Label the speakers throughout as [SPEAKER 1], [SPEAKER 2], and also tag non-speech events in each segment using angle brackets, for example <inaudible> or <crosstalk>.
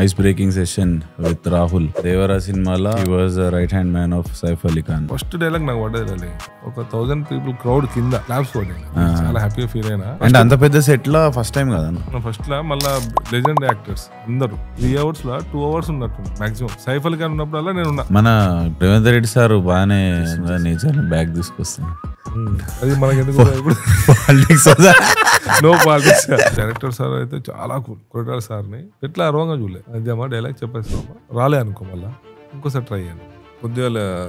[SPEAKER 1] Ice breaking session with Rahul Devara సినిమాలో he was right hand man of Saif Ali
[SPEAKER 2] Khan first dialogue నాకు పడేది ఒక థౌసండ్ పీపుల్ క్రౌడ్ కింద క్లాప్స్ పడ్డాయి చాలా హ్యాపీగా ఫీల్ అయినా అండ్ అంత పెద్ద
[SPEAKER 1] సెట్ లో ఫస్ట్ టైం కదా
[SPEAKER 2] ఫస్ట్ లా మళ్ళీ లెజెండ్ యాక్టర్స్ అందరు త్రీ అవర్స్ లో టూ అవర్స్ ఉన్నట్టు మాక్సిమం సైఫ్ అలీ ఖాన్ ఉన్నప్పుడల్లా నేను
[SPEAKER 1] మన రేవంత్ రెడ్డి సార్ బాగానే నేచర్ బ్యాక్ తీసుకొస్తాను
[SPEAKER 2] అది మనకి ఎందుకు నో పాలిటిక్స్ డైరెక్టర్ సార్ అయితే చాలా కొట్టాడు సార్ని ఎట్లా రోగా చూడలే అదేమా డైలాగ్ చెప్పేసి రాలే అనుకో మళ్ళా ఇంకోసారి ట్రై చేయండి కొద్దిగా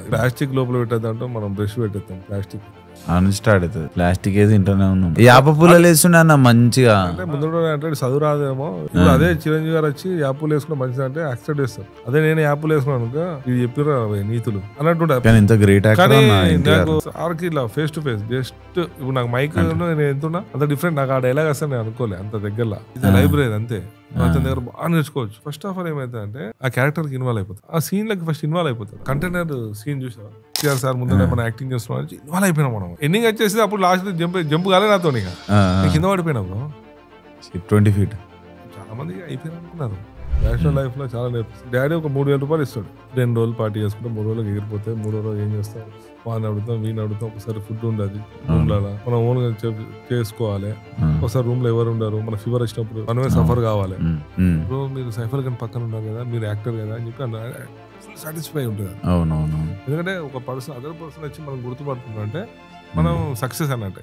[SPEAKER 2] ప్లాస్టిక్ లోపల పెట్టేద్దాం మనం బ్రష్ పెట్టేస్తాం ప్లాస్టిక్
[SPEAKER 1] ఆ నుంచి స్టార్ట్ అవుతుంది ప్లాస్టిక్ వేసి ఇంటర్నే ఉన్నాం యాప పూలలు వేస్తుండే అన్న మంచిగా అంటే
[SPEAKER 2] ముందు చదువు రాదేమో ఇప్పుడు అదే చిరంజీవి గారు వచ్చి యాపులు వేసుకున్న మంచిగా అంటే యాక్సెప్ట్ చేస్తారు అదే నేను యాపులు వేసుకున్నాను అనుక ఇది చెప్పిరా నీతులు అన్నట్టు ఇంత గ్రేట్ కానీ ఇలా ఫేస్ టు ఫేస్ జస్ట్ ఇప్పుడు నాకు మైక్ నేను ఎంతున్నా అంత డిఫరెంట్ నాకు ఆ డైలాగ్ అసలు నేను అనుకోలే అంత దగ్గరలో ఇది లైబ్రరీ అంతే అతని దగ్గర బాగా నేర్చుకోవచ్చు ఫస్ట్ ఆఫ్ ఆల్ ఏమైతే అంటే ఆ క్యారెక్టర్ కి ఇన్వాల్వ్ అయిపోతుంది ఆ సీన్ లకి ఫస్ట్ ఇన్వాల్వ్ అయిపోతుంది కంటైనర్ సీన్ చూసా సిఆర్ సార్ ముందు మనం యాక్టింగ్ చేస్తున్నాం ఇన్వాల్వ్ అయిపోయినాం మనం ఎన్నింగ్ వచ్చేసి అప్పుడు లాస్ట్ జంప్ జంప్ కాలే నాతో ఇక కింద పడిపోయినాము ట్వంటీ ఫీట్ చాలా మంది అయిపోయినా అనుకున్నారు నేషనల్ లైఫ్ hmm. లో చాలా నేర్పిస్తుంది డాడీ ఒక మూడు వేల రూపాయలు ఇస్తాడు రెండు రోజులు పార్టీ చేసుకుంటే మూడు రోజులకు ఎగిరిపోతే మూడు రోజులు ఏం చేస్తారు వాడిని అడుగుతాం వీని అడుగుతాం ఒకసారి ఫుడ్ ఉండదు రూమ్లో మనం ఓన్ గా చేసుకోవాలి ఒకసారి రూమ్ లో ఎవరు ఉండరు మన ఫీవర్ వచ్చినప్పుడు మనమే సఫర్ కావాలి ఇప్పుడు మీరు సైఫర్ కానీ పక్కన ఉన్నారు కదా మీరు యాక్టర్ కదా అని చెప్పి సాటిస్ఫై ఉంటుంది ఎందుకంటే ఒక పర్సన్ అదర్ పర్సన్ వచ్చి మనం అంటే మనం సక్సెస్ అన్నట్టు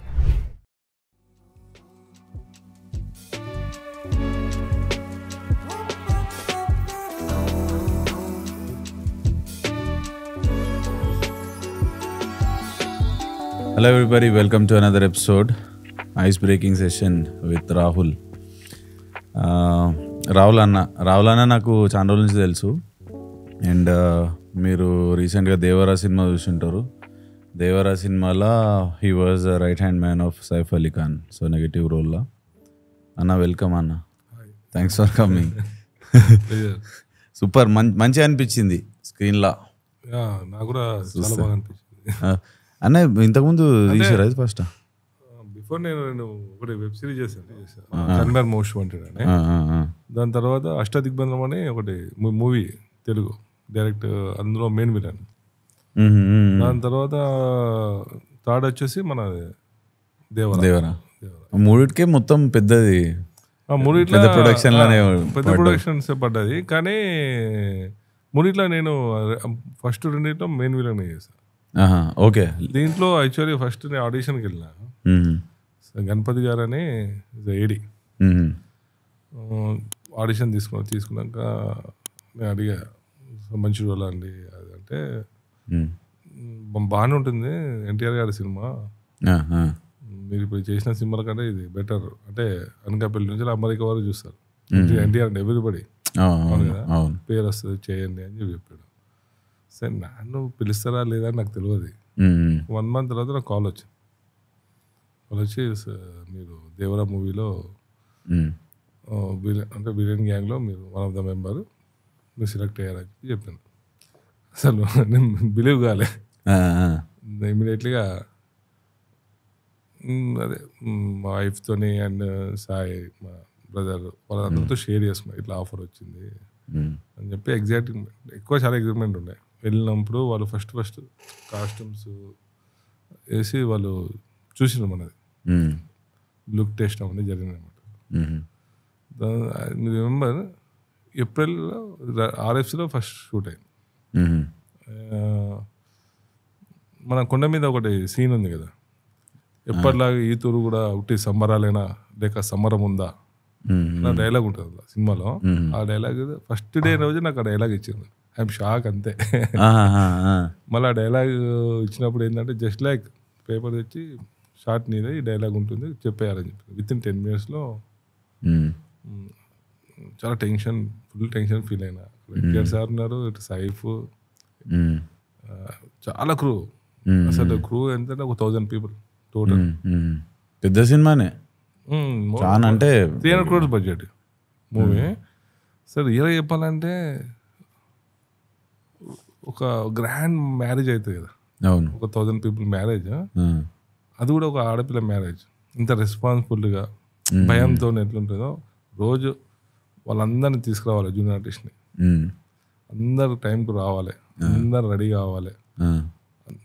[SPEAKER 1] hello everybody welcome to another episode ice breaking session with Rahul Rahul అన్న రాహుల్ అన్న నాకు చాలా రోజుల నుంచి తెలుసు అండ్ uh, మీరు రీసెంట్గా దేవరా సినిమా చూసింటారు దేవరా సినిమాలో he was right hand man of Saif Ali Khan so negative రోల్లో అన్న వెల్కమ్ అన్న థ్యాంక్స్ ఫర్ కమింగ్ సూపర్ మంచి మంచిగా అనిపించింది స్క్రీన్లో
[SPEAKER 2] నాకు కూడా చాలా బాగా
[SPEAKER 1] అనిపించింది uh, అన్న ఇంతకుముందు తీసారా ఇది ఫస్ట్
[SPEAKER 2] బిఫోర్ నేను నేను ఒకటి వెబ్ సిరీస్ చేశాను కన్మర్ మోష్ అంటే అని దాని తర్వాత అష్ట దిగ్బంధం అని ఒకటి మూవీ తెలుగు డైరెక్ట్ అందులో మెయిన్ విలన్ దాని తర్వాత థర్డ్ వచ్చేసి మన దేవరా దేవరా
[SPEAKER 1] మూడిటికే మొత్తం పెద్దది మూడిట్లో ప్రొడక్షన్ పెద్ద ప్రొడక్షన్స్
[SPEAKER 2] పడ్డది కానీ మూడిట్లో నేను ఫస్ట్ రెండిట్లో మెయిన్ విలన్ చేశాను ఓకే దీంట్లో యాక్చువల్లీ ఫస్ట్ నేను ఆడిషన్కి వెళ్ళినా గణపతి గారు అని ఏడి ఆడిషన్ తీసుకున్నా తీసుకున్నాక నేను అడిగా మంచి రోల్ అండి అది అంటే బాగానే ఉంటుంది ఎన్టీఆర్ గారి సినిమా మీరు ఇప్పుడు చేసిన సినిమాల కంటే ఇది బెటర్ అంటే అనకాపల్లి నుంచి అమెరికా వారు చూస్తారు ఎన్టీఆర్ అండ్ ఎవ్రీబడి పేరు వస్తుంది చేయండి అని చెప్పి చెప్పాడు సరే నన్ను పిలుస్తారా లేదా నాకు తెలియదు వన్ మంత్ తర్వాత నాకు కాల్ వచ్చింది కాల్ వచ్చి మీరు దేవరా మూవీలో అంటే బిర్యానీ గ్యాంగ్లో మీరు వన్ ఆఫ్ ద మెంబర్ మీరు సెలెక్ట్ అయ్యారని చెప్పి చెప్పాను అసలు నేను బిలీవ్ కాలే ఇమీడియట్లీగా అదే మా వైఫ్తోని అండ్ సాయి మా బ్రదర్ వాళ్ళందరితో షేర్ చేసుకున్నాం ఇట్లా ఆఫర్ వచ్చింది అని చెప్పి ఎగ్జాక్ట్ ఎక్కువ చాలా ఎగ్జైట్మెంట్ ఉండే వెళ్ళినప్పుడు వాళ్ళు ఫస్ట్ ఫస్ట్ కాస్ట్యూమ్స్ వేసి వాళ్ళు చూసిన మనది లుక్ టేస్ట్ అవన్నీ జరిగింది అనమాట రిమెంబర్ ఏప్రిల్లో ఆర్ఎఫ్సిలో ఫస్ట్ షూట్ అయింది మన కొండ మీద ఒకటి సీన్ ఉంది కదా ఎప్పటిలాగా ఈ తూరు కూడా ఒకటి సంబరాలైనా లేక సంబరం ఉందా నా డైలాగ్ ఉంటుంది సినిమాలో ఆ డైలాగ్ ఫస్ట్ డే రోజు నాకు ఆ డైలాగ్ ఇచ్చింది ఐఎమ్ షాక్ అంతే మళ్ళీ ఆ డైలాగ్ ఇచ్చినప్పుడు ఏంటంటే జస్ట్ లైక్ పేపర్ తెచ్చి షార్ట్ మీద ఈ డైలాగ్ ఉంటుంది చెప్పేయాలని చెప్పి విత్ ఇన్ టెన్ మినిట్స్లో చాలా టెన్షన్ ఫుల్ టెన్షన్ ఫీల్ అయినా ఎన్టీఆర్ సార్ ఉన్నారు ఇటు సైఫ్ చాలా క్రూ అసలు క్రూ ఎంత ఒక థౌజండ్ పీపుల్
[SPEAKER 1] టోటల్ పెద్ద సినిమానే
[SPEAKER 2] చాలా అంటే three hundred crores budget movie sir ఇలా చెప్పాలంటే ఒక గ్రాండ్ మ్యారేజ్ అవుతుంది కదా అవును ఒక థౌజండ్ పీపుల్ మ్యారేజ్ అది కూడా ఒక ఆడపిల్ల మ్యారేజ్ ఇంత రెస్పాన్సిబుల్గా భయంతో ఎట్లుంటుందో రోజు వాళ్ళందరినీ తీసుకురావాలి జూనియర్ ఆర్టిస్ట్ని అందరు టైంకు రావాలి అందరు రెడీ కావాలి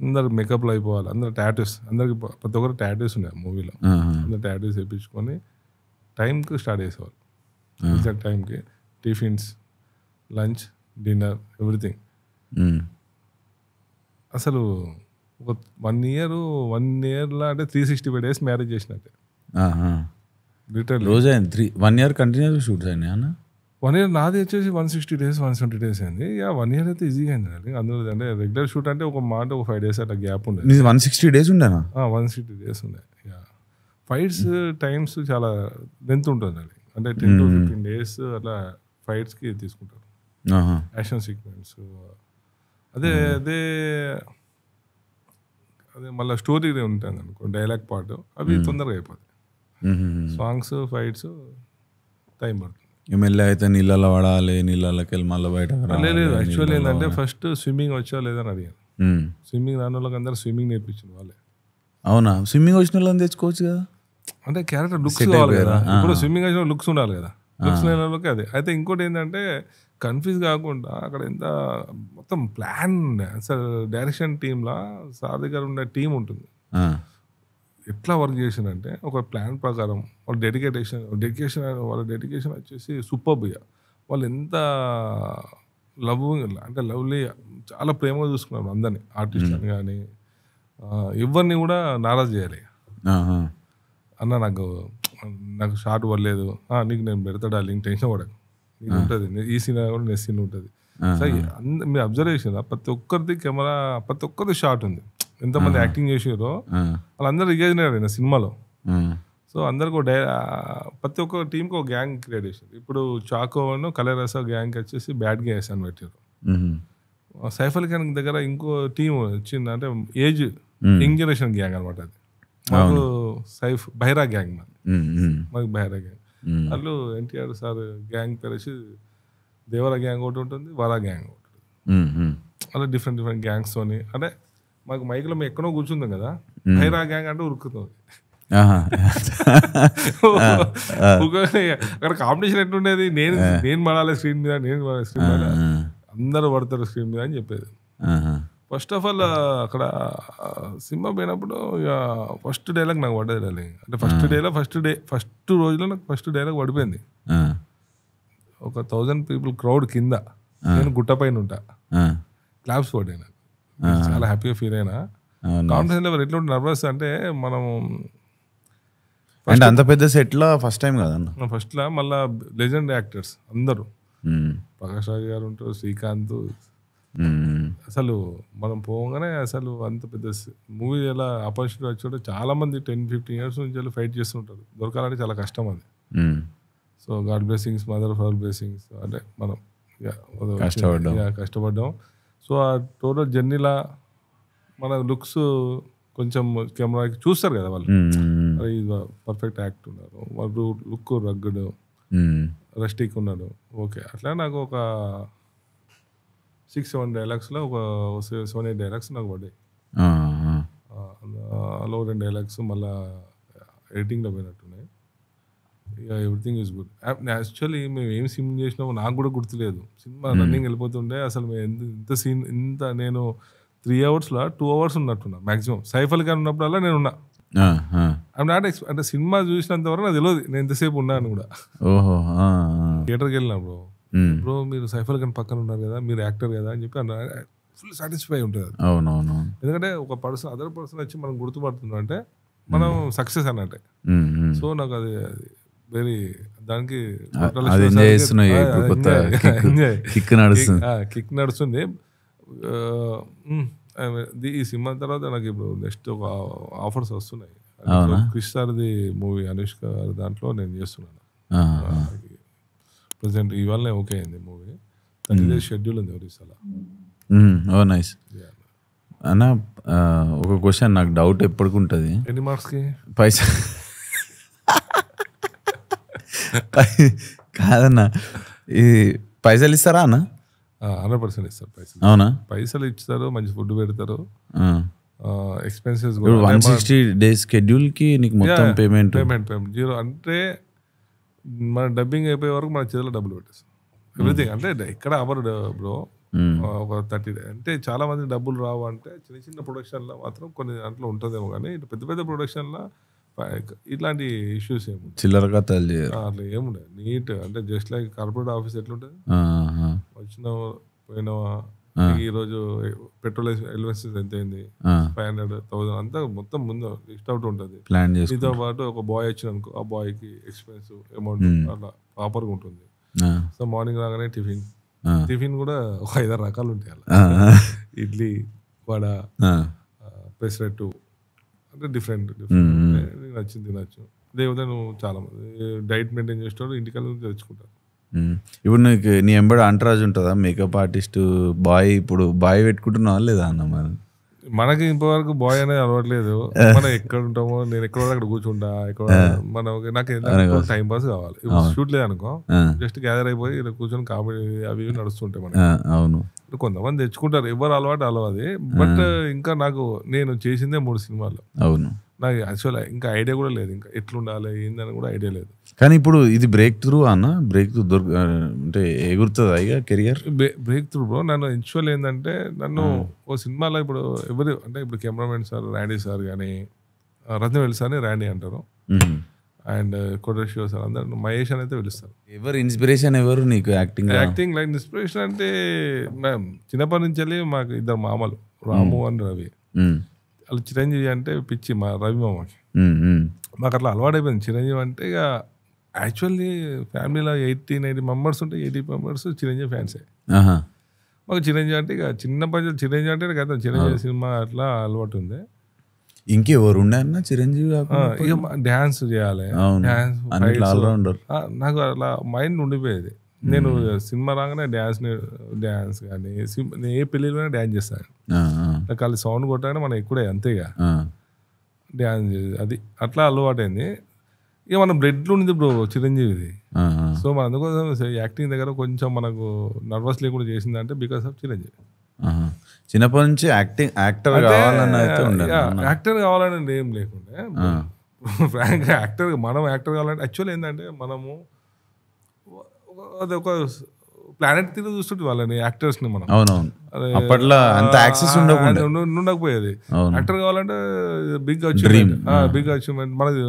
[SPEAKER 2] అందరు మేకప్లు అయిపోవాలి అందరు టాటూస్ అందరికి ప్రతి ఒక్కరు టాటూస్ ఉన్నాయి మూవీలో అందరు టాటూస్ వేయించుకొని టైంకి స్టార్ట్ చేసేవాళ్ళు టైంకి టిఫిన్స్ లంచ్ డిన్నర్ ఎవ్రీథింగ్ అసలు ఒక వన్ ఇయర్ వన్ ఇయర్లో అంటే three sixty five days marriage చేసినట్టే లిటరల్ రోజు అయింది
[SPEAKER 1] three one year continuous shoots అయినా అన్న
[SPEAKER 2] వన్ ఇయర్ నాది వచ్చేసి one sixty days one twenty days అయింది యా వన్ ఇయర్ అయితే ఈజీగా అండి అందులో అంటే రెగ్యులర్ షూట్ అంటే ఒక మాట ఒక ఫైవ్ డేస్ అట్లా గ్యాప్ ఉండేది వన్ సిక్స్టీ డేస్ ఉండేనా వన్ సిక్స్టీ డేస్ ఉండే యా ఫైట్స్ టైమ్స్ చాలా లెంత్ ఉంటుంది అండి అంటే టెన్ టు ఫిఫ్టీన్ డేస్ అట్లా ఫైట్స్కి తీసుకుంటారు యాక్షన్ సీక్వెన్స్ అదే అదే అదే మళ్ళీ స్టోరీ ఉంటుంది అనుకో డైలాగ్ పార్ట్ అవి తొందరగా అయిపోతాయి సాంగ్స్ ఫైట్స్ టైం పడుతుంది
[SPEAKER 1] ఎమ్మెల్యే అయితే నీళ్ళలో పడాలి నీళ్ళకి వెళ్ళి మళ్ళీ బయట లేదు యాక్చువల్ ఏంటంటే
[SPEAKER 2] ఫస్ట్ స్విమ్మింగ్ వచ్చా లేదని అడిగాను స్విమ్మింగ్ రాని వాళ్ళకి అందరూ స్విమ్మింగ్ నేర్పించింది వాళ్ళే
[SPEAKER 1] అవునా స్విమ్మింగ్ వచ్చిన వాళ్ళని తెచ్చుకోవచ్చు కదా
[SPEAKER 2] అంటే క్యారెక్టర్ లుక్స్ కావాలి కదా ఇప్పుడు స్విమ్మింగ్ వచ్చిన లుక్స్ ఉండాలి కదా లుక్స్ లేని వాళ్ళకి అదే అయితే ఇంకోటి ఏంటంటే కన్ఫ్యూజ్ కాకుండా అక్కడ ఎంత మొత్తం ప్లాన్ అసలు డైరెక్షన్ టీంలా సార్ దగ్గర ఉండే టీం ఉంటుంది ఎట్లా వర్క్ చేసిందంటే ఒక ప్లాన్ ప్రకారం వాళ్ళ డెడికేటేషన్ డెడికేషన్ వాళ్ళ డెడికేషన్ వచ్చేసి సూపర్ ఇక వాళ్ళు ఎంత లవ్ అంటే లవ్లీ చాలా ప్రేమగా చూసుకున్నారు అందరినీ ఆర్టిస్ట్ని కానీ ఎవరిని కూడా నారాజ్ చేయాలి అన్న నాకు నాకు షార్ట్ పడలేదు నీకు నేను పెడతాడా లింక్ టెన్షన్ పడకు ఉంటుంది ఈ సినిమా కూడా నెక్స్ట్ సీన్ ఉంటుంది మీరు అబ్జర్వేషన్ ప్రతి ఒక్కరిది కెమెరా ప్రతి ఒక్కరిది షార్ట్ ఉంది ఎంతమంది యాక్టింగ్ చేసారో వాళ్ళందరూ రికగ్నైజ్ అయిన సినిమాలో సో అందరికి డై ప్రతి ఒక్క టీంకి ఒక గ్యాంగ్ క్రియేట్ చేశారు ఇప్పుడు చాకోను కలరస గ్యాంగ్ వచ్చేసి బ్యాడ్ గ్యాంగ్స్ అని పెట్టారు సైఫ్ అలీ ఖాన్ దగ్గర ఇంకో టీం వచ్చింది అంటే ఏజ్ యంగ్ జనరేషన్ గ్యాంగ్ అనమాట అది మాకు సైఫ్ బైరా గ్యాంగ్ మాది మాకు బైరా గ్యాంగ్ అట్లు ఎన్టీఆర్ సార్ గ్యాంగ్ కలిసి దేవర గ్యాంగ్ ఒకటి ఉంటుంది వరా గ్యాంగ్ ఒకటి అలా డిఫరెంట్ డిఫరెంట్ గ్యాంగ్స్ తోని అంటే మాకు మైక్లో మేము ఎక్కడో కూర్చుందాం కదా హైరా గ్యాంగ్ అంటే ఉరుకుతుంది <laughs> అక్కడ కాంపిటీషన్ ఎట్లుండేది నేను నేను పడాలి స్క్రీన్ మీద నేను స్క్రీన్ మీద అందరూ పడతారు స్క్రీన్ మీద అని చెప్పేది ఫస్ట్ ఆఫ్ ఆల్ అక్కడ సినిమా పోయినప్పుడు ఇక ఫస్ట్ డైలాగ్ నాకు పడ్డది డైలాగ్ అంటే ఫస్ట్ డేలో ఫస్ట్ డే ఫస్ట్ రోజులో నాకు ఫస్ట్ డైలాగ్ పడిపోయింది ఒక థౌజండ్ పీపుల్ క్రౌడ్ కింద నేను గుట్ట పైన ఉంటా క్లాప్స్ పడ్డాయి నాకు చాలా హ్యాపీగా ఫీల్ అయినా కాన్ఫిడెన్స్ లెవెల్ ఎట్లా నర్వస్ అంటే మనం అంత పెద్ద
[SPEAKER 1] లో ఫస్ట్ టైం కదా
[SPEAKER 2] ఫస్ట్లో మళ్ళీ లెజెండ్ యాక్టర్స్ అందరూ ప్రకాష్ రాజు గారు ఉంటారు శ్రీకాంత్ అసలు మనం పోగానే అసలు అంత పెద్ద మూవీ ఎలా ఆపర్చునిటీ వచ్చాడో చాలా మంది టెన్ ఫిఫ్టీన్ ఇయర్స్ నుంచి వెళ్ళి ఫైట్ చేస్తుంటారు దొరకాలంటే చాలా కష్టం అది so God blessings mother for blessings అంటే మనం కష్టపడ్డాం కష్టపడ్డాం సో ఆ టోటల్ జర్నీలా మన లుక్స్ కొంచెం కెమెరాకి చూస్తారు కదా వాళ్ళు పర్ఫెక్ట్ యాక్ట్ ఉన్నారు వాళ్ళు లుక్ రగ్గుడు రెస్టిక్ ఉన్నాడు ఓకే అట్లా నాకు ఒక సిక్స్ సెవెన్ డైలాగ్స్లో ఒక సెవెన్ ఎయిట్ డైలాగ్స్ నాకు పడ్డాయి అలా రెండు డైలాగ్స్ మళ్ళీ ఎడిటింగ్లో పోయినట్టున్నాయి ఇక ఎవ్రీథింగ్ ఈజ్ గుడ్ యాక్చువల్లీ మేము ఏం సిమ్ చేసినామో నాకు కూడా గుర్తులేదు సినిమా రన్నింగ్ వెళ్ళిపోతుండే అసలు మేము ఇంత సీన్ ఇంత నేను త్రీ అవర్స్లో టూ అవర్స్ ఉన్నట్టున్నా మాక్సిమం సైఫల్ గారు ఉన్నప్పుడల్లా నేను ఉన్నా నాట్ అంటే సినిమా చూసినంత వరకు నాకు తెలియదు నేను ఎంతసేపు ఉన్నాను కూడా థియేటర్కి వెళ్ళినప్పుడు బ్రో మీరు సైఫర్ ఖాన్ పక్కన ఉన్నారు కదా మీరు యాక్టర్ కదా అని చెప్పి ఫుల్ సాటిస్ఫై ఉంటుంది అవునవును ఎందుకంటే ఒక పర్సన్ అదర్ పర్సన్ వచ్చి మనం గుర్తుపడుతున్నాం అంటే మనం సక్సెస్ అన్నట్టే సో నాకు అది వెరీ దానికి కిక్ నడుస్తుంది కిక్ నడుస్తుంది ఈ సినిమా తర్వాత నాకు ఇప్పుడు నెక్స్ట్ ఒక ఆఫర్స్ వస్తున్నాయి క్రిష్ సార్ది మూవీ అనుష్క దాంట్లో నేను చేస్తున్నాను ప్రజెంట్ ఇవాళ ఓకే అయింది మూవీ తనదే hmm. షెడ్యూల్ ఉంది
[SPEAKER 1] ఓ నైస్ hmm. oh, అన్న ఒక క్వశ్చన్ నాకు డౌట్ ఎప్పటికి ఉంటుంది ఎన్ని మార్క్స్కి పైసా కాదన్న ఇది పైసలు ఇస్తారా అన్న
[SPEAKER 2] హండ్రెడ్ పర్సెంట్ ఇస్తారు పైసలు అవునా పైసలు ఇస్తారు మంచి ఫుడ్ పెడతారు ఎక్స్పెన్సెస్ వన్ సిక్స్టీ
[SPEAKER 1] డేస్ షెడ్యూల్కి నీకు మొత్తం పేమెంట్ పేమెంట్
[SPEAKER 2] పేమెంట్ జీరో అంటే మన డబ్బింగ్ అయిపోయే వరకు మన చేతిలో డబ్బులు పెట్టేస్తాం ఎవ్రీథింగ్ hmm. అంటే ఇక్కడ అవర్ బ్రో hmm. ఒక థర్టీ డే అంటే చాలా మంది డబ్బులు రావు అంటే చిన్న చిన్న ప్రొడక్షన్లో మాత్రం కొన్ని దాంట్లో ఉంటుందేమో కానీ ఇటు పెద్ద పెద్ద ప్రొడక్షన్లో ఇట్లాంటి ఇష్యూస్ ఏమి చిల్లరగా తల్లి అట్లా ఏముండదు నీట్ అంటే జస్ట్ లైక్ కార్పొరేట్ ఆఫీస్ ఎట్లుంటుంది వచ్చినావా పోయినావా ఈ రోజు పెట్రోల్ ఎలివెన్సెస్ ఎంత అయింది ఫైవ్ హండ్రెడ్ థౌసండ్ అంతా మొత్తం ముందు లిస్ట్ అవుట్ ఉంటుంది ప్లాన్ మీతో పాటు ఒక బాయ్ వచ్చిన అనుకో ఆ కి ఎక్స్పెన్స్ అమౌంట్ అలా గా ఉంటుంది సో మార్నింగ్ రాగానే టిఫిన్ టిఫిన్ కూడా ఒక ఐదారు రకాలు ఉంటాయి అలా ఇడ్లీ వడ పెసరట్టు అంటే డిఫరెంట్ డిఫరెంట్ నచ్చింది తినచ్చు అదే నువ్వు చాలా మంది డైట్ మెయింటైన్ చేసేటోళ్ళు ఇంటికల్ తెచ్చుకుంటాను
[SPEAKER 1] ఇప్పుడు నీకు నీ ఎంబడి అంటరాజు ఉంటుందా మేకప్ ఆర్టిస్ట్ బాయ్ ఇప్పుడు బాయ్ పెట్టుకుంటున్నావా లేదా అన్న
[SPEAKER 2] మరి మనకి ఇంతవరకు బాయ్ అనేది అలవాట్లేదు మనం ఎక్కడ ఉంటామో నేను ఎక్కడ అక్కడ కూర్చుంటా ఎక్కడ మనం నాకు టైం పాస్ కావాలి షూట్ లేదనుకో అనుకో జస్ట్ గ్యాదర్ అయిపోయి ఇలా కూర్చొని కామెడీ అవి ఇవి నడుస్తుంటాయి మనకి అవును కొంతమంది తెచ్చుకుంటారు ఎవరు అలవాటు అలవాది బట్ ఇంకా నాకు నేను చేసిందే మూడు సినిమాలు అవును నాకు యాక్చువల్ ఇంకా ఐడియా కూడా లేదు ఇంకా ఎట్లుండాలి ఏందని కూడా ఐడియా లేదు
[SPEAKER 1] కానీ ఇప్పుడు ఇది బ్రేక్ త్రూ అన్న బ్రేక్ త్రూ దొరుకు అంటే ఎగురుతుంది ఇక
[SPEAKER 2] కెరియర్ బ్రేక్ త్రూ బ్రో నన్ను ఇన్చువల్ ఏంటంటే నన్ను ఓ సినిమాలో ఇప్పుడు ఎవరు అంటే ఇప్పుడు కెమెరామెన్ సార్ ర్యాండీ సార్ కానీ రత్నవేల్ సార్ని ర్యాండీ అంటారు అండ్ కొడరశివ సార్ అందరు మహేష్ అని అయితే పిలుస్తారు ఎవరు ఇన్స్పిరేషన్
[SPEAKER 1] ఎవరు నీకు యాక్టింగ్
[SPEAKER 2] యాక్టింగ్ లైక్ ఇన్స్పిరేషన్ అంటే చిన్నప్పటి నుంచి వెళ్ళి మాకు ఇద్దరు మామలు రాము అండ్ రవి వాళ్ళు చిరంజీవి అంటే పిచ్చి మా రవి మామకి మాకు అట్లా అలవాటు అయిపోయింది చిరంజీవి అంటే ఇక యాక్చువల్లీ ఫ్యామిలీలో ఎయిటీ నైన్టీ మెంబర్స్ ఉంటే ఎయిటీ మెంబర్స్ చిరంజీవి ఫ్యాన్సే మాకు చిరంజీవి అంటే ఇక చిన్నప్పటి చిరంజీవి అంటే కదా చిరంజీవి సినిమా అట్లా అలవాటు ఉంది
[SPEAKER 1] ఇంకెవరు చిరంజీవి ఇక
[SPEAKER 2] డ్యాన్స్ చేయాలి డ్యాన్స్ నాకు అట్లా మైండ్ ఉండిపోయేది నేను సినిమా రాగానే డ్యాన్స్ డ్యాన్స్ కానీ నేను ఏ పెళ్ళిలోనే డ్యాన్స్ చేస్తాను నాకు వాళ్ళు సౌండ్ కొట్టగానే మనం ఎక్కువ అంతేగా డ్యాన్స్ అది అట్లా అలవాటైంది ఇక మన లో ఉంది బ్రో చిరంజీవిది సో మన అందుకోసం యాక్టింగ్ దగ్గర కొంచెం మనకు నర్వస్ లేకుండా చేసిందంటే బికాస్ ఆఫ్ చిరంజీవి
[SPEAKER 1] చిన్నప్పటి నుంచి యాక్టింగ్ యాక్టర్ కావాలని
[SPEAKER 2] యాక్టర్ కావాలని ఏం లేకుండా ఫ్రాంక్ యాక్టర్ మనం యాక్టర్ కావాలంటే యాక్చువల్ ఏంటంటే మనము అది ఒక ప్లానెట్ తిరిగి చూస్తుంటే వాళ్ళని యాక్టర్స్ ని మనం అవునవును అప్పట్లో అంత యాక్సెస్ ఉండకపోయేది యాక్టర్ కావాలంటే బిగ్ అచీవ్మెంట్ బిగ్ అచీవ్మెంట్ మనది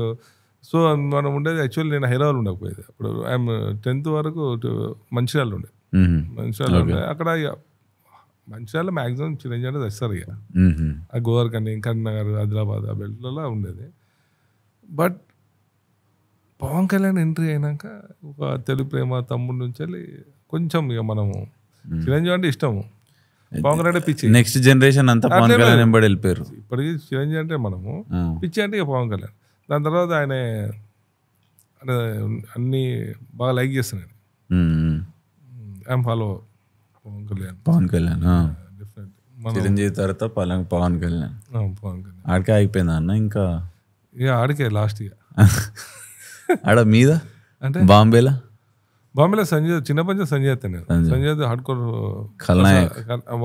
[SPEAKER 2] సో మనం ఉండేది యాక్చువల్లీ నేను హైదరాబాద్ ఉండకపోయేది అప్పుడు ఐఎమ్ టెన్త్ వరకు మంచిర్యాలలో ఉండే మంచిర్యాలలో ఉండే అక్కడ మంచిర్యాల మ్యాక్సిమం చిరంజీవి అంటే తెస్తారు ఇక ఆ గోవర్కని కరీంనగర్ ఆదిలాబాద్ ఆ బెల్ట్లలో ఉండేది బట్ పవన్ కళ్యాణ్ ఎంట్రీ అయినాక ఒక తెలుగు ప్రేమ తమ్ముడు నుంచి వెళ్ళి కొంచెం ఇక మనము చిరంజీవి అంటే ఇష్టము పవన్ కళ్యాణ్ పిచ్చి నెక్స్ట్ జనరేషన్ అంతా పవన్ కళ్యాణ్ వెళ్ళిపోయారు ఇప్పటికీ చిరంజీవి అంటే మనము పిచ్చి అంటే ఇక పవన్ కళ్యాణ్ దాని తర్వాత ఆయన అన్ని బాగా లైక్ చేస్తున్నాను I'm follow
[SPEAKER 1] Pavan Kalyan Pavan Kalyan different Chiranjeevi తర్వాత పలం పవన్ కళ్యాణ్ పవన్ కళ్యాణ్ ఆడికే అయిపోయింది అన్న ఇంకా
[SPEAKER 2] ఇక ఆడికే లాస్ట్ ఇక ఆడ మీద అంటే బాంబేలా బాంబేలో సంజయ్ చిన్న పంచ సంజయ్ నేను సంజయ్ హార్డ్ కోర్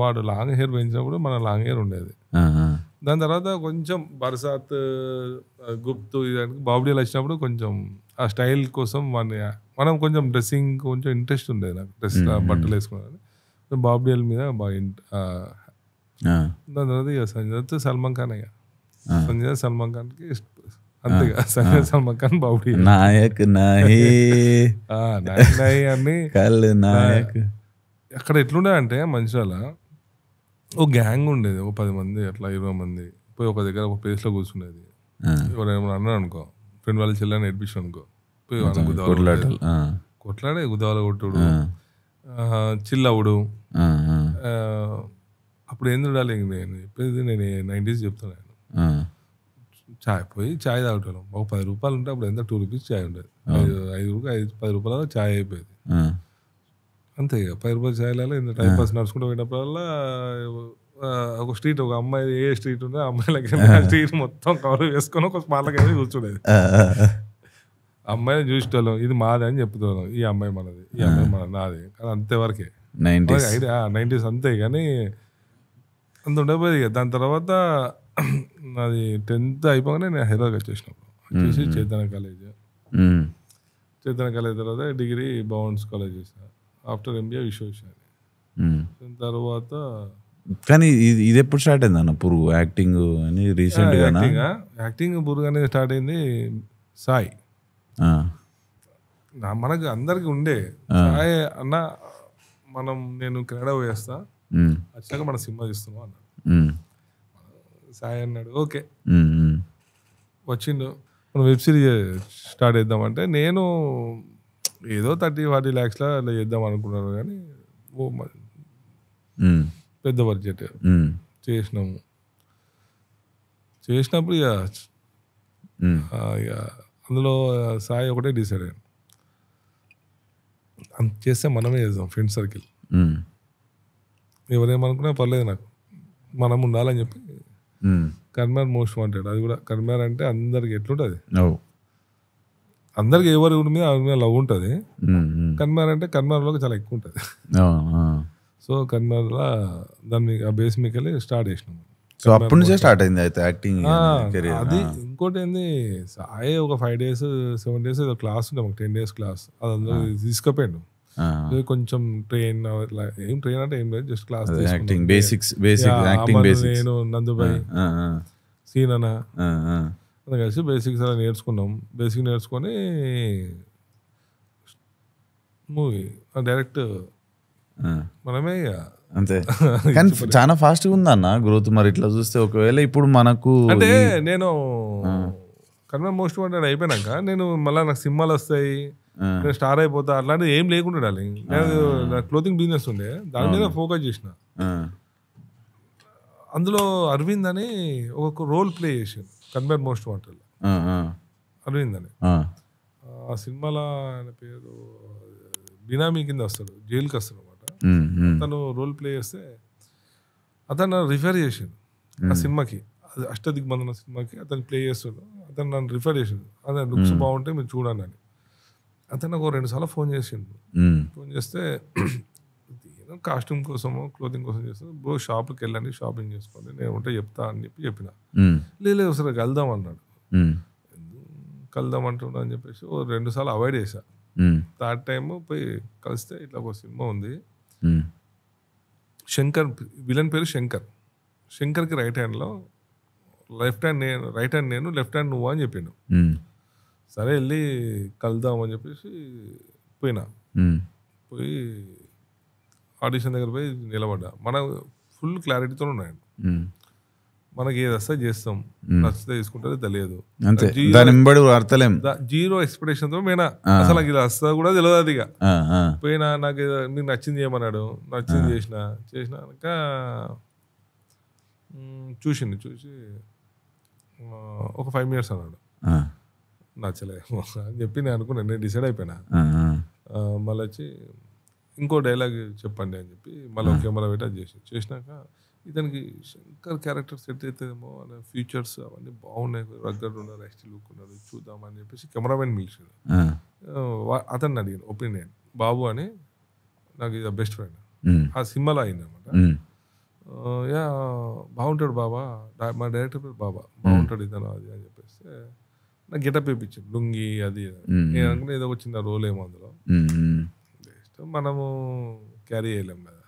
[SPEAKER 2] వాడు లాంగ్ హెయిర్ పెంచినప్పుడు మన లాంగ్ హెయిర్ ఉండేది దాని తర్వాత కొంచెం బర్సాత్ గుప్తు ఇదానికి బాబుడీలు వచ్చినప్పుడు కొంచెం ఆ స్టైల్ కోసం వాడిని మనం కొంచెం డ్రెస్సింగ్ కొంచెం ఇంట్రెస్ట్ ఉండేది నాకు డ్రెస్ బట్టలు వేసుకున్నాను బాబుడీల మీద బాగా దాని తర్వాత ఇక సంజయ్ సల్మాన్ ఖాన్ అయ్యా సంజయ్ సల్మాన్ ఖాన్కి అంతేగా సంజయ్ సల్మాన్ ఖాన్ బాబుడి నాయక్ నాయి నాయక్ నాయి అని నాయక్ అక్కడ ఎట్లుండే అంటే మనుషుల ఒక గ్యాంగ్ ఉండేది ఒక పది మంది అట్లా ఇరవై మంది పోయి ఒక దగ్గర ఒక లో కూర్చుండేది ఎవరైనా అన్నాడు అనుకో ఫ్రెండ్ వాళ్ళ చెల్లెని ఎడ్మిషన్ అనుకో పోయి కొట్లాడే గుదాలు కొట్టుడు చిల్లవుడు అప్పుడు ఏం చూడాలి నేను చెప్పేది నేను నైన్టీస్ చెప్తున్నాను చాయ్ పోయి చాయ్ తాగుతాను ఒక పది రూపాయలు ఉంటే అప్పుడు ఎంత టూ రూపీస్ చాయ్ ఉండేది ఐదు ఐదు ఐదు పది రూపాయల చాయ్ అయిపోయేది అంతే ఇక పైరు పోయి చేయాలి ఇంత టైం పాస్ నడుచుకుంటూ పోయినప్పుడల్లా ఒక స్ట్రీట్ ఒక అమ్మాయి ఏ స్ట్రీట్ ఉందో అమ్మాయిలకి స్ట్రీట్ మొత్తం కవర్ వేసుకొని ఒక స్మాళ్ళకి కూర్చుండేది అమ్మాయిని చూసేటోళ్ళం ఇది మాది అని చెప్తాను ఈ అమ్మాయి మనది ఈ అమ్మాయి మన నాది కానీ అంతేవరకే ఐడియా నైంటీస్ అంతే కానీ అంత ఉండకపోయేది ఇక దాని తర్వాత నాది <clears throat> టెన్త్ అయిపోగానే నేను హైదరాబాద్ వచ్చేసినప్పుడు వచ్చేసి చైతన్య కాలేజ్ చైతన్య కాలేజ్ తర్వాత డిగ్రీ బౌన్స్ కాలేజ్ చేసిన ఆఫ్టర్ ఎంబీఏ
[SPEAKER 1] విశ్వవిషయాన్ని తర్వాత కానీ ఇది ఇది ఎప్పుడు స్టార్ట్ అయింది అన్న పురుగు యాక్టింగ్ అని రీసెంట్
[SPEAKER 2] గా యాక్టింగ్ పురుగు అనేది స్టార్ట్ అయింది సాయి మనకు అందరికి ఉండే సాయి అన్న మనం నేను క్రీడా వేస్తా వచ్చాక మన సినిమా చూస్తున్నాం అన్నాడు సాయి అన్నాడు ఓకే వచ్చిండు మనం వెబ్ సిరీస్ స్టార్ట్ చేద్దామంటే నేను ఏదో థర్టీ ఫార్టీ ల్యాక్స్లో అలా చేద్దాం అనుకున్నారు కానీ ఓ పెద్ద బడ్జెట్ చేసినాము చేసినప్పుడు ఇక ఇక అందులో సాయి ఒకటే డిసైడ్ అయ్యాను అంత చేస్తే మనమే చేద్దాం ఫ్రెండ్ సర్కిల్ ఎవరేమనుకున్నా పర్లేదు నాకు మనం ఉండాలని చెప్పి కర్మార్ మోస్ట్ వాంటెడ్ అది కూడా కర్మార్ అంటే అందరికి ఎట్లుంటుంది అందరికి ఎవరి మీద ఎవరి మీద లవ్ ఉంటుంది కన్మార్ అంటే కన్మార్లోకి చాలా ఎక్కువ ఉంటుంది సో కన్మార్లా దాన్ని ఆ బేస్ మీకు వెళ్ళి స్టార్ట్ చేసినాం సో అప్పటి నుంచే
[SPEAKER 1] స్టార్ట్ అయింది అయితే యాక్టింగ్ అది
[SPEAKER 2] ఇంకోటి ఏంది సాయి ఒక ఫైవ్ డేస్ సెవెన్ డేస్ ఏదో క్లాస్ ఉండే మాకు టెన్ డేస్ క్లాస్ అది అందరూ తీసుకుపోయాడు కొంచెం ట్రైన్ ఏం ట్రైన్ అంటే ఏం లేదు just class acting basics basic acting basics నేను నందుబాయ్ సీననా అని కలిసి బేసిక్స్ అలా నేర్చుకున్నాం బేసిక్ నేర్చుకొని మూవీ డైరెక్ట్ మనమే
[SPEAKER 1] అంతే <laughs> కానీ చాలా ఫాస్ట్గా ఉందన్న గ్రోత్ మరి ఇట్లా చూస్తే ఒకవేళ ఇప్పుడు మనకు అంటే
[SPEAKER 2] నేను కన్నా మోస్ట్ వాంటెడ్ అయిపోయినాక నేను మళ్ళీ నాకు సినిమాలు వస్తాయి నేను స్టార్ అయిపోతా అట్లాంటిది ఏం లేకుండా నేను క్లోతింగ్ బిజినెస్ ఉండే దాని మీద ఫోకస్ చేసిన అందులో అరవింద్ అని ఒక రోల్ ప్లే చేసాను కన్వేర్ మోస్ట్ వాంటెడ్ అరవింద్ ఆ సినిమాలో ఆయన పేరు బినామీ కింద వస్తాడు జైలుకి వస్తాడు అనమాట తను రోల్ ప్లే చేస్తే అతను నన్ను రిఫర్ చేసిండు ఆ సినిమాకి అది అష్టదిగ్బంధన సినిమాకి అతను ప్లే చేస్తాడు అతను నన్ను రిఫర్ చేసిండు అతను లుక్స్ బాగుంటే మీరు చూడండి అని అతను నాకు రెండు సార్లు ఫోన్ చేసిండు ఫోన్ చేస్తే ఏదో కాస్ట్యూమ్ కోసమో క్లోతింగ్ కోసం చేస్తాను బ్రో షాప్కి వెళ్ళండి షాపింగ్ చేసుకోండి నేను ఉంటే చెప్తా అని చెప్పి చెప్పిన లేదు సరే కలుద్దాం అన్నాడు కలుద్దాం అంటున్నా అని చెప్పేసి ఓ రెండు సార్లు అవాయిడ్ చేశా థర్డ్ టైమ్ పోయి కలిస్తే ఇట్లా ఒక సినిమా ఉంది శంకర్ విలన్ పేరు శంకర్ శంకర్కి రైట్ హ్యాండ్లో లెఫ్ట్ హ్యాండ్ నేను రైట్ హ్యాండ్ నేను లెఫ్ట్ హ్యాండ్ నువ్వు అని చెప్పిండు సరే వెళ్ళి కలుద్దాం అని చెప్పేసి పోయినా పోయి ఆడిషన్ దగ్గర పోయి నిలబడ్డా మన ఫుల్ క్లారిటీతో ఉన్నాయండి మనకి ఏది వస్తే చేస్తాం నచ్చితే తీసుకుంటే తెలియదు జీరో ఎక్స్పెక్టేషన్ తో పోయినా అసలు ఇది వస్తా కూడా తెలియదు అది పోయినా నాకు నీకు నచ్చింది చేయమన్నాడు నచ్చింది చేసిన చేసినాక చూసింది చూసి ఒక ఫైవ్ మినిట్స్ అన్నాడు నచ్చలేదు <laughs> అని చెప్పి నేను అనుకున్నాను నేను డిసైడ్ అయిపోయినా మళ్ళీ వచ్చి ఇంకో డైలాగ్ చెప్పండి అని చెప్పి మళ్ళీ కెమెరా పెట్టి అది చేసి చేసినాక ఇతనికి శంకర్ క్యారెక్టర్ సెట్ అవుతుందేమో అనే ఫ్యూచర్స్ అవన్నీ బాగున్నాయి రగ్గర ఉన్నారు ఎస్టీ లుక్ ఉన్నారు చూద్దామని చెప్పేసి కెమెరామెన్ పిలిచాడు అతన్ని అడిగాను ఒపీనియన్ బాబు అని నాకు ఇది బెస్ట్ ఫ్రెండ్ ఆ సినిమాలో అనమాట యా బాగుంటాడు బాబా మా డైరెక్టర్ పేరు బాబా బాగుంటాడు ఇతను అది అని చెప్పేస్తే నాకు గెటప్ ఇప్పించాడు లుంగి అది నేను అనుకున్న ఏదో వచ్చిన రోల్ ఏమో అందులో మనము క్యారీ చేయలేం కదా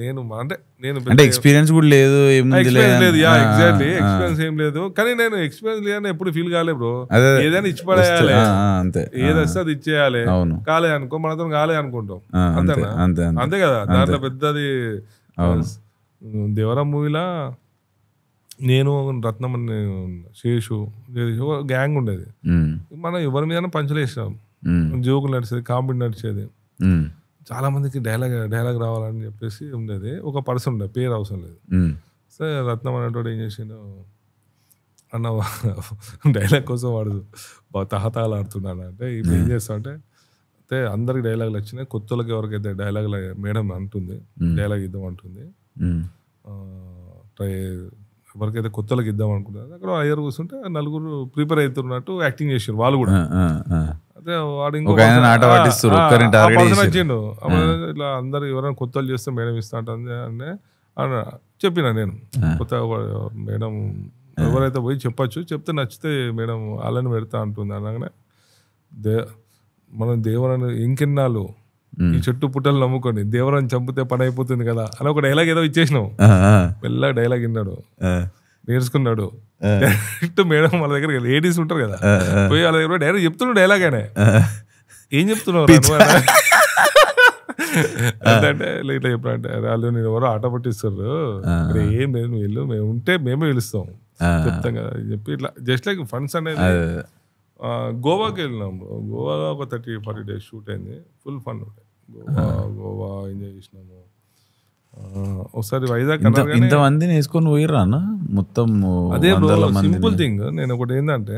[SPEAKER 2] నేను అంటే నేను అంటే ఎక్స్పీరియన్స్ కూడా లేదు లేదు యా ఎగ్జాక్ట్లీ ఎక్స్పీరియన్స్ ఏం లేదు కానీ నేను ఎక్స్పీరియన్స్ లేదని ఎప్పుడు ఫీల్ కాలే బ్రో ఏదైనా ఇచ్చి పడేయాలి ఏది వస్తే అది ఇచ్చేయాలి కాలేదు అనుకో మనతో కాలేదు అనుకుంటాం అంతేనా అంతే కదా దాంట్లో పెద్దది దేవరా మూవీలా నేను రత్నం శేషు గ్యాంగ్ ఉండేది మనం ఎవరి మీద పంచలేసాం జోకులు నడిచేది కామెడీ నడిచేది చాలా మందికి డైలాగ్ డైలాగ్ రావాలని చెప్పేసి ఉండేది ఒక పర్సన్ ఉండే పేరు అవసరం లేదు సరే రత్నం అనేటువంటి ఏం చేసిండు అన్న <laughs> డైలాగ్ కోసం వాడు తహతాలు ఆడుతున్నాడు అంటే ఇప్పుడు ఏం చేస్తా అంటే అంటే అందరికి డైలాగులు వచ్చినాయి కొత్తలకి ఎవరికైతే డైలాగులు మేడం అంటుంది డైలాగ్ ఇద్దాం అంటుంది ట్రై ఎవరికైతే కొత్తలకు ఇద్దాం అనుకుంటారు అక్కడ అయ్యర్ కూర్చుంటే నలుగురు ప్రిపేర్ అవుతున్నట్టు యాక్టింగ్ చేసారు వాళ్ళు కూడా వాడు ఇట్లా అందరు ఎవరైనా కొత్తలు చేస్తే మేడం ఇస్తా అని చెప్పిన నేను కొత్త మేడం ఎవరైతే పోయి చెప్పచ్చు చెప్తే నచ్చితే మేడం అలానే పెడతా అంటుంది అనగానే దే మనం దేవరని ఇంకెన్నాళ్ళు ఈ చెట్టు పుట్టలు నమ్ముకొని దేవరని చంపితే పని అయిపోతుంది కదా అని ఒక డైలాగ్ ఏదో ఇచ్చేసినావు మెల్లగా డైలాగ్ విన్నాడు నేర్చుకున్నాడు డైరెక్ట్ మేడం వాళ్ళ దగ్గర లేడీస్ ఉంటారు కదా పోయి వాళ్ళ దగ్గర డైరెక్ట్ చెప్తున్నాడు డైలాగ్ అనే ఏం చెప్తున్నావు అంటే ఇట్లా చెప్పిన అంటే వాళ్ళు నేను ఎవరో ఆట పట్టిస్తారు ఏం లేదు వెళ్ళు మేము ఉంటే మేమే పిలుస్తాం చెప్తాం కదా చెప్పి ఇట్లా జస్ట్ లైక్ ఫండ్స్ అనేది గోవాకి వెళ్ళినాం గోవాలో ఒక థర్టీ ఫార్టీ డేస్ షూట్ అయింది ఫుల్ ఫండ్ ఉంటాయి గోవా గోవా ఎంజాయ్ చేసినాము ఒకసారి వైజాగ్ ఇంతమందిని
[SPEAKER 1] వేసుకొని పోయిర్రా అన్న మొత్తం అదే సింపుల్
[SPEAKER 2] థింగ్ నేను ఒకటి ఏంటంటే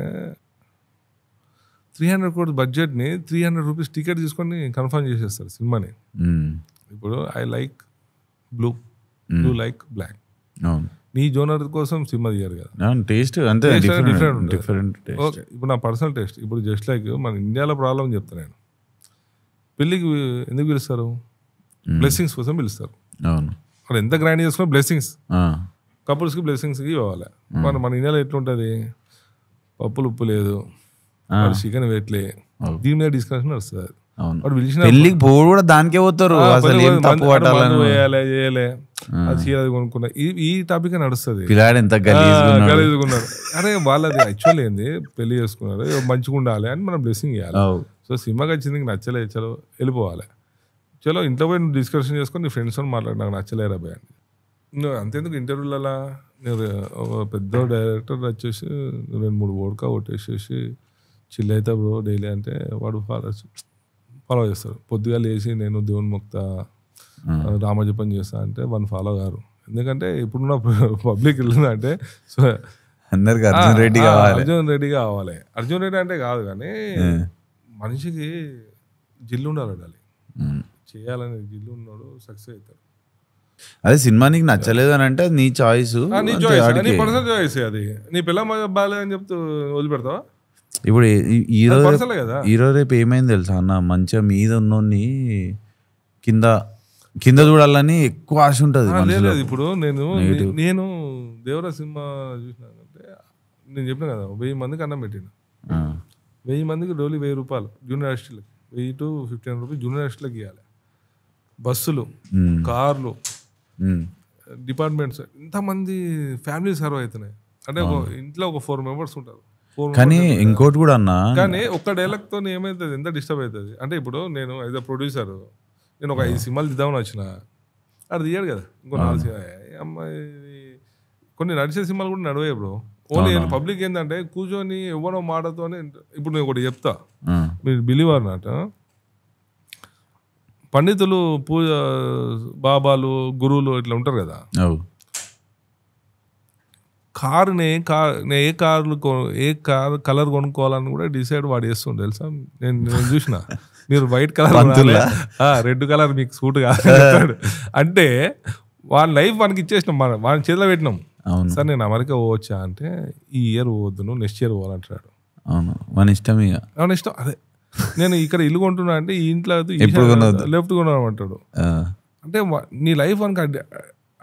[SPEAKER 2] త్రీ హండ్రెడ్ కోర్స్ బడ్జెట్ని త్రీ హండ్రెడ్ రూపీస్ టికెట్ తీసుకొని కన్ఫర్మ్ చేసేస్తారు సినిమాని ఇప్పుడు I like blue blue like black నీ జోనర్ కోసం సినిమా తీయాలి
[SPEAKER 1] కదా టేస్ట్ అంతే డిఫరెంట్
[SPEAKER 2] ఓకే ఇప్పుడు నా పర్సనల్ టేస్ట్ ఇప్పుడు జస్ట్ లైక్ మన ఇండియాలో ప్రాబ్లం చెప్తాను నేను పెళ్ళికి ఎందుకు పిలుస్తారు బ్లెస్సింగ్స్ కోసం పిలుస్తారు వాళ్ళు ఎంత గ్రాండ్ చేసుకున్నా బ్లెస్సింగ్స్ కపుల్స్కి బ్లెస్సింగ్స్కి ఇవ్వాలి మన మన ఇండియాలో ఎట్లుంటది పప్పులు ఉప్పు లేదు చికెన్ వేట్లే దీని మీద డిస్కషన్ వస్తుంది పెళ్ళికి పోడు కూడా దానికే పోతారు అసలు ఏం తప్పు చేయలే అది చీరది కొనుక్కున్నా ఈ టాపిక్ నడుస్తుంది పిల్లాడు ఎంత గలీజుకున్నారు అరే వాళ్ళది యాక్చువల్ ఏంది పెళ్లి చేసుకున్నారు మంచిగా ఉండాలి అని మనం బ్లెస్సింగ్ ఇవ్వాలి సో సినిమాకి వచ్చింది నచ్చలే చలో వెళ్ళిపోవాలి చలో ఇంట్లో పోయి నువ్వు డిస్కషన్ చేసుకొని నీ ఫ్రెండ్స్తో మాట్లాడి నాకు నచ్చలేరా భయ అని నువ్వు అంతేందుకు ఇంటర్వ్యూలలో నేను పెద్ద డైరెక్టర్ వచ్చేసి రెండు మూడు ఓడకా కొట్టేసేసి చిల్ అవుతా బ్రో డైలీ అంటే వాడు ఫాలో ఫాలో చేస్తారు పొద్దుగా లేచి నేను దేవుని ముక్త hmm. పని చేస్తా అంటే వాడిని ఫాలో గారు ఎందుకంటే ఇప్పుడున్న పబ్లిక్ <laughs> అంటే సో అందరికి అర్జున్ రెడ్డి కావాలి అర్జున్ రెడ్డి కావాలి అర్జున్ రెడ్డి అంటే కాదు కానీ hmm. మనిషికి జిల్లు ఉండాలి చేయాలనే గిల్లు ఉన్నాడు సక్సెస్ అవుతాడు
[SPEAKER 1] అదే సినిమా నీకు నచ్చలేదు అని అంటే నీ చాయిస్ చాయిస్
[SPEAKER 2] అది నీ పిల్ల బాగాలేదని చెప్తూ వదిలిపెడతావా
[SPEAKER 1] ఇప్పుడు ఈరోజు ఈరోజు రేపు ఏమైంది తెలుసా అన్న మంచిగా మీద ఉన్నోని కింద కింద చూడాలని ఎక్కువ ఆశ ఉంటుంది ఇప్పుడు నేను
[SPEAKER 2] నేను దేవరా సినిమా చూసినానంటే నేను చెప్పిన కదా వెయ్యి మందికి అన్నం పెట్టిన వెయ్యి మందికి డోలీ వెయ్యి రూపాయలు జూనియర్ అసిస్టులకి వెయ్యి టు ఫిఫ్టీన్ రూపీస్ జూనియర్ అసిస్టులకి ఇవ్వాలి బస్సులు కార్లు డిపార్ట్మెంట్స్ ఇంతమంది ఫ్యామిలీ సర్వ్ అవుతున్నాయి అంటే ఇంట్లో ఒక ఫోర్ మెంబర్స్ ఉంటారు కానీ
[SPEAKER 1] ఇంకోటి కూడా అన్న కానీ
[SPEAKER 2] ఒక్క డైలాగ్తో ఏమవుతుంది ఎంత డిస్టర్బ్ అవుతుంది అంటే ఇప్పుడు నేను ఏదో ప్రొడ్యూసర్ నేను ఒక ఐదు సినిమాలు తీద్దామని వచ్చిన అది తీయడు కదా ఇంకో నాలుగు అమ్మాయి కొన్ని నడిచే సినిమాలు కూడా నడవే బ్రో ఓన్లీ పబ్లిక్ ఏంటంటే కూర్చొని ఎవరో మాటతోనే ఇప్పుడు నేను ఒకటి చెప్తా మీరు బిలీవ్ అన్నట్టు పండితులు పూజ బాబాలు గురువులు ఇట్లా ఉంటారు కదా కారుని కార్ ఏ కార్లు ఏ కార్ కలర్ కొనుక్కోవాలని కూడా డిసైడ్ వాడు చేస్తుండే తెలుసా నేను నేను చూసిన మీరు వైట్ కలర్ రెడ్ కలర్ మీకు సూట్ కాదు అంటే వాళ్ళ లైఫ్ మనకి ఇచ్చేసినాం మనం వాళ్ళని చేతిలో పెట్టినాం సార్ నేను అమెరికా పోవచ్చా అంటే ఈ ఇయర్ పోవద్దును నెక్స్ట్ ఇయర్ పోవాలంటాడు
[SPEAKER 3] అవును మన ఇష్టం ఇక
[SPEAKER 2] మన ఇష్టం అదే నేను ఇక్కడ ఇల్లు కొంటున్నా అంటే ఈ ఇంట్లో లెఫ్ట్ కొన్నాను అంటాడు అంటే నీ లైఫ్ అనుక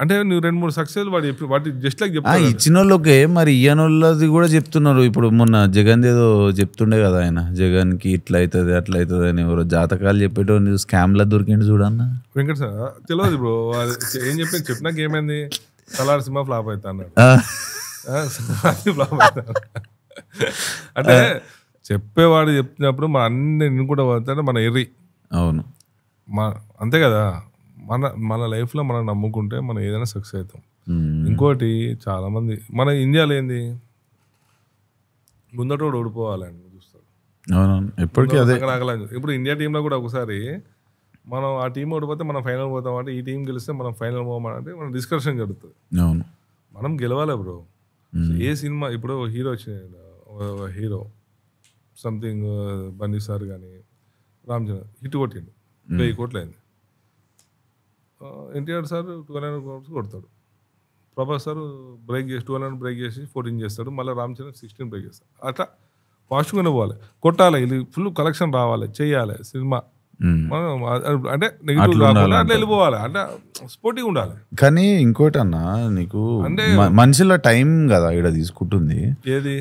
[SPEAKER 2] అంటే నువ్వు రెండు మూడు సక్సెస్ వాడు చెప్పి వాటి జస్ట్ లైక్ చెప్తా ఇచ్చిన
[SPEAKER 1] వాళ్ళకే మరి ఇయనోళ్ళది కూడా చెప్తున్నారు ఇప్పుడు మొన్న జగన్ ఏదో చెప్తుండే కదా ఆయన జగన్కి ఇట్లా అవుతుంది అట్లా అవుతుంది అని ఎవరో జాతకాలు చెప్పేటో స్కామ్లా దొరికిండు చూడన్న
[SPEAKER 2] వెంకట సార్ తెలియదు ఇప్పుడు ఏం చెప్పి చెప్పినాక ఏమైంది సలార్ సినిమా ఫ్లాప్ అవుతా అన్నారు ఫ్లాప్ అవుతా అంటే చెప్పేవాడు చెప్పినప్పుడు మన అన్ని నేను కూడా పోతాడు మన ఎర్రి అవును మన అంతే కదా మన మన లైఫ్లో మనం నమ్ముకుంటే మనం ఏదైనా సక్సెస్ అవుతాం ఇంకోటి చాలామంది మన ఇండియాలో ఏంది కూడా ఓడిపోవాలని
[SPEAKER 3] చూస్తాడు ఎప్పటికీ అదే
[SPEAKER 2] ఇప్పుడు ఇండియా టీంలో కూడా ఒకసారి మనం ఆ టీం ఓడిపోతే మనం ఫైనల్ పోతాం అంటే ఈ టీం గెలిస్తే మనం ఫైనల్ పోమంటే మనం డిస్కషన్ జరుగుతుంది అవును మనం గెలవాలి బ్రో ఏ సినిమా ఇప్పుడు hero hero something Bunny sir కానీ రామ్ హిట్ కొట్టిండు hmm. వెయ్యి కోట్లు అయింది NTR sir two hundred crores కొడతాడు ప్రభాస్ సార్ బ్రేక్ చేసి టూ హండ్రెడ్ బ్రేక్ చేసి ఫోర్టీన్ చేస్తాడు మళ్ళీ రామ్ చరణ్ సిక్స్టీన్ బ్రేక్ చేస్తాడు అట్లా గానే పోవాలి కొట్టాలి ఇది ఫుల్ కలెక్షన్ రావాలి చేయాలి సినిమా hmm. మనం అంటే నెగిటివ్ అట్లా వెళ్ళిపోవాలి అంటే స్పోర్టివ్ ఉండాలి
[SPEAKER 1] కానీ ఇంకోటి అన్న నీకు అంటే మనిషిలో టైం కదా ఇక్కడ తీసుకుంటుంది ఏది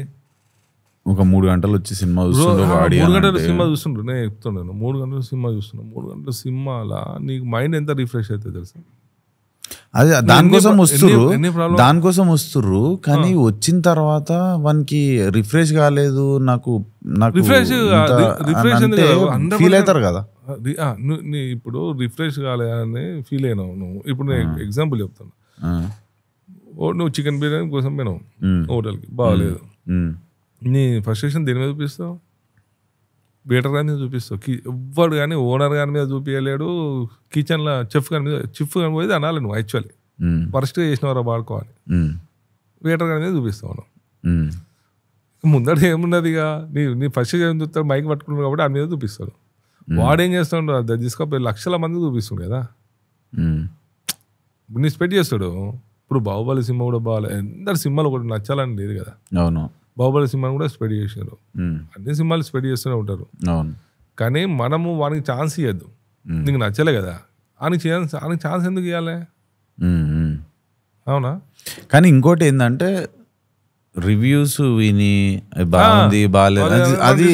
[SPEAKER 1] ఒక మూడు గంటలు వచ్చి సినిమా మూడు గంటల సినిమా
[SPEAKER 2] చూస్తుండ్రు నేను చెప్తున్నాను మూడు గంటల సినిమా చూస్తున్నాను మూడు గంటల సినిమా అలా నీకు మైండ్ ఎంత రిఫ్రెష్ అవుతుంది తెలుసా అదే దానికోసం వస్తురు
[SPEAKER 1] దానికోసం వస్తురు కానీ వచ్చిన తర్వాత వానికి రిఫ్రెష్ కాలేదు నాకు నాకు రిఫ్రెష్ రిఫ్రెష్ ఫీల్ అవుతారు కదా
[SPEAKER 2] ఇప్పుడు రిఫ్రెష్ కాలేదని ఫీల్ అయినావు నువ్వు ఇప్పుడు నేను ఎగ్జాంపుల్ చెప్తాను నువ్వు చికెన్ బిర్యానీ కోసం పోయినావు హోటల్కి బాగాలేదు నీ ఫ్రస్ట్రేషన్ దేని మీద చూపిస్తావు బీటర్ కానీ చూపిస్తావు కి ఎవ్వడు కానీ ఓనర్ కానీ మీద చూపించలేడు కిచెన్లో చెఫ్ కానీ మీద చెఫ్ కానీ పోయి అనాలి నువ్వు యాక్చువల్లీ ఫస్ట్గా చేసినవారా వాడుకోవాలి బీటర్ కానీ మీద చూపిస్తావు
[SPEAKER 4] మనం
[SPEAKER 2] ముందట ఏమున్నది ఇక నీ నీ ఫస్ట్ ఏం చూస్తాడు మైక్ పట్టుకున్నాడు కాబట్టి ఆ మీద చూపిస్తాడు వాడేం చేస్తాడు అది తీసుకపోయి లక్షల మంది చూపిస్తుంది కదా నీ స్పెట్ చేస్తాడు ఇప్పుడు బాహుబలి సినిమా కూడా బాగాలేదు ఎందరు సినిమాలు కూడా నచ్చాలని లేదు కదా అవును బాహుబలి సినిమాని కూడా స్ప్రెడ్ చేసినారు అన్ని సినిమాలు స్ప్రెడ్ చేస్తూనే ఉంటారు కానీ మనము వానికి ఛాన్స్ ఇవ్వద్దు నీకు నచ్చలే కదా ఆయన ఛాన్స్ ఆయన ఛాన్స్ ఎందుకు ఇవ్వాలి అవునా
[SPEAKER 1] కానీ ఇంకోటి ఏంటంటే రివ్యూస్ విని బాగుంది బాగాలేదు అది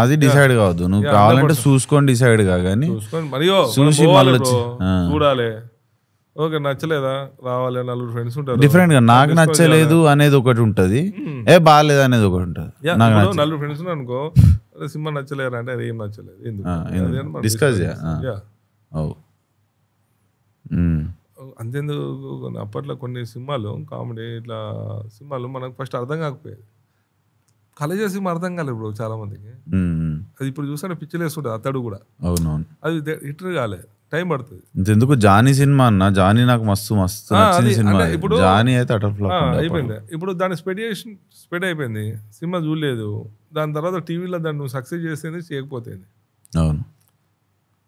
[SPEAKER 1] అది డిసైడ్ కావద్దు నువ్వు కావాలంటే చూసుకొని డిసైడ్ కాగానే చూసి మళ్ళీ
[SPEAKER 2] చూడాలి ఓకే నచ్చలేదా రావాలి నలుగురు ఫ్రెండ్స్ ఉంటారు డిఫరెంట్ గా నాకు నచ్చలేదు అనేది
[SPEAKER 1] ఒకటి ఉంటది hmm. ఏ బాగాలేదు అనేది ఒకటి ఉంటది
[SPEAKER 2] నలుగురు ఫ్రెండ్స్ అనుకో సినిమా నచ్చలేరు అంటే అది ఏం నచ్చలేదు ఎందుకు డిస్కస్ అంతేందుకు అప్పట్లో కొన్ని సినిమాలు కామెడీ ఇట్లా సినిమాలు మనకు ఫస్ట్ అర్థం కాకపోయేది కళ చేసి అర్థం కాలేదు ఇప్పుడు చాలా మందికి అది ఇప్పుడు చూస్తే పిచ్చిలేస్తుంటుంది అతడు కూడా అవునవును అది హిట్ కాలేదు టైం
[SPEAKER 1] పడుతుంది ఎందుకు జానీ సినిమా అన్న జానీ నాకు మస్తు మస్తు సినిమా ఇప్పుడు జానీ అయితే అటర్ ఫ్లాప్ అయిపోయింది
[SPEAKER 2] ఇప్పుడు దాని స్పెడియేషన్ స్పెడ్ అయిపోయింది సినిమా చూడలేదు దాని తర్వాత టీవీలో దాన్ని నువ్వు సక్సెస్ చేస్తే చేయకపోతుంది అవును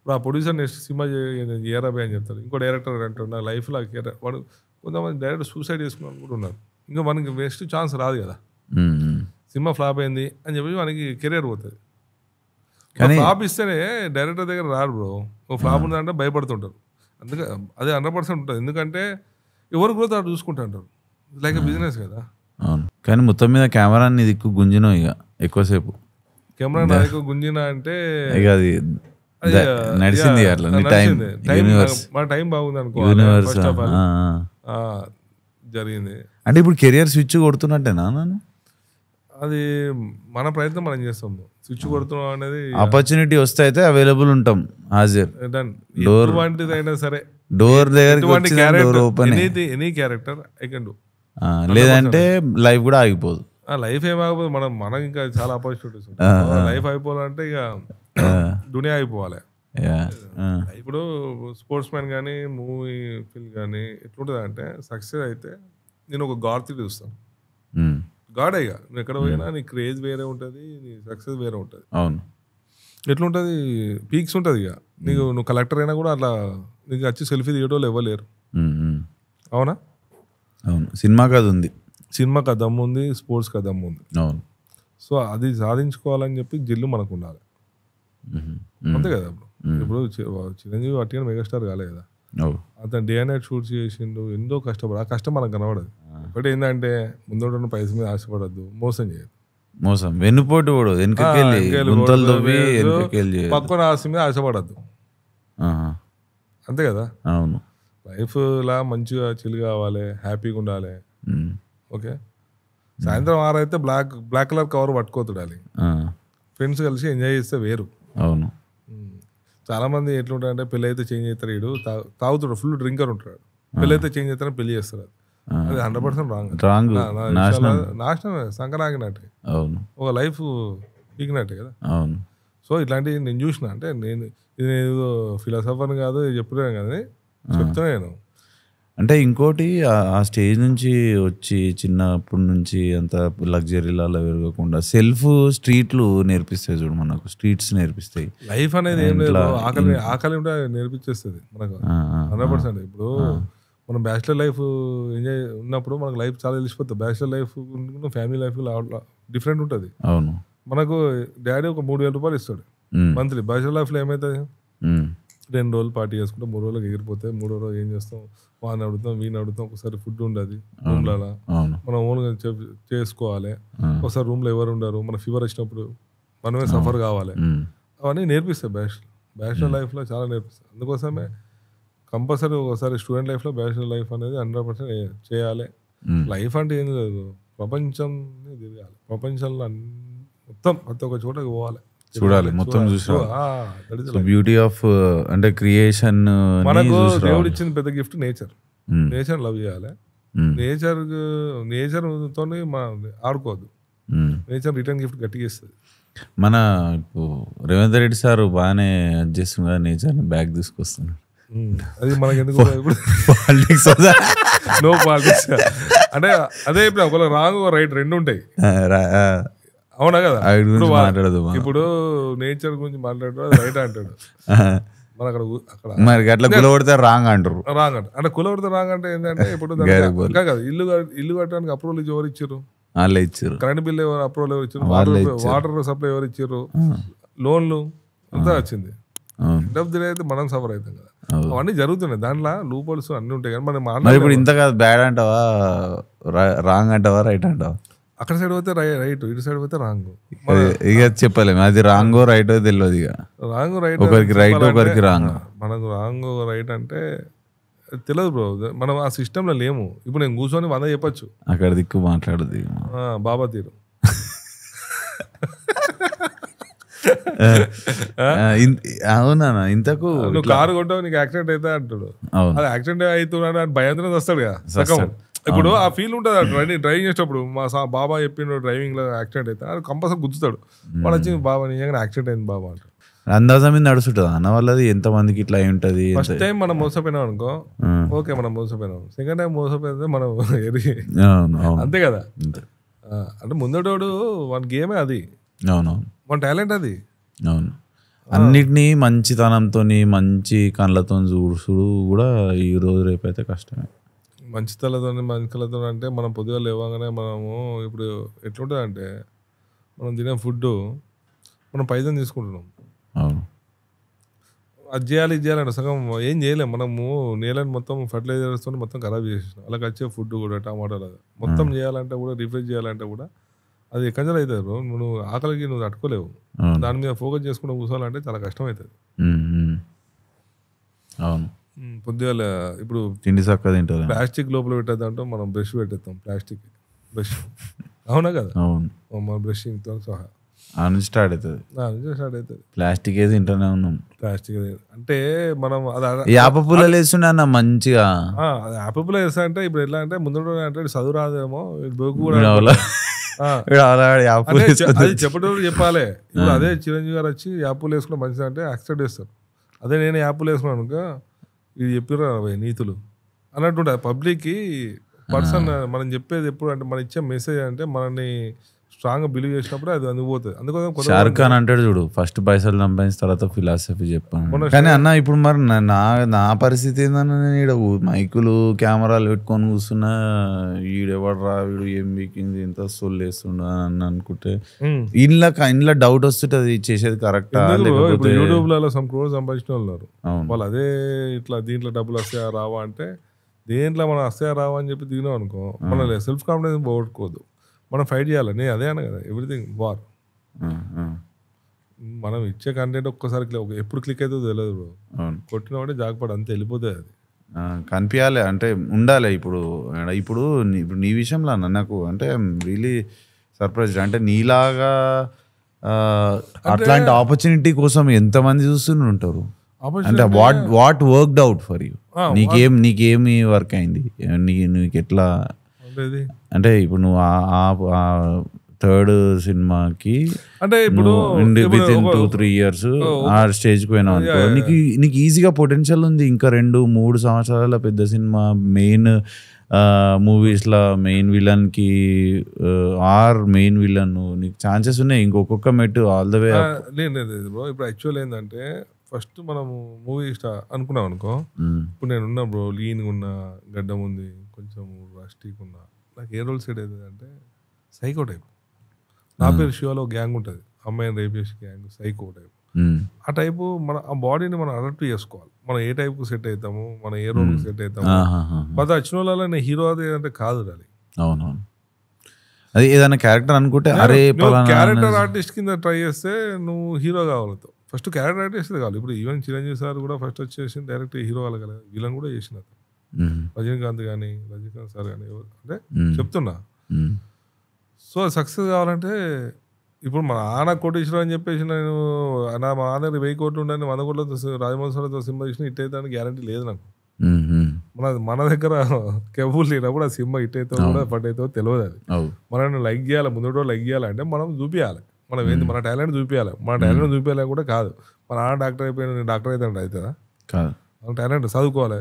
[SPEAKER 2] ఇప్పుడు ఆ ప్రొడ్యూసర్ నెక్స్ట్ సినిమా ఏరాబాయ్ అని చెప్తారు ఇంకో డైరెక్టర్ అంటారు నా లైఫ్లో కేరా వాడు కొంతమంది డైరెక్టర్ సూసైడ్ చేసుకున్నాను కూడా ఉన్నారు ఇంకా మనకి బెస్ట్ ఛాన్స్ రాదు కదా సినిమా ఫ్లాప్ అయింది అని చెప్పి మనకి కెరీర్ పోతుంది ఫ్లాప్ ఇస్తేనే డైరెక్టర్ దగ్గర రారు బ్రో ఓ ఫ్లాప్ ఉందంటే భయపడుతుంటారు అందుకే అదే హండ్రెడ్ పర్సెంట్ ఉంటుంది ఎందుకంటే ఎవరు గ్రోత్ అటు చూసుకుంటా అంటారు లైక్ బిజినెస్ కదా
[SPEAKER 1] అవును కానీ మొత్తం మీద కెమెరా అనేది దిక్కు గుంజిన ఇక ఎక్కువసేపు కెమెరా నాకు గుంజిన అంటే ఇక అది నడిచింది అట్లా టైం యూనివర్స్ మా టైం బాగుంది అనుకో యూనివర్స్ జరిగింది అంటే ఇప్పుడు కెరియర్ స్విచ్ కొడుతున్నట్టేనా నన్ను
[SPEAKER 2] అది మన ప్రయత్నం మనం చేస్తాం స్విచ్ కొడుతున్నాం అనేది ఆపర్చునిటీ
[SPEAKER 1] వస్తే అయితే అవైలబుల్ ఉంటాం హాజర్ డోర్
[SPEAKER 2] వంటిది అయినా సరే
[SPEAKER 1] డోర్ దగ్గర door open
[SPEAKER 2] any character I can do
[SPEAKER 1] లేదంటే లైఫ్ కూడా ఆగిపోదు
[SPEAKER 2] లైఫ్ ఏం ఆగిపోదు మనం మనకి ఇంకా చాలా ఆపర్చునిటీస్ ఉంటాయి లైఫ్ అయిపోవాలంటే ఇక దునియా అయిపోవాలి ఇప్పుడు స్పోర్ట్స్ మ్యాన్ కానీ మూవీ ఫిల్ కానీ ఎట్లుంటుంది అంటే సక్సెస్ అయితే నేను ఒక గార్తి చూస్తాను hmm. గాడే ఇక నువ్వు ఎక్కడ పోయినా నీ క్రేజ్ వేరే ఉంటుంది నీ సక్సెస్ వేరే ఉంటుంది అవును ఎట్లుంటుంది పీక్స్ ఉంటుంది ఇక నీకు నువ్వు కలెక్టర్ అయినా కూడా అట్లా నీకు వచ్చి సెల్ఫీ తీయడం ఇవ్వలేరు అవునా అవును సినిమా కథ ఉంది సినిమా కథ ఉంది స్పోర్ట్స్ కథ ఉంది అవును సో అది సాధించుకోవాలని చెప్పి జిల్లు మనకు ఉండాలి అంతే కదా ఇప్పుడు ఇప్పుడు చిరంజీవి అట్టిగా మెగాస్టార్ కాలే కదా అతను డే నైట్ షూట్ చేసిండు ఎంతో కష్టపడు ఆ కష్టం మనకు కనబడదు ఒకటి ఏంటంటే ముందు పైస మీద ఆశపడద్దు మోసం చేయదు
[SPEAKER 1] మోసం వెన్నుపోటు కూడా
[SPEAKER 2] పక్కన ఆశ మీద ఆశపడద్దు అంతే కదా అవును లైఫ్లా మంచిగా చిల్ కావాలి హ్యాపీగా ఉండాలి ఓకే సాయంత్రం ఆరైతే బ్లాక్ బ్లాక్ కలర్ కవర్ పట్టుకోతుడాలి ఫ్రెండ్స్ కలిసి ఎంజాయ్ చేస్తే వేరు అవును చాలామంది ఎట్లుంటారంటే పెళ్ళి అయితే చేంజ్ అవుతారు వీడు తాగుతాడు ఫుల్ డ్రింకర్ ఉంటాడు పెళ్ళి అయితే చేంజ్ అవుతారని పెళ్లి చేస్తారు పర్సెంట్ రాంగ్ రాంగ్ అవును ఒక లైఫ్ పీకినట్టే కదా అవును సో ఇట్లాంటివి నేను చూసిన అంటే నేను ఇది నేను ఫిలాసఫర్ని కాదు చెప్పలేను కానీ చెప్తున్నా
[SPEAKER 1] అంటే ఇంకోటి ఆ స్టేజ్ నుంచి వచ్చి చిన్నప్పటి నుంచి అంత లగ్జరీలలో అలా పెరగకుండా సెల్ఫ్ స్ట్రీట్లు నేర్పిస్తాయి చూడు మనకు స్ట్రీట్స్ నేర్పిస్తాయి లైఫ్ అనేది ఏం లేదు ఆకలి
[SPEAKER 2] ఆకలి కూడా నేర్పించేస్తుంది మనకు హండ్రెడ్ పర్సెంట్ ఇప్పుడు మనం బ్యాచిలర్ లైఫ్ ఎంజాయ్ ఉన్నప్పుడు మనకు లైఫ్ చాలా తెలిసిపోతుంది bachelor life family life different ఉంటుంది అవును మనకు డాడీ ఒక మూడు వేల రూపాయలు ఇస్తాడు మంత్లీ బ్యాచిలర్ లైఫ్లో ఏమవుతుంది రెండు రోజులు పార్టీ చేసుకుంటాం మూడు రోజులకు ఎగిరిపోతే మూడో రోజు ఏం చేస్తాం వాడిని అడుగుతాం వీని అడుగుతాం ఒకసారి ఫుడ్ ఉండదు రూమ్లో మనం ఓన్గా చేసుకోవాలి ఒకసారి రూమ్లో ఎవరు ఉండరు మన ఫీవర్ వచ్చినప్పుడు మనమే సఫర్ కావాలి అవన్నీ నేర్పిస్తాయి బ్యాచిలర్ బ్యాచిలర్ లైఫ్లో చాలా నేర్పిస్తాయి అందుకోసమే కంపల్సరీ ఒకసారి స్టూడెంట్ లైఫ్లో బ్యాచులర్ లైఫ్ అనేది హండ్రెడ్ పర్సెంట్ చేయాలి లైఫ్ అంటే ఏం లేదు ప్రపంచం తిరగాలి ప్రపంచంలో మొత్తం ప్రతి ఒక్క చోటకి పోవాలి చూడాలి మొత్తం చూసి
[SPEAKER 1] బ్యూటీ ఆఫ్ అంటే క్రియేషన్ uh, మనకు దేవుడు
[SPEAKER 2] ఇచ్చిన పెద్ద గిఫ్ట్ నేచర్ నేచర్ లవ్ చేయాలి నేచర్ నేచర్ తోనే ఆడుకోవద్దు నేచర్ రిటర్న్ గిఫ్ట్ గట్టిగా ఇస్తుంది
[SPEAKER 1] మన ఇప్పుడు రేవంత్ రెడ్డి సార్ బాగానే అడ్జస్ట్ నేచర్ని బ్యాక్ తీసుకొస్తున్నారు
[SPEAKER 2] అది ఎందుకు పాలిటిక్స్ నో పాలిటిక్స్ అంటే అదే ఇప్పుడు ఒకవేళ రాంగ్ రైట్ రెండు ఉంటాయి అవునా కదా మాట్లాడదు ఇప్పుడు నేచర్ గురించి మాట్లాడు రైట్ అంటాడు మన అక్కడ మరి అట్లా కులబడితే రాంగ్ అంటారు రాంగ్ అంటారు అంటే కులబడితే రాంగ్ అంటే ఏంటంటే <laughs> ఇప్పుడు కాదు ఇల్లు ఇల్లు కట్టడానికి అప్రూవల్ ఎవరు ఇచ్చారు వాళ్ళే ఇచ్చారు కరెంట్ బిల్ ఎవరు అప్రూవల్ ఎవరు ఇచ్చారు వాటర్ సప్లై ఎవరు ఇచ్చారు లోన్లు అంతా వచ్చింది డబ్బు తినేది మనం సఫర్ అవుతాం కదా అవన్నీ జరుగుతున్నాయి దాంట్లో లూపల్స్ అన్నీ ఉంటాయి కానీ మనం మరి ఇప్పుడు
[SPEAKER 1] కాదు బ్యాడ్ అంటావా రాంగ్ అంటావా రైట్ అంటావా
[SPEAKER 2] అక్కడ సైడ్ పోతే రైట్ ఇటు సైడ్ పోతే రాంగ్
[SPEAKER 1] ఇక చెప్పలేము అది రాంగ్ రైట్ తెలియదు ఇక రాంగ్ రైట్ ఒకరికి రైట్ ఒకరికి రాంగ్
[SPEAKER 2] మనకు రాంగ్ రైట్ అంటే తెలియదు బ్రో మనం ఆ సిస్టంలో లేము ఇప్పుడు నేను కూర్చొని వంద చెప్పచ్చు
[SPEAKER 1] అక్కడ దిక్కు మాట్లాడదు బాబా తీరు అవునా ఇంతకు నువ్వు కారు
[SPEAKER 2] కొట్టావు నీకు యాక్సిడెంట్ అయితే అంటాడు అది యాక్సిడెంట్ అవుతున్నాడు అని భయంతో వస్తాడు కదా సగం ఇప్పుడు ఆ ఫీల్ ఉంటుంది డ్రైవింగ్ డ్రైవింగ్ చేసేటప్పుడు మా బాబా చెప్పిండు డ్రైవింగ్ లో యాక్సిడెంట్ అయితే అది కంపల్సరీ గుర్తుతాడు వాడు వచ్చి బాబా నిజంగా యాక్సిడెంట్ అయింది బాబా అంటాడు
[SPEAKER 1] అందాజ మీద నడుస్తుంటది అన్న వాళ్ళది ఎంత మందికి ఇట్లా ఉంటది ఫస్ట్
[SPEAKER 2] టైం మనం మోసపోయినాం అనుకో ఓకే మనం మోసపోయినాం సెకండ్ టైం మోసపోయితే మనం ఎరిగి అంతే కదా అంటే ముందటోడు వాడి గేమే అది అవును మన టాలెంట్ అది
[SPEAKER 1] అవును అన్నిటినీ మంచితనంతో మంచి కళ్ళతో చూసుడు కూడా ఈ రోజు రేపైతే కష్టమే
[SPEAKER 2] మంచి తలతో మంచి కళ్ళతో అంటే మనం పొద్దుగా లేవగానే మనము ఇప్పుడు ఎట్లుంటుంది అంటే మనం తినే ఫుడ్ మనం పైసలు తీసుకుంటున్నాం అవును అది చేయాలి ఇది చేయాలంటే సగం ఏం చేయలేము మనము నేలని మొత్తం ఫర్టిలైజర్స్తో మొత్తం ఖరాబ్ చేసేసినాం అలాగే వచ్చే ఫుడ్ కూడా టమాటాలు మొత్తం చేయాలంటే కూడా రిఫ్రెష్ చేయాలంటే కూడా అది కంజల్ అవుతుంది బ్రో నువ్వు ఆకలికి నువ్వు తట్టుకోలేవు దాని మీద ఫోకస్ చేసుకుంటూ కూర్చోవాలంటే చాలా కష్టం అవుతుంది అవును పొద్దుగాల ఇప్పుడు తిండి సక్క తింటారు ప్లాస్టిక్ లోపల పెట్టేదంటే మనం బ్రష్ పెట్టేస్తాం ప్లాస్టిక్ బ్రష్ అవునా కదా అవును మన బ్రషింగ్తో సహా
[SPEAKER 1] ఆ స్టార్ట్ అవుతుంది స్టార్ట్ అవుతుంది ప్లాస్టిక్ ఏది తింటూనే ఉన్నాం
[SPEAKER 2] ప్లాస్టిక్ అంటే మనం అది యాప పూలలు
[SPEAKER 1] వేస్తుండే అన్న మంచిగా
[SPEAKER 2] యాప పూల వేస్తా అంటే ఇప్పుడు ఎట్లా అంటే ముందు అంటే చదువు రాదేమో బొగ్గు కూడా అది చెప్పేటోడు చెప్పాలి ఇప్పుడు అదే చిరంజీవి గారు వచ్చి యాపులు వేసుకున్న మంచిది అంటే యాక్సెప్ట్ చేస్తారు అదే నేను యాపులు వేసుకున్నాను ఇది చెప్పిర్రు నీతులు అన్నట్టుంటుంది పబ్లిక్కి పర్సన్ మనం చెప్పేది ఎప్పుడు అంటే మనం ఇచ్చే మెసేజ్ అంటే మనని స్ట్రాంగ్ బిలీవ్ చేసినప్పుడు అది అందిపోతుంది అందుకోసం షారుఖ్ ఖాన్
[SPEAKER 1] అంటాడు చూడు ఫస్ట్ పైసలు సంపాదించిన తర్వాత ఫిలాసఫీ చెప్పాను కానీ అన్న ఇప్పుడు మరి నా నా పరిస్థితి ఏందన్న నేను ఈడ మైకులు కెమెరాలు పెట్టుకొని కూర్చున్నా రా వీడు ఏం బీకింది ఇంత సొల్లు వేస్తున్నా అని అనుకుంటే ఇంట్లో ఇంట్లో డౌట్ వస్తుంటది చేసేది కరెక్ట్
[SPEAKER 2] యూట్యూబ్ లో సమ్ క్రోర్ సంపాదించిన వాళ్ళు వాళ్ళు అదే ఇట్లా దీంట్లో డబ్బులు వస్తాయా రావా అంటే దేంట్లో మనం వస్తాయా రావా అని చెప్పి దిగినాం అనుకో మన సెల్ఫ్ కాన్ఫిడెన్స్ పోగొట్టుకోదు మనం ఫైట్ చేయాలి నేను అదే అన్నా కదా ఎవ్రీథింగ్ వార్ hmm, hmm. మనం ఇచ్చే కంటెంట్ ఒక్కసారి ఎప్పుడు క్లిక్ అవుతుందో తెలియదు బ్రో వాడే జాగపడి అంతే వెళ్ళిపోతుంది అది
[SPEAKER 1] కనిపించాలి అంటే ఉండాలి ఇప్పుడు ఇప్పుడు ఇప్పుడు నీ విషయంలో అన్న నాకు అంటే రియలీ సర్ప్రైజ్ అంటే నీలాగా అట్లాంటి ఆపర్చునిటీ కోసం ఎంతమంది చూస్తూనే ఉంటారు అంటే what what worked out for you నీకేం నీకేమి వర్క్ అయింది నీ నీకు ఎట్లా చెప్పేది అంటే ఇప్పుడు నువ్వు ఆ థర్డ్ సినిమాకి అంటే ఇప్పుడు with in two three years ఆ స్టేజ్ పోయినా అనుకో నీకు నీకు ఈజీగా పొటెన్షియల్ ఉంది ఇంకా రెండు మూడు సంవత్సరాల పెద్ద సినిమా మెయిన్ మూవీస్లో మెయిన్ విలన్ కి ఆర్ మెయిన్ విలన్ నీకు ఛాన్సెస్ ఉన్నాయి ఇంకొక మెట్టు ఆల్ ద వే
[SPEAKER 2] లేదు లేదు బ్రో ఇప్పుడు యాక్చువల్ ఏంటంటే ఫస్ట్ మనము మూవీ అనుకున్నాం అనుకో hmm. ఇప్పుడు నేను ఉన్నా బ్రో లీన్గా ఉన్న గడ్డం ఉంది కొంచెం రష్టీగా ఉన్నా నాకు ఏ రోల్ సెట్ అవుతుంది అంటే సైకో టైప్ నా పేరు షివాలో గ్యాంగ్ ఉంటుంది అమ్మాయిని రేపు చేసి గ్యాంగ్ సైకో టైప్ ఆ టైపు మన ఆ బాడీని మనం అడాప్ట్ చేసుకోవాలి మనం ఏ టైప్కు సెట్ అవుతాము మనం ఏ రోల్కి సెట్ అవుతాము పద వచ్చిన వాళ్ళ హీరో అది అంటే కాదు అది
[SPEAKER 3] అవును
[SPEAKER 1] అది ఏదైనా క్యారెక్టర్ అనుకుంటే అరే క్యారెక్టర్
[SPEAKER 2] ఆర్టిస్ట్ కింద ట్రై చేస్తే నువ్వు హీరో కావాలతో ఫస్ట్ క్యారెక్టర్ ఆర్టిస్ట్ కావాలి ఇప్పుడు ఈవెన్ చిరంజీవి సార్ కూడా ఫస్ట్ వచ్చేసి డైరెక్ట్ హీరో కావాలి కదా వీళ్ళని కూడా చేసినారు Mm-hmm. రజనీకాంత్ కానీ రజనీకాంత్ సార్ కానీ అంటే mm-hmm. చెప్తున్నా mm-hmm. సో సక్సెస్ కావాలంటే ఇప్పుడు మా నాన్న కోటీశ్వరు అని చెప్పేసి నేను నా మా ఆన వెయ్యి కోట్లు ఉండని వంద కోట్లతో రాజమోహన్ సార్తో సినిమా ఇచ్చిన హిట్ అవుతానికి గ్యారంటీ లేదు నాకు మన మన దగ్గర కేబుల్ లేనప్పుడు ఆ సినిమా హిట్ అవుతావు కూడా పట్ అవుతావో తెలియదు అది మనం లైక్ చేయాలి ముందు లైక్ చేయాలంటే మనం చూపించాలి మనం ఏంది మన టాలెంట్ చూపించాలి మన టాలెంట్ చూపించాలి కూడా కాదు మన ఆన డాక్టర్ అయిపోయిన డాక్టర్ అయితే అవుతుందా కాదు టాలెంట్ చదువుకోవాలి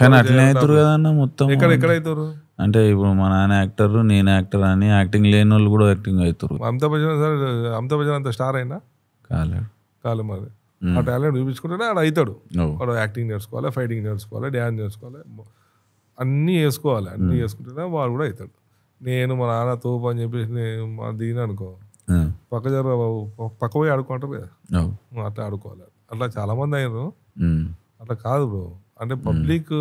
[SPEAKER 2] కానీ అట్లనే అవుతారు కదన్న మొత్తం ఎక్కడ ఎక్కడ అవుతారు
[SPEAKER 1] అంటే ఇప్పుడు మా నాన్న యాక్టర్ నేను యాక్టర్ అని యాక్టింగ్ లేని వాళ్ళు కూడా యాక్టింగ్ అవుతారు
[SPEAKER 2] అమితాబ్ బచ్చన్ సార్ అమితాబ్ బచ్చన్ అంత స్టార్ అయినా కాలేడు కాలే మరి ఆ టాలెంట్ చూపించుకుంటేనే ఆడు అవుతాడు వాడు యాక్టింగ్ నేర్చుకోవాలి ఫైటింగ్ నేర్చుకోవాలి డ్యాన్స్ నేర్చుకోవాలి అన్నీ వేసుకోవాలి అన్నీ వేసుకుంటేనే వాడు కూడా అవుతాడు నేను మా నాన్న తోపు అని చెప్పేసి నేను దీని అనుకో పక్క జర పక్క పోయి ఆడుకుంటారు కదా అట్లా ఆడుకోవాలి అట్లా చాలా మంది అయినారు అట్లా కాదు బ్రో అంటే పబ్లిక్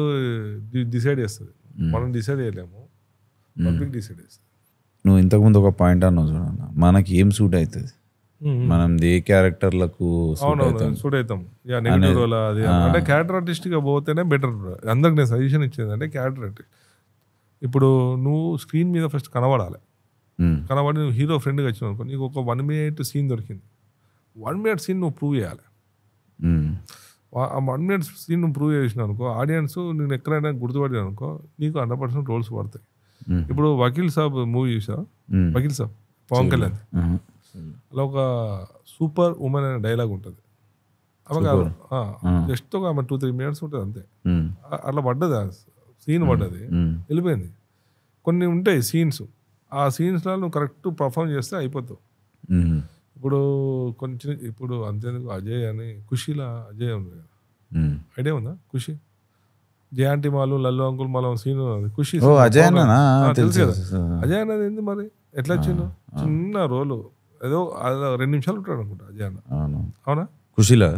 [SPEAKER 2] డిసైడ్ చేస్తుంది మనం డిసైడ్ చేయలేము పబ్లిక్ డిసైడ్ చేస్తుంది
[SPEAKER 1] నువ్వు ఇంతకుముందు ఒక పాయింట్ అన్నావు చూడన్న మనకి ఏం సూట్ అవుతుంది మనం ఏ
[SPEAKER 2] క్యారెక్టర్లకు సూట్ అవుతాం అంటే క్యారెక్టర్ ఆర్టిస్ట్గా పోతేనే బెటర్ అందరికి నేను సజెషన్ ఇచ్చేది అంటే క్యారెక్టర్ ఆర్టిస్ట్ ఇప్పుడు నువ్వు స్క్రీన్ మీద ఫస్ట్ కనబడాలి కనబడి నువ్వు హీరో ఫ్రెండ్గా వచ్చినావు అనుకో నీకు ఒక వన్ మినిట్ సీన్ దొరికింది వన్ మినిట్ సీన్ నువ్వు ప్రూవ్ చేయాలి ఆ వన్ మినిట్స్ సీన్ ప్రూవ్ చేసిన అనుకో ఆడియన్స్ నేను ఎక్కడైనా గుర్తుపడిన అనుకో నీకు హండ్రెడ్ పర్సెంట్ రోల్స్ పడతాయి ఇప్పుడు వకీల్ సాబ్ మూవీ చూసా వకీల్ సాబ్ పవన్ కళ్యాణ్ అలా ఒక సూపర్ ఉమెన్ అనే డైలాగ్ ఉంటుంది జస్ట్ ఒక ఆమె టూ త్రీ మినిట్స్ ఉంటుంది అంతే అట్లా పడ్డది సీన్ పడ్డది వెళ్ళిపోయింది కొన్ని ఉంటాయి సీన్స్ ఆ సీన్స్లో నువ్వు కరెక్ట్ పర్ఫామ్ చేస్తే అయిపోతావు ఇప్పుడు కొంచెం ఇప్పుడు అంతేందుకు అజయ్ అని ఖుషీల అజయ్ ఉంది కదా ఐడియా ఉందా ఖుషి జయాంటి మాలు లల్లు అంకుల్ మనం సీన్ ఖుషి అజయ్ తెలుసు కదా అజయ్ అన్నది ఏంది మరి ఎట్లా వచ్చిండు చిన్న రోలు ఏదో రెండు నిమిషాలు ఉంటాడు అనుకుంటా అజయ్ అన్న అవునా ఖుషిలా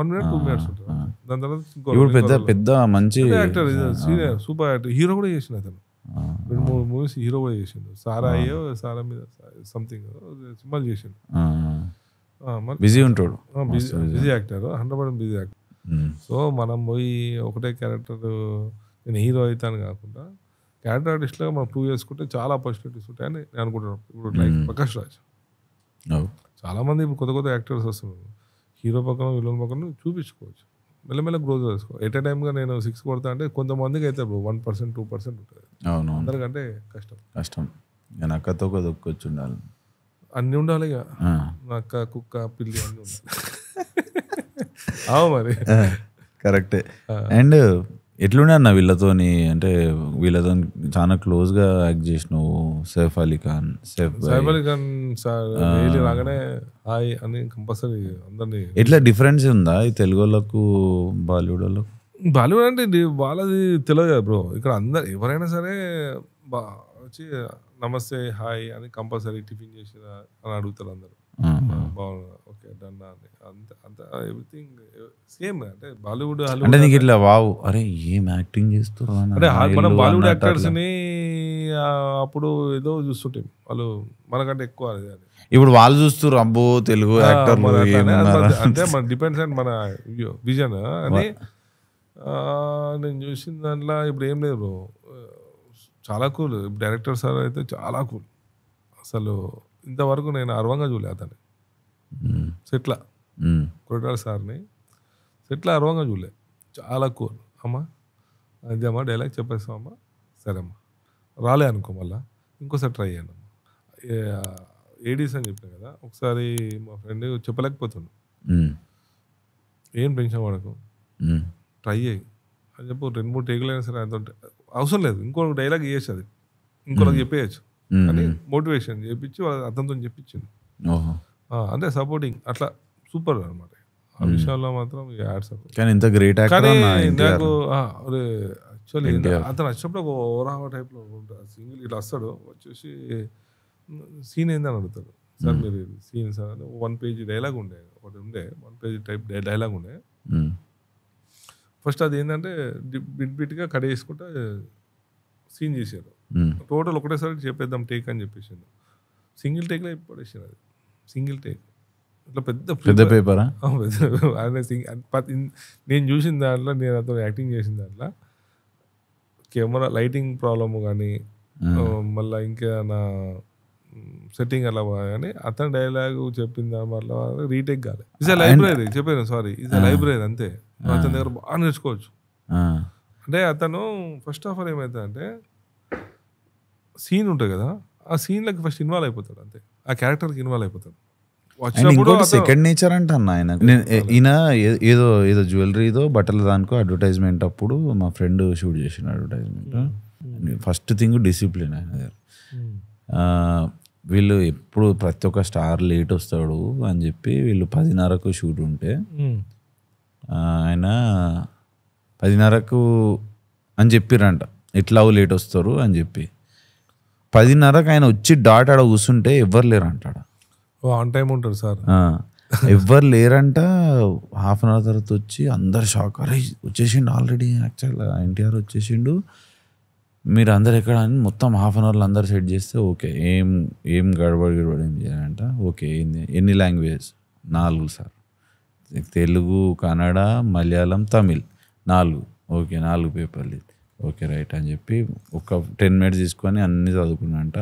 [SPEAKER 2] వన్ మినిట్ టూ మినిట్స్ ఉంటాడు దాని తర్వాత పెద్ద పెద్ద మంచి actor senior super actor hero కూడా చేసిన అతను రెండు మూడు మూవీస్ హీరో కూడా చేసిండు సారా అయ్యో సారా మీద సంథింగ్ సినిమా చేసిండు బిజీ ఉంటాడు busy actor hundred percent busy actor so మనం పోయి ఒకటే క్యారెక్టర్ నేను హీరో అవుతాను కాకుండా క్యారెక్టర్ లాగా మనం ప్రూవ్ చేసుకుంటే చాలా ఆపర్చునిటీస్ ఉంటాయని నేను అనుకుంటున్నాను ఇప్పుడు లైక్ ప్రకాష్ రాజ్ మంది ఇప్పుడు కొత్త కొత్త యాక్టర్స్ వస్తున్నారు హీరో పక్కన విలన్ పక్కన చూపించుకోవచ్చు మెల్లమెల్ల గ్రోత్ చేసుకో ఎట్ ఏ టైమ్గా నేను సిక్స్ కొడతా అంటే కొంతమందికి అయితే వన్ పర్సెంట్ టూ పర్సెంట్ ఉంటుంది అవును అందరికంటే కష్టం
[SPEAKER 1] కష్టం నేను అక్కతో దొక్కొచ్చి ఉండాలి
[SPEAKER 2] అన్నీ ఉండాలి ఇక అక్క కుక్క పిల్లి అన్నీ ఉండాలి <laughs> అవు మరి కరెక్టే అండ్
[SPEAKER 1] ఎట్లుండే అన్న వీళ్ళతోని అంటే వీళ్ళతో చాలా క్లోజ్గా యాక్ట్ చేసినావు సైఫ్ అలీ ఖాన్ సైఫ్ సైఫ్ అలీ ఖాన్ సార్ రాగానే
[SPEAKER 2] హాయ్ అని కంపల్సరీ అందరి
[SPEAKER 1] ఎట్లా డిఫరెన్స్ ఉందా ఈ తెలుగు వాళ్ళకు బాలీవుడ్ వాళ్ళకు
[SPEAKER 2] బాలీవుడ్ అంటే వాళ్ళది తెలియదు కదా బ్రో ఇక్కడ అందరు ఎవరైనా సరే బా వచ్చి నమస్తే హాయ్ అని కంపల్సరీ టిఫిన్ చేసిరా అని అడుగుతారు అందరు Mm-hmm. అంత అంత ఎవ్రీథింగ్ eh, సేమ్ అంటే బాలీవుడ్ అంటే నీకు ఇట్లా
[SPEAKER 1] వావు అరే ఏం యాక్టింగ్ చేస్తారు అంటే మనం బాలీవుడ్ యాక్టర్స్ని
[SPEAKER 2] అప్పుడు ఏదో చూస్తుంటే వాళ్ళు మనకంటే ఎక్కువ
[SPEAKER 1] ఇప్పుడు వాళ్ళు చూస్తారు అబ్బో తెలుగు యాక్టర్ అంటే
[SPEAKER 2] మన డిపెండ్స్ అండ్ మన విజన్ అని నేను చూసిన దాంట్లో ఇప్పుడు ఏం లేదు చాలా కూల్ డైరెక్టర్ సార్ అయితే చాలా కూల్ అసలు ఇంతవరకు నేను అర్వంగా చూలే అతన్ని సెట్ల కొట్టాడు సార్ని సెట్ల అర్వంగా చూలే చాలా కూల్ అమ్మా అమ్మా డైలాగ్ చెప్పేస్తాం అమ్మా సరేమ్మా రాలే అనుకో మళ్ళా ఇంకోసారి ట్రై చేయను ఏడీస్ అని చెప్పాను కదా ఒకసారి మా ఫ్రెండ్ చెప్పలేకపోతుండు ఏం పెంచాం వాడుకు ట్రై చేయి అని చెప్పి రెండు మూడు టేకులైనా సరే అంత అవసరం లేదు ఇంకో డైలాగ్ ఇవ్వచ్చు అది ఇంకోలాగా చెప్పేయచ్చు అని మోటివేషన్ చేపించి అతనితో చెప్పించింది అంటే సపోర్టింగ్ అట్లా సూపర్ అనమాట ఆ విషయంలో మాత్రం యాడ్ సపోర్ట్ కానీ ఇంత గ్రేట్ కానీ నాకు అరే యాక్చువల్లీ అతను వచ్చినప్పుడు ఒక ఓరావా టైప్లో ఉంటాడు సింగిల్ ఇట్లా వస్తాడు వచ్చేసి సీన్ ఏందని అడుగుతాడు సార్ మీరు సీన్ సార్ అంటే వన్ పేజీ డైలాగ్ ఉండే ఒకటి ఉండే వన్ పేజీ టైప్ డైలాగ్ ఉండే ఫస్ట్ అది ఏంటంటే బిట్ బిట్గా కట్ చేసుకుంటే సీన్ చేశారు టోటల్ ఒకటేసారి చెప్పేద్దాం టేక్ అని చెప్పేసిండు సింగిల్ లో పడేసింది అది సింగిల్ టేక్ ఇట్లా పెద్ద పెద్ద పేపర్ నేను చూసిన దాంట్లో నేను అతను యాక్టింగ్ చేసిన దాంట్లో కెమెరా లైటింగ్ ప్రాబ్లమ్ కానీ మళ్ళీ ఇంకా నా సెట్టింగ్ అలా కానీ అతని డైలాగ్ దాని మళ్ళీ రీటేక్ కాదు ఇది లైబ్రరీ చెప్పాను సారీ ఇది లైబ్రరీ అంతే అతని దగ్గర బాగా నేర్చుకోవచ్చు అంటే అతను ఫస్ట్ ఆఫ్ ఆల్ అంటే సీన్ ఉంటుంది కదా ఆ సీన్లకి ఫస్ట్ ఇన్వాల్వ్ అయిపోతాడు అంతే ఆ క్యారెక్టర్కి ఇన్వాల్వ్ అయిపోతాడు వచ్చినప్పుడు సెకండ్ నేచర్
[SPEAKER 1] అంట అన్న ఆయన ఈయన ఏదో ఏదో జ్యువెలరీదో బట్టల దానికో అడ్వర్టైజ్మెంట్ అప్పుడు మా ఫ్రెండ్ షూట్ చేసిన అడ్వర్టైజ్మెంట్ ఫస్ట్ థింగ్ డిసిప్లిన్ ఆయన దగ్గర hmm. వీళ్ళు ఎప్పుడు ప్రతి ఒక్క స్టార్ లేట్ వస్తాడు అని చెప్పి వీళ్ళు పదిన్నరకు షూట్ ఉంటే hmm. ఆయన పదిన్నరకు అని చెప్పిరంట ఎట్లా లేట్ వస్తారు అని చెప్పి పదిన్నరకు ఆయన వచ్చి డాట్ ఆడ కూర్చుంటే ఎవ్వరు లేరు అంటాడు
[SPEAKER 2] ఆన్ టైం ఉంటారు సార్
[SPEAKER 1] ఎవ్వరు లేరంట హాఫ్ అన్ అవర్ తర్వాత వచ్చి అందరు షాక్ అరే వచ్చేసిండు ఆల్రెడీ యాక్చువల్ ఎన్టీఆర్ వచ్చేసిండు మీరు అందరు ఎక్కడ అని మొత్తం హాఫ్ అన్ అవర్లో అందరు సెట్ చేస్తే ఓకే ఏం ఏం గడబడి గడబడి ఏం చేయాలంట ఓకే ఏంది ఎన్ని లాంగ్వేజెస్ నాలుగు సార్ తెలుగు కన్నడ మలయాళం తమిళ్ నాలుగు ఓకే నాలుగు పేపర్లు ఓకే రైట్ అని చెప్పి ఒక టెన్ మినిట్స్ తీసుకొని అన్ని చదువుకున్నంట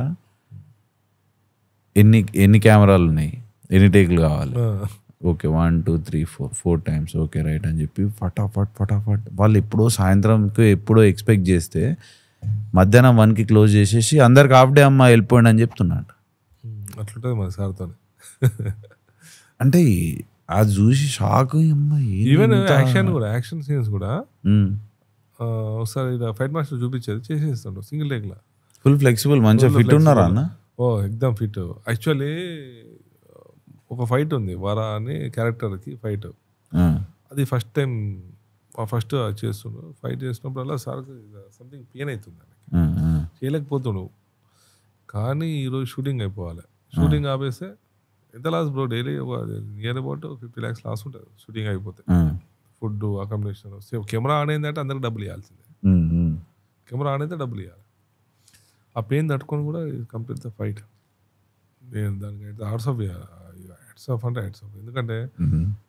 [SPEAKER 1] ఎన్ని ఎన్ని కెమెరాలు ఉన్నాయి ఎన్ని టేకులు కావాలి okay one two three four four times okay right అని చెప్పి ఫటాఫట్ ఫటాఫట్ వాళ్ళు ఎప్పుడో సాయంత్రంకి ఎప్పుడో ఎక్స్పెక్ట్ చేస్తే మధ్యాహ్నం వన్కి క్లోజ్ చేసేసి అందరికి హాఫ్ డే అమ్మ వెళ్ళిపోయింది అని చెప్తున్నాడు
[SPEAKER 2] అట్లుంటుంది మన సార్తో
[SPEAKER 1] అంటే అది చూసి షాక్ అమ్మాయి ఈవెన్ యాక్షన్
[SPEAKER 2] కూడా యాక్షన్ సీన్స్ కూడా ఒకసారి ఇలా ఫైట్ మాస్టర్ చూపించేది చేసేస్తాడు సింగిల్ లా ఫుల్ ఫ్లెక్సిబుల్ మంచిగా ఫిట్ ఉన్నారా అన్న ఓ ఎగ్జామ్ ఫిట్ యాక్చువల్లీ ఒక ఫైట్ ఉంది వరా అని క్యారెక్టర్కి ఫైట్ అది ఫస్ట్ టైం ఫస్ట్ చేస్తుండ్రు ఫైట్ చేసినప్పుడల్లా సార్ సంథింగ్ పెయిన్ అవుతుంది ఆయనకి చేయలేకపోతుండు కానీ ఈరోజు షూటింగ్ అయిపోవాలి షూటింగ్ ఆపేస్తే ఎంత లాస్ బ్రో డైలీ ఒక near about fifty lakhs loss ఉంటుంది షూటింగ్ అయిపోతే ఫుడ్ అకామిడేషన్ కెమెరా ఆన్ అయిందంటే అందరికి డబ్బులు ఇవ్వాల్సిందే కెమెరా ఆన్ అయితే డబ్బులు ఇవ్వాలి ఆ పెయిన్ తట్టుకొని కూడా కంప్లీట్ ద ఫైట్ నేను దానికి అయితే ఆర్ట్స్ ఆఫ్ హెడ్స్ ఆఫ్ అంటే హెడ్స్ ఆఫ్ ఎందుకంటే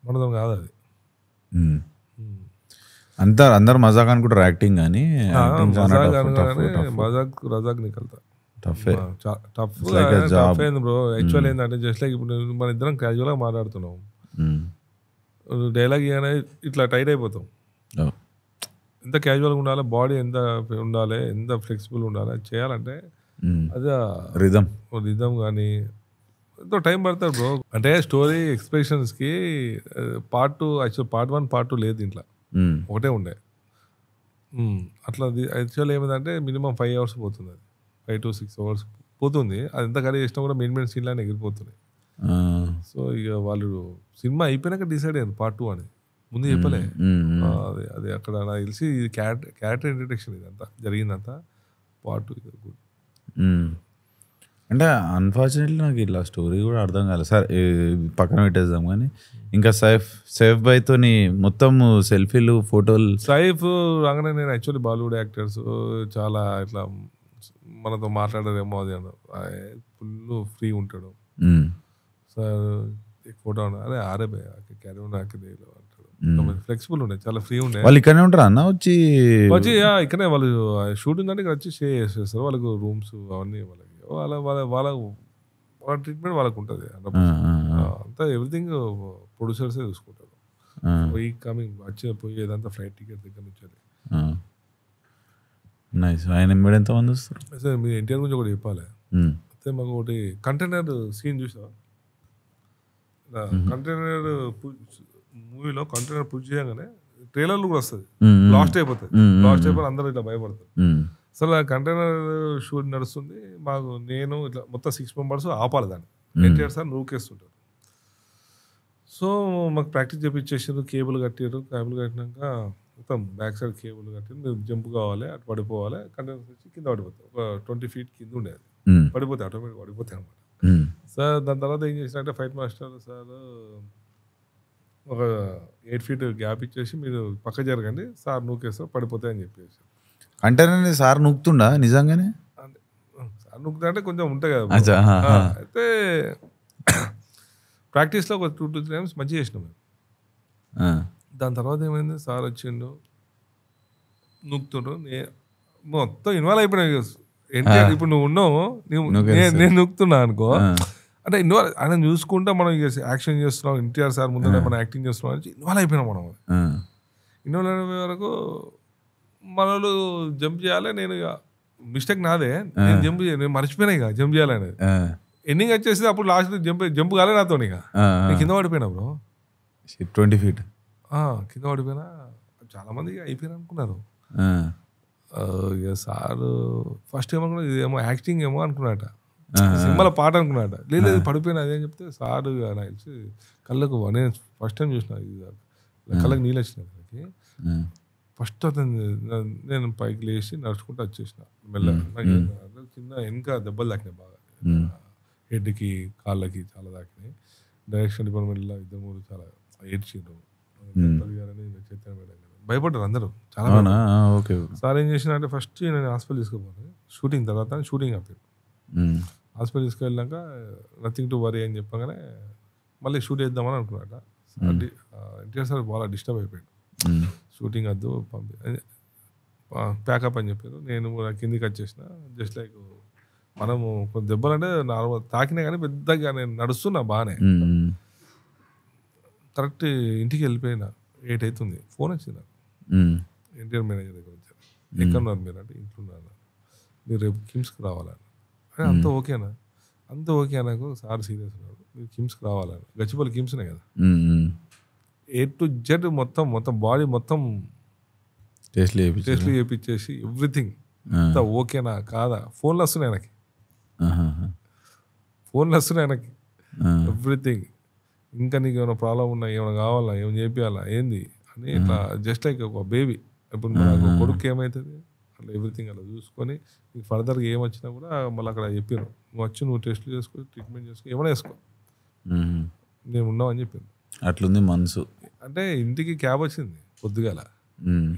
[SPEAKER 2] మన దాని కాదు అది
[SPEAKER 1] అంతా అందరు మజాక్ కూడా యాక్టింగ్ కానీ
[SPEAKER 2] మజాక్ రజాక్ నికల్తా టఫ్ టఫ్ టఫ్ అయింది బ్రో యాక్చువల్ ఏంటంటే జస్ట్ లైక్ ఇప్పుడు మన ఇద్దరం క్యాజువల్గా మాట్లాడుతున్నాం డైలాగ్ ఇవ్వనే ఇట్లా టైట్ అయిపోతాం ఎంత క్యాజువల్గా ఉండాలి బాడీ ఎంత ఉండాలి ఎంత ఫ్లెక్సిబుల్ ఉండాలి చేయాలంటే అది రిధమ్ రిధమ్ కానీ ఎంతో టైం పడతాడు బ్రో అంటే స్టోరీ ఎక్స్ప్రెషన్స్కి part two actual part one part two లేదు దీంట్లో ఒకటే ఉండే అట్లా యాక్చువల్ ఏమిటంటే మినిమం ఫైవ్ అవర్స్ పోతుంది అది ఫైవ్ టు సిక్స్ అవర్స్ పోతుంది అది ఎంత కలిగి చేసినా కూడా మెయిన్ మెయిన్ సీన్లో ఎగిరిపోతున్నాయి సో ఇక వాళ్ళు సినిమా అయిపోయినాక డిసైడ్ అయ్యారు పార్ట్ టూ అని ముందు చెప్పలే అది అది అక్కడ నాకు తెలిసి ఇది క్యారెక్టర్ క్యారెక్టర్ ఇంట్రడక్షన్ అంతా జరిగిందంతా పార్ట్ టూ గుడ్
[SPEAKER 1] అంటే అన్ఫార్చునేట్లీ నాకు ఇట్లా స్టోరీ కూడా అర్థం కాలేదు సార్ పక్కన పెట్టేద్దాం కానీ ఇంకా సైఫ్ సైఫ్ బైతో మొత్తం సెల్ఫీలు ఫోటోలు
[SPEAKER 2] సైఫ్ రాగానే నేను యాక్చువల్లీ బాలీవుడ్ యాక్టర్స్ చాలా ఇట్లా మనతో మాట్లాడదేమో అది అన్న ఫుల్ ఫ్రీ ఉంటాడు సార్ ఫోటో అరే ఆరే క్యారీ నాకు దేలో
[SPEAKER 1] అంటాడు
[SPEAKER 2] ఫ్లెక్సిబుల్ ఉండే చాలా ఫ్రీ ఉండే వాళ్ళు ఇక్కడనే
[SPEAKER 1] ఉంటారు అన్న వచ్చి వచ్చి
[SPEAKER 2] ఇక్కడే వాళ్ళు షూటింగ్ అంటే ఇక్కడ వచ్చి షే చేసేస్తారు వాళ్ళకు రూమ్స్ అవన్నీ వాళ్ళకి వాళ్ళ వాళ్ళ వాళ్ళ వాళ్ళ ట్రీట్మెంట్ వాళ్ళకు ఉంటుంది అంతా ఎవ్రీథింగ్ ప్రొడ్యూసర్సే చూసుకుంటారు పోయి కమింగ్ వచ్చే పోయి ఫ్లైట్ టికెట్ దగ్గర నుంచి
[SPEAKER 1] నైస్ ఆయన ఎంబడి ఎంతమంది వస్తారు
[SPEAKER 2] సార్ మీరు ఎన్టీఆర్ గురించి ఒకటి చెప్పాలి అయితే మాకు ఒకటి కంటైనర్ సీన్ చూసావా కంటైనర్ మూవీలో కంటైనర్ పూజ చేయగానే ట్రైలర్లు కూడా వస్తుంది లాస్ట్ అయిపోతుంది లాస్ట్ అయిపోయి అందరూ ఇట్లా భయపడతారు అసలు కంటైనర్ షూట్ నడుస్తుంది మాకు నేను ఇట్లా మొత్తం సిక్స్ మెంబర్స్ ఆపాలి దాన్ని ఎన్టీఆర్ సార్ నూకేస్తుంటారు సో మాకు ప్రాక్టీస్ చేపించేసారు కేబుల్ కట్టారు కేబుల్ కట్టినాక మొత్తం బ్యాక్ సైడ్ కేబుల్ కట్టి మీరు జంప్ కావాలి అటు పడిపోవాలి కంటైనర్ వచ్చి కింద పడిపోతాయి ఒక ట్వంటీ ఫీట్ కింద ఉండేది పడిపోతాయి ఆటోమేటిక్ పడిపోతాయి అనమాట సార్ దాని తర్వాత ఏం చేసినట్టే ఫైట్ మాస్టర్ సార్ ఒక ఎయిట్ ఫీట్ గ్యాప్ ఇచ్చేసి మీరు పక్క జరగండి సార్ నూకేస్తా పడిపోతాయి అని చెప్పేసి
[SPEAKER 1] అంటేనండి సార్ నూకుతుండా నిజంగానే
[SPEAKER 2] సార్ నూకుతా అంటే కొంచెం ఉంటాయి కదా అయితే <coughs> ప్రాక్టీస్లో ఒక టూ టూ త్రీ టైమ్స్ మంచిగా చేసినాం మేము దాని తర్వాత ఏమైంది సార్ వచ్చిండు నూకుతుండ్రు మొత్తం ఇన్వాల్వ్ అయిపోయినా ఇప్పుడు నువ్వు ఉన్నావు నేను నూకుతున్నా అనుకో అంటే ఇన్వాల్ ఆయన చూసుకుంటే మనం యాక్షన్ చేస్తున్నాం ఎన్టీఆర్ సార్ ముందు మనం యాక్టింగ్ చేస్తున్నాం అని ఇన్వాల్వ్ అయిపోయినాం మనం ఇన్వాల్వ్ అయిపోయే వరకు మనలు జంప్ చేయాలి నేను ఇక మిస్టేక్ నాదే నేను జంప్ నేను మర్చిపోయినా ఇక జంప్ చేయాలనేది ఎన్నింగ్ వచ్చేసి అప్పుడు లాస్ట్ జంప్ జంప్ కాలే నాతో ఇక నేను కింద పడిపోయినా బ్రో ట్వంటీ ఫీట్ కింద పడిపోయినా చాలా మంది అయిపోయినా అనుకున్నారు సార్ ఫస్ట్ ఏమనుకున్నా ఇదేమో యాక్టింగ్ ఏమో అనుకున్నాట సినిమాలో పాట అనుకున్నాడు లేదు పడిపోయినా అదే చెప్తే సార్ నాకు తెలిసి కళ్ళకు నేను ఫస్ట్ టైం చూసిన ఇది కళ్ళకు నీళ్ళు వచ్చినాయి అతనికి ఫస్ట్ అతను నేను పైకి లేచి నడుచుకుంటూ వచ్చేసిన మెల్లగా కింద వెనక దెబ్బలు తాకినాయి బాగా హెడ్కి కాళ్ళకి చాలా తాకినాయి డైరెక్షన్ డిపార్ట్మెంట్లో ఇద్దరు మూడు చాలా ఏడ్చిండ్రు భయపడ్డారు అందరూ చాలా సార్ ఏం చేసిన అంటే ఫస్ట్ నేను హాస్పిటల్ తీసుకుపోను షూటింగ్ తర్వాత షూటింగ్ ఆపాడు హాస్పిటల్ తీసుకెళ్ళాక నథింగ్ టు వరీ అని చెప్పగానే మళ్ళీ షూట్ చేద్దామని అనుకున్నాట ఎన్టీఆర్ సార్ బాగా డిస్టర్బ్ అయిపోయాడు షూటింగ్ వద్దు పంపి ప్యాకప్ అని చెప్పారు నేను కిందికి వచ్చేసిన జస్ట్ లైక్ మనము కొంచెం దెబ్బలు అంటే నార్మల్ తాకినా కానీ పెద్దగా నేను నడుస్తున్నా బాగానే కరెక్ట్ ఇంటికి వెళ్ళిపోయినా ఎయిట్ అవుతుంది ఫోన్ వచ్చింది నాకు ఎన్టీఆర్ మేనేజర్ దగ్గర వచ్చారు ఎక్కడ ఉన్నారు మీరు అంటే ఇంట్లో ఉన్నారు మీరు రేపు కిమ్స్కి రావాలని అంత ఓకేనా అంత ఓకే నాకు సార్ సీరియస్ ఉన్నాడు మీరు కిమ్స్కి రావాలని గచ్చిపల్లి కిమ్స్నే కదా ఏ టు జెడ్ మొత్తం మొత్తం బాడీ మొత్తం
[SPEAKER 3] టెస్ట్లు టెస్ట్లు
[SPEAKER 2] చేపించేసి ఎవ్రీథింగ్ అంత ఓకేనా కాదా ఫోన్లు వస్తున్నాయి ఆయనకి ఫోన్లు వస్తున్నాయి ఆయనకి ఎవ్రీథింగ్ ఇంకా నీకు ఏమైనా ప్రాబ్లం ఉన్నా ఏమైనా కావాలా ఏమైనా చేపియాలా ఏంది అని ఇట్లా జస్ట్ లైక్ ఒక బేబీ ఇప్పుడు కొడుకు ఏమవుతుంది అండ్ ఎవ్రీథింగ్ అలా చూసుకొని నీకు ఫర్దర్గా ఏం వచ్చినా కూడా మళ్ళీ అక్కడ చెప్పారు నువ్వు వచ్చి నువ్వు టెస్ట్లు చేసుకో ట్రీట్మెంట్ చేసుకో ఏమైనా వేసుకో మేము అని చెప్పింది
[SPEAKER 1] అట్లుంది మనసు
[SPEAKER 2] అంటే ఇంటికి క్యాబ్ వచ్చింది పొద్దుగాల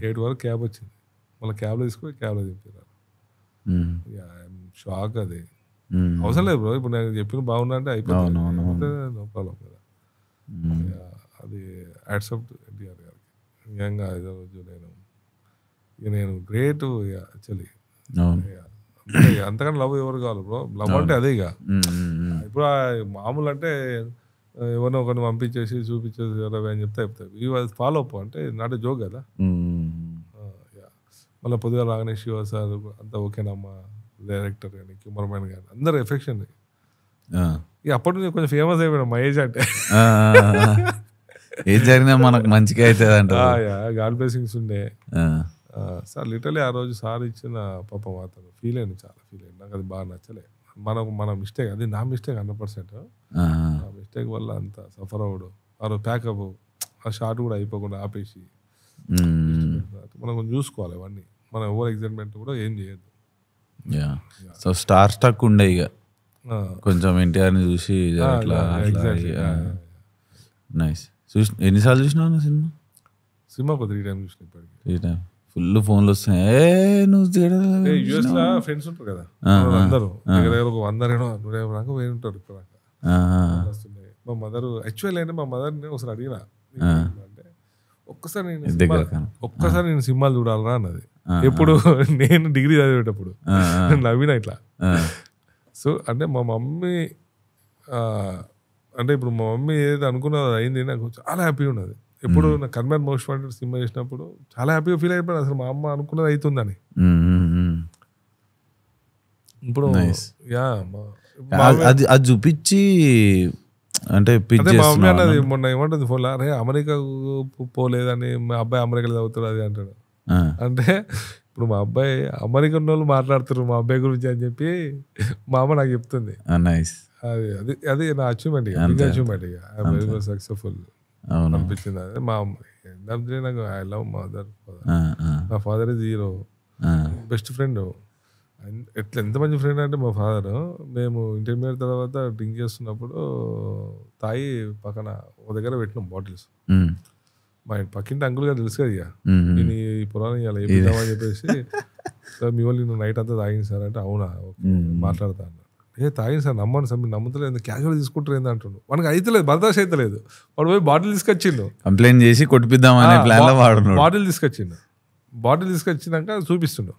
[SPEAKER 2] ఏడు వరకు క్యాబ్ వచ్చింది మళ్ళీ క్యాబ్లో తీసుకొని క్యాబ్లో దింపారు షాక్ అది అవసరం లేదు బ్రో ఇప్పుడు నేను చెప్పిన బాగున్నా అంటే అయిపోయింది ప్రాబ్లం కదా అది యాడ్సప్ ఎన్టీఆర్ గారికి నిజంగా ఐదో రోజు నేను నేను గ్రేట్ యాక్చువల్లీ అంతకన్నా లవ్ ఎవరు కావాలి బ్రో లవ్ అంటే అదే ఇక ఇప్పుడు మామూలు అంటే ఎవరినో ఒకరిని పంపించేసి చూపించేసి ఎలా అని చెప్తే చెప్తాయి ఈ ఫాలో అప్ అంటే నాటే జోక్ కదా మళ్ళీ పొద్దుగా రాగానే శివ సార్ అంతా ఓకేనమ్మా
[SPEAKER 3] డైరెక్టర్ కానీ కెమెరామెన్ కానీ
[SPEAKER 2] అందరు ఎఫెక్షన్ ఇక అప్పటి నుంచి కొంచెం ఫేమస్ అయిపోయినా మా ఏజ్ అంటే
[SPEAKER 1] ఏం జరిగినా మనకు మంచిగా అవుతుంది అంట
[SPEAKER 2] గాడ్ బ్లెస్సింగ్స్ ఉండే సార్ లిటరలీ ఆ రోజు సార్ ఇచ్చిన పాపం అతను ఫీల్ అయింది చాలా ఫీల్ అయింది నాకు అది బాగా నచ్చలే మన మన మిస్టేక్ అది నా మిస్టేక్ హండ్రెడ్ పర్సెంట్ ఆ మిస్టేక్ వల్ల అంత సఫర్ అవ్వడు ఆ రోజు ప్యాకప్ ఆ షార్ట్ కూడా అయిపోకుండా ఆపేసి మనం కొంచెం చూసుకోవాలి అవన్నీ మనం ఓవర్ ఎగ్జైట్మెంట్ కూడా ఏం చేయొద్దు
[SPEAKER 1] సో స్టార్ స్టక్ ఉండే ఇక కొంచెం ఎన్టీఆర్ చూసి నైస్ చూసి ఎన్నిసార్లు చూసినావు సినిమా
[SPEAKER 2] సినిమా ఒక త్రీ టైమ్ చూసిన
[SPEAKER 1] ఇప్పటికీ త్రీ టైమ్ ఫుల్ ఫోన్లు వస్తున్నాయి నువ్వు యూఎస్ లో ఫ్రెండ్స్ ఉంటారు కదా అందరూ దగ్గర దగ్గర ఒక
[SPEAKER 2] వంద నూట పోయి ఉంటారు ఇక్కడ మా మదర్ యాక్చువల్ అంటే మా మదర్ నేను ఒకసారి అడిగిన అంటే ఒక్కసారి నేను ఒక్కసారి నేను సినిమాలు చూడాలరా అన్నది ఎప్పుడు <laughs> నేను డిగ్రీ చదివేటప్పుడు <laughs> నవ్విన ఇట్లా సో అంటే మా మమ్మీ అంటే ఇప్పుడు మా మమ్మీ ఏదైతే అనుకున్నది అయింది నాకు చాలా హ్యాపీ ఉన్నది ఎప్పుడు నా కన్మన్ మోస్ట్ వాంటెడ్ సినిమా చేసినప్పుడు చాలా హ్యాపీగా ఫీల్ అయిపోయింది అసలు మా అమ్మ అనుకున్నది అవుతుందని ఇప్పుడు యా అది
[SPEAKER 1] అది చూపించి అంటే అన్నది
[SPEAKER 2] మొన్న ఏమంటుంది ఫోన్ అరే అమెరికా పోలేదని మా అబ్బాయి అమెరికాలో చదువుతాడు అది అంటాడు అంటే ఇప్పుడు మా అబ్బాయి అమెరికన్ వాళ్ళు మాట్లాడుతున్నారు మా అబ్బాయి గురించి అని చెప్పి మా అమ్మ నాకు చెప్తుంది అది అది అది నా అచీవ్మెంట్ ఇక అచీవ్మెంట్ ఇక సక్సెస్ఫుల్ అనిపించింది అదే మా ఎండ్ డే నాకు ఐ లవ్ మదర్ మా father is hero best friend ఎట్లా ఎంత మంచి ఫ్రెండ్ అంటే మా ఫాదర్ మేము ఇంటర్మీడియట్ తర్వాత డ్రింక్ చేస్తున్నప్పుడు తాయి పక్కన ఒక దగ్గర పెట్టినాం బాటిల్స్ మా పక్కింటి అంకుల్ గారు తెలుసు కదా ఇక నేను ఈ పొలాన్ని ఇలా చెప్పేసి మీ వాళ్ళు నైట్ అంతా తాగింది సార్ అంటే అవునా మాట్లాడతాను ఏ తాగింది సార్ నమ్మను సార్ మీరు నమ్ముతలేదు క్యాజువల్ తీసుకుంటారు ఏంది అంటుండు మనకి అయితలేదు బర్దాష్ అయితలేదు వాడు పోయి బాటిల్ తీసుకొచ్చిండు
[SPEAKER 1] కంప్లైంట్ చేసి కొట్టిద్దాం
[SPEAKER 2] బాటిల్ తీసుకొచ్చిండు బాటిల్ తీసుకొచ్చినాక చూపిస్తుండు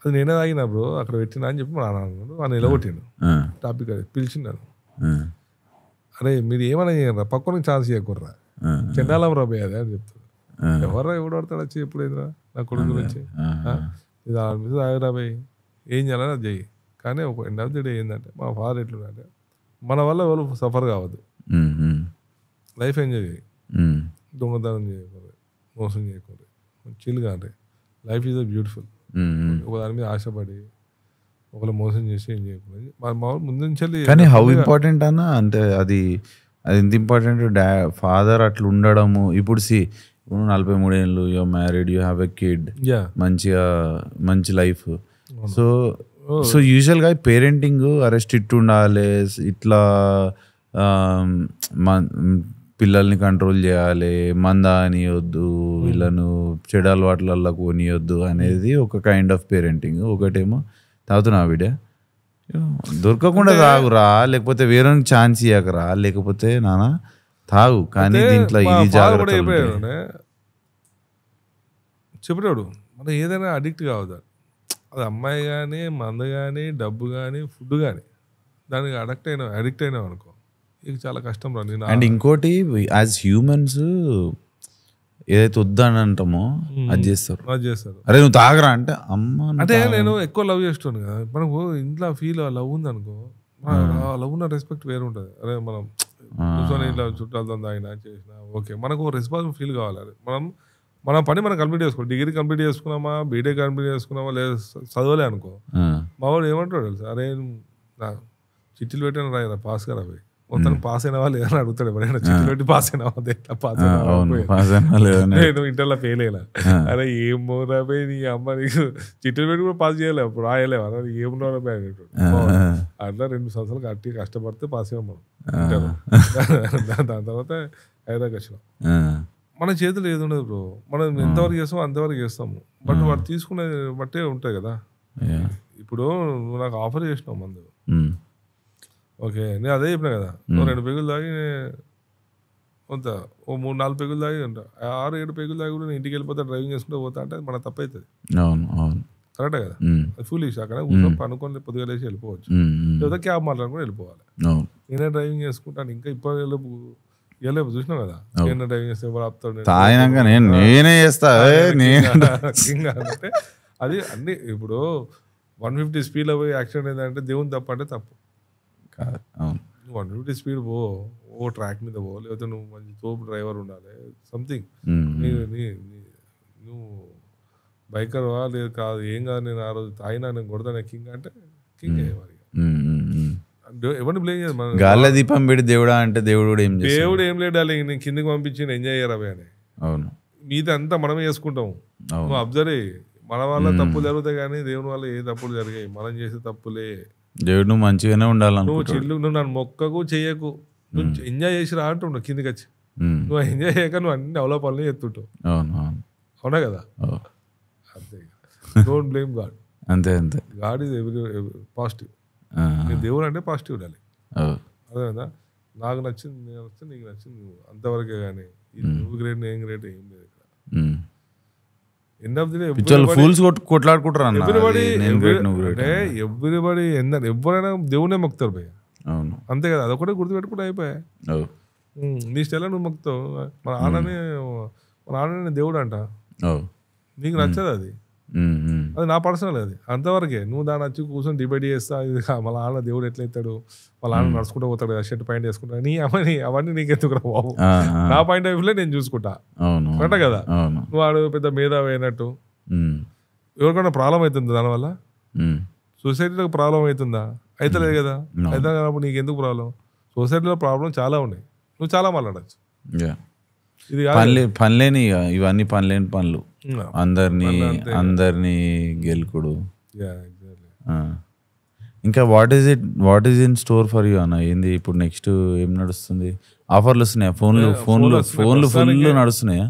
[SPEAKER 2] అది నేనే తాగినా బ్రో అక్కడ పెట్టినా అని చెప్పి మా నాన్న అన్నాడు వాడిని నిలగొట్టిండు టాపిక్ అది పిలిచిండు అరే మీరు ఏమైనా చేయరా పక్కన ఛాన్స్ చేయకూడరా చెండాలం రా పోయేది అని చెప్తాడు ఎవర్రా ఎవడు పడతాడు వచ్చి ఎప్పుడైందిరా నా కొడుకు నుంచి ఇది తాగరా పోయి ఏం చేయాలని అది చెయ్యి కానీ ఒక ఎండ్ ఆఫ్ ది డే ఏంటంటే మా ఫాదర్ ఎట్లుందంటే మన వల్ల ఎవరు సఫర్ కావద్దు లైఫ్ ఎంజాయ్ చేయి దొంగతనం చేయకూడదు మోసం చేయకూడదు చిల్గా అంటే లైఫ్ ఈజ్ బ్యూటిఫుల్ ఒక దాని మీద ఆశపడి ఒకరు మోసం చేసి ఏం చేయకూడదు మా ముందు కానీ హౌ ఇంపార్టెంట్
[SPEAKER 1] అన్న అంటే అది అది ఎంత ఇంపార్టెంట్ డా ఫాదర్ అట్లా ఉండడము ఇప్పుడు సి నలభై మూడేళ్ళు you married you have a kid మంచిగా మంచి లైఫ్ సో సో యూజువల్గా పేరెంటింగ్ అరెస్ట్ ఇట్టు ఉండాలి ఇట్లా పిల్లల్ని కంట్రోల్ చేయాలి మంద అనియొద్దు వీళ్ళను చెడు అలవాట్లల్లో కొనియొద్దు అనేది ఒక కైండ్ ఆఫ్ పేరెంటింగ్ ఒకటేమో తాగుతున్నా ఆవిడ దొరకకుండా తాగురా లేకపోతే వేరే ఛాన్స్ ఇవ్వకరా లేకపోతే నానా తాగు కానీ దీంట్లో ఇది జాగ్రత్త
[SPEAKER 2] చెప్పాడు మనం ఏదైనా అడిక్ట్ కావద్దు అది అమ్మాయి కానీ మంద కానీ డబ్బు కానీ ఫుడ్ కానీ దానికి అడక్ట్ అయినా అడిక్ట్ అయినావు అనుకో ఇక చాలా కష్టం రా నేను అండ్ ఇంకోటి
[SPEAKER 1] యాజ్ హ్యూమన్స్ ఏదైతే వద్దని అంటామో అది చేస్తారు అది చేస్తారు అరే నువ్వు తాగరా అంటే అమ్మ అంటే నేను
[SPEAKER 2] ఎక్కువ లవ్ చేస్తాను కదా మనకు ఇంట్లో ఫీల్ లవ్ ఉంది అనుకో లవ్ ఉన్న రెస్పెక్ట్ వేరు ఉంటుంది అరే మనం కూర్చొని ఇట్లా చుట్టాలతో ఆయన చేసినా ఓకే మనకు రెస్పాన్సిబుల్ ఫీల్ కావాలి మనం మన పని మనం కంప్లీట్ చేసుకోవాలి డిగ్రీ కంప్లీట్ చేసుకున్నామా బీటెక్ కంప్లీట్ చేసుకున్నామా లేదా చదవలే అనుకో మా వాడు ఏమంటాడు తెలుసు అరే చిట్టిలు పెట్టాను రాయరా పాస్ కదా అవి మొత్తం పాస్ అయినవా లేదని అడుగుతాడు ఎవరైనా చిట్టీలు పెట్టి పాస్ అయినవా దేంట్లో పాస్ నేను ఇంటర్లో ఫెయిల్ అయినా అరే ఏం రాబోయే నీ అమ్మ నీకు చిట్టి పెట్టి కూడా పాస్ చేయలేవు అప్పుడు రాయలేవు అరే ఏం రాబోయే అనేటోడు అట్లా రెండు సంవత్సరాలు కట్టి కష్టపడితే పాస్ అయ్యాం మనం <laughs> దాని తర్వాత హైదరాబాద్ వచ్చినాం మన చేతులు ఏది ఉండదు బ్రో మనం ఎంతవరకు చేస్తామో అంతవరకు చేస్తాము బట్ వాడు తీసుకునే బట్టే ఉంటాయి కదా ఇప్పుడు నువ్వు నాకు ఆఫర్ చేసినావు మందు ఓకే నేను అదే చెప్పిన కదా రెండు పెగులు తాగి కొంత ఓ మూడు నాలుగు పెగులు తాగి ఉంటా ఆరు ఏడు పెగులు తాగి కూడా నేను ఇంటికి వెళ్ళిపోతా డ్రైవింగ్ చేసుకుంటే పోతా అంటే మన తప్పు అవుతుంది కరెక్టే కదా అది ఫూలిష్ అక్కడ కూర్చొని పనుకొని పొద్దుగా లేచి వెళ్ళిపోవచ్చు లేదా క్యాబ్ మాట్లాడుకుని వెళ్ళిపోవాలి నేనే డ్రైవింగ్ చేసుకుంటాను ఇంకా ఇప్పటి ఇవ్వలేదు చూసినావు కదా నేను డ్రైవింగ్ చేస్తే ఎవరు ఆపుతాడు తాగినాక నేను నేనే చేస్తా అంటే అది అన్ని ఇప్పుడు వన్ ఫిఫ్టీ స్పీడ్లో పోయి యాక్సిడెంట్ అయిందంటే దేవుని తప్ప అంటే తప్పు నువ్వు వన్ ఫిఫ్టీ స్పీడ్ పో ఓ ట్రాక్ మీద పో లేకపోతే నువ్వు మంచి తోపు డ్రైవర్ ఉండాలి సంథింగ్ నువ్వు బైకర్వా లేదు కాదు ఏం కాదు నేను ఆ రోజు తాగినా నేను కొడతాను కింగ్ అంటే కింగ్ అయ్యేవాడు ఎవరిని బ్లేమ్ చేయాలి గాలి దీపం
[SPEAKER 1] పెడి దేవుడా అంటే దేవుడు కూడా ఏం దేవుడు
[SPEAKER 2] ఏం లేడు నేను కిందకి పంపించి ఎంజాయ్ చేయరా అని అవును మీద అంతా మనమే చేసుకుంటాం నువ్వు అబ్జర్వ్ మన వల్ల తప్పులు జరుగుతాయి కానీ దేవుని వల్ల ఏ తప్పులు జరిగాయి మనం చేసే తప్పులే
[SPEAKER 1] దేవుడు నువ్వు మంచిగానే ఉండాలి నువ్వు చెల్లు
[SPEAKER 2] నువ్వు నన్ను మొక్కకు చేయకు నువ్వు ఎంజాయ్ చేసిరా అంటున్నావు కిందకి వచ్చి నువ్వు ఎంజాయ్ చేయక నువ్వు అన్ని డెవలప్ అవును అవును అవునా కదా అంతే డోంట్ బ్లేమ్ గాడ్ అంతే అంతే గాడ్ ఇస్ ఎవ్రీ పాజిటివ్ దేవుడు అంటే పాజిటివ్ ఉండాలి అదే కదా నాకు నచ్చింది నేను వస్తే నీకు నచ్చింది నువ్వు అంతవరకే కానీ నువ్వు గ్రేట్ నేను గ్రేట్ ఏం లేదు ఇక్కడ end of the day fools కొట్లాడుకుంటారు అంటే ఎవ్రీబడి ఎందని ఎవరైనా దేవుడే మొక్తారు భయ్య అవును అంతే కదా అదొకటే గుర్తుపెట్టుకుంటే అయిపోయా నీ స్టైల్ నువ్వు మొక్తావు మన ఆడనే మన ఆడనే దేవుడు అంట నీకు నచ్చదు అది అది నా పర్సనల్ అది అంతవరకే నువ్వు దాని వచ్చి కూర్చొని డిబేట్ చేస్తా ఇది మా నాన్న దేవుడు ఎట్లయితాడు మా నాన్న నడుచుకుంటూ పోతాడు షర్ట్ పాయింట్ వేసుకుంటా నీ అవని అవన్నీ నీకు ఎత్తుకురా బాబు నా పాయింట్ ఆఫ్ వ్యూలో నేను చూసుకుంటా కరెక్ట్ కదా నువ్వు ఆడు పెద్ద మేధావి అయినట్టు ఎవరికైనా ప్రాబ్లం అవుతుంది దానివల్ల సొసైటీలో ప్రాబ్లం అవుతుందా అవుతలేదు కదా అయితే కానప్పుడు నీకు ఎందుకు ప్రాబ్లం సొసైటీలో ప్రాబ్లం చాలా ఉన్నాయి నువ్వు చాలా మాట్లాడచ్చు
[SPEAKER 1] ఇది పనిలేని ఇవన్నీ పనిలేని పనులు అందరినీ అందరినీ గెలుకుడు ఇంకా what is it what is in store for you అన్న ఏంది ఇప్పుడు నెక్స్ట్ ఏం నడుస్తుంది ఆఫర్లు వస్తున్నాయా ఫోన్లు ఫోన్లు ఫోన్లు ఫోన్లు నడుస్తున్నాయా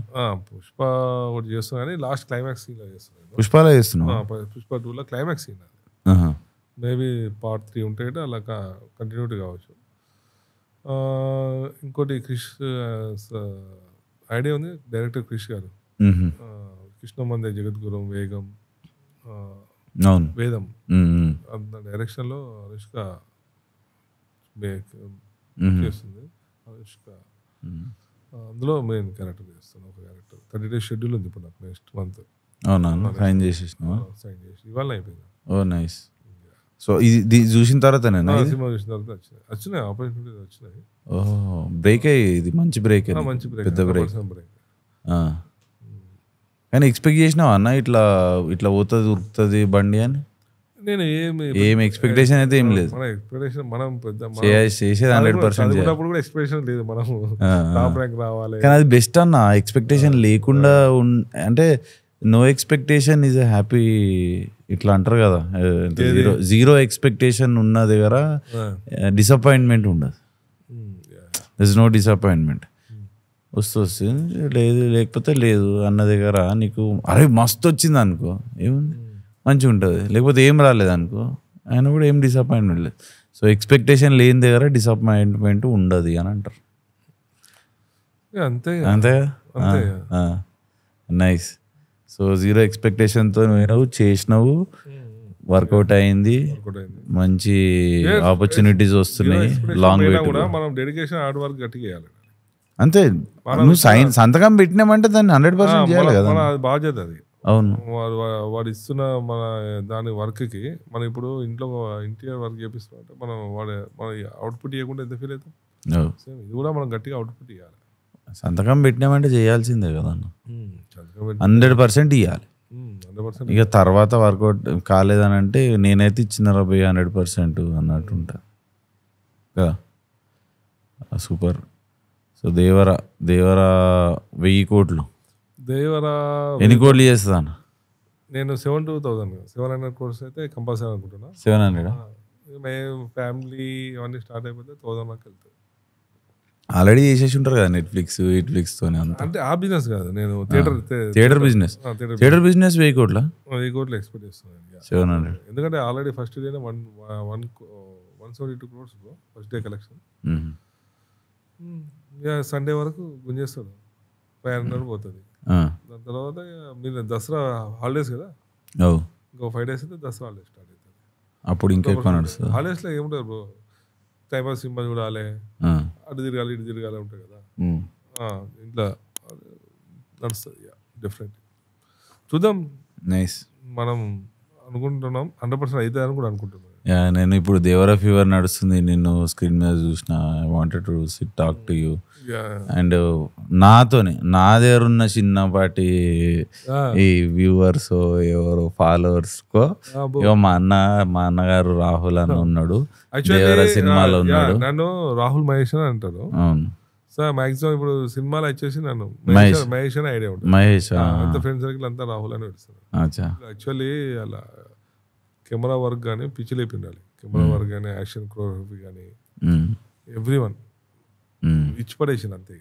[SPEAKER 2] పుష్ప ఒకటి చేస్తున్నా కానీ లాస్ట్ క్లైమాక్స్ పుష్పలో చేస్తున్నావు పుష్ప టూలో climax scene maybe part three ఉంటే అలా కంటిన్యూటీ కావచ్చు ఇంకోటి క్రిష్ ఐడియా ఉంది డైరెక్టర్ క్రిష్ గారు కృష్ణమందే జగద్గురం వేగం వేదం అంత డైరెక్షన్లో అనుష్క చేస్తుంది అనుష్క అందులో మెయిన్ క్యారెక్టర్ చేస్తాను ఒక క్యారెక్టర్ థర్టీ డేస్ షెడ్యూల్ ఉంది ఇప్పుడు నాకు నెక్స్ట్ మంత్ సైన్
[SPEAKER 1] సైన్ చేసి ఇవాళ అయిపోయింది ఓ నైస్ సో ఇది చూసిన తర్వాత సినిమా
[SPEAKER 2] చూసిన తర్వాత వచ్చినాయి వచ్చినాయి ఆపర్చునిటీస్ వచ్చినాయి ఓహో బ్రేక్ అయ్యి ఇది మంచి బ్రేక్ మంచి బ్రేక్ పెద్ద బ్రేక్ బ్రేక్
[SPEAKER 1] కానీ ఎక్స్పెక్ట్ చేసినావు అన్న ఇట్లా ఇట్లా పోతుంది ఉరుకుతుంది బండి అని నేను ఏమి ఏం ఎక్స్పెక్టేషన్ అయితే ఏం లేదు
[SPEAKER 2] ఎక్స్పెక్టేషన్ మనం పెద్ద చేసేది హండ్రెడ్ పర్సెంట్ ఉన్నప్పుడు కూడా ఎక్స్పెక్టేషన్ లేదు మనం టాప్ ర్యాంక్ రావాలి కానీ అది
[SPEAKER 1] బెస్ట్ అన్న ఎక్స్పెక్టేషన్ లేకుండా అంటే నో ఎక్స్పెక్టేషన్ ఈజ్ హ్యాపీ ఇట్లా అంటారు కదా జీరో జీరో ఎక్స్పెక్టేషన్ ఉన్న దగ్గర డిసప్పాయింట్మెంట్ ఉండదు ఇస్ నో డిసప్పాయింట్మెంట్ వస్తుంది లేదు లేకపోతే లేదు అన్న దగ్గర నీకు అరే మస్తు వచ్చింది అనుకో ఏముంది మంచిగా ఉంటుంది లేకపోతే ఏం రాలేదు అనుకో ఆయన కూడా ఏం డిసప్పాయింట్మెంట్ లేదు సో ఎక్స్పెక్టేషన్ లేని దగ్గర డిసప్పాయింట్మెంట్ ఉండదు అని అంటారు
[SPEAKER 2] అంతే అంతే
[SPEAKER 1] నైస్ సో జీరో ఎక్స్పెక్టేషన్తో నువ్వు చేసినావు వర్కౌట్ అయింది మంచి ఆపర్చునిటీస్ వస్తున్నాయి లాంగ్ కూడా
[SPEAKER 2] మనం డెడికేషన్ హార్డ్ వర్క్ గట్టి చేయాలి
[SPEAKER 1] అంతే నువ్వు సైన్ సంతకం పెట్టినామంటే దాన్ని హండ్రెడ్ పర్సెంట్ చేయాలి కదా అది బాధ్యత అది
[SPEAKER 2] అవును వారు వాడు ఇస్తున్న మన దాని వర్క్కి మనం ఇప్పుడు ఇంట్లో ఇంటీరియర్ వర్క్ చేపిస్తున్నాం మనం వాడు మన అవుట్పుట్ ఇవ్వకుండా ఎంత ఫీల్ అవుతాం సేమ్ ఇది కూడా మనం గట్టిగా అవుట్పుట్ ఇవ్వాలి
[SPEAKER 1] సంతకం పెట్టినామంటే చేయాల్సిందే కదా హండ్రెడ్ పర్సెంట్ ఇవ్వాలి ఇక తర్వాత వర్కౌట్ కాలేదని అంటే నేనైతే ఇచ్చిన రబ్బయ్య హండ్రెడ్ పర్సెంట్ అన్నట్టుంటా కదా సూపర్ సో దేవర దేవర వెయ్యి కోట్లు
[SPEAKER 2] దేవర ఎన్ని
[SPEAKER 1] కోట్లు చేస్తాను
[SPEAKER 2] నేను seven two thousand seven hundred crores అయితే కంపల్సరీ అనుకుంటున్నా సెవెన్ హండ్రెడ్ మేము ఫ్యామిలీ ఇవన్నీ స్టార్ట్ అయిపోతే థౌసండ్ వరకు వెళ్తాయి
[SPEAKER 1] ఆల్రెడీ చేసేసి ఉంటారు కదా నెట్ఫ్లిక్స్ నెట్ఫ్లిక్స్ తో అంటే ఆ బిజినెస్ కాదు నేను theatre theatre business theatre business వెయ్యి కోట్ల
[SPEAKER 2] వెయ్యి కోట్లు ఎక్స్పెక్ట్ చేస్తున్నాను సెవెన్ హండ్రెడ్ ఎందుకంటే ఆల్రెడీ ఫస్ట్ డేనే one one one seventy two crores first day collection Sunday వరకు గుంజేస్తాడు ఫైవ్ హండ్రెడ్ పోతుంది దాని తర్వాత మీరు దసరా హాలిడేస్ కదా ఇంకో ఫైవ్ డేస్ అయితే దసరా హాలిడేస్ స్టార్ట్ అవుతుంది అప్పుడు ఇంకా హాలిడేస్లో ఏముంటారు బ్రో టైం పాస్ సింబల్ చూడాలి అటు తిరగాలి ఇటు తిరగాలి ఉంటాయి కదా ఇంట్లో నడుస్తుంది డిఫరెంట్ చూద్దాం నైస్ మనం అనుకుంటున్నాం హండ్రెడ్ పర్సెంట్ అవుతుంది అని కూడా అనుకుంటున్నాం
[SPEAKER 1] నేను ఇప్పుడు దేవర్ ఆఫ్ యువర్ నడుస్తుంది నిన్ను స్క్రీన్ మీద చూసిన I wanted to sit talk to you and నాతోనే నా దగ్గర ఉన్న చిన్నపాటి ఈ వ్యూవర్స్ ఎవరు ఫాలోవర్స్ కో ఇగో మా అన్న మా అన్నగారు రాహుల్ అన్న ఉన్నాడు దేవర సినిమాలో ఉన్నాడు
[SPEAKER 2] నన్ను రాహుల్ మహేష్ అని అంటారు అవును సార్ మాక్సిమం ఇప్పుడు సినిమాలు వచ్చేసి నన్ను మహేష్ మహేష్ అని ఐడియా ఉంటుంది మహేష్ అంత ఫ్రెండ్స్ సర్కిల్ అంతా రాహుల్ అని పెడుతుంది యాక్చువల్లీ అలా కెమెరా వర్క్ కానీ పిచ్చిలేపి ఉండాలి కెమెరా వర్క్ కానీ యాక్షన్ కోరియోగ్రఫీ కానీ ఎవ్రీ వన్ ఇచ్చి పడేసింది అంతే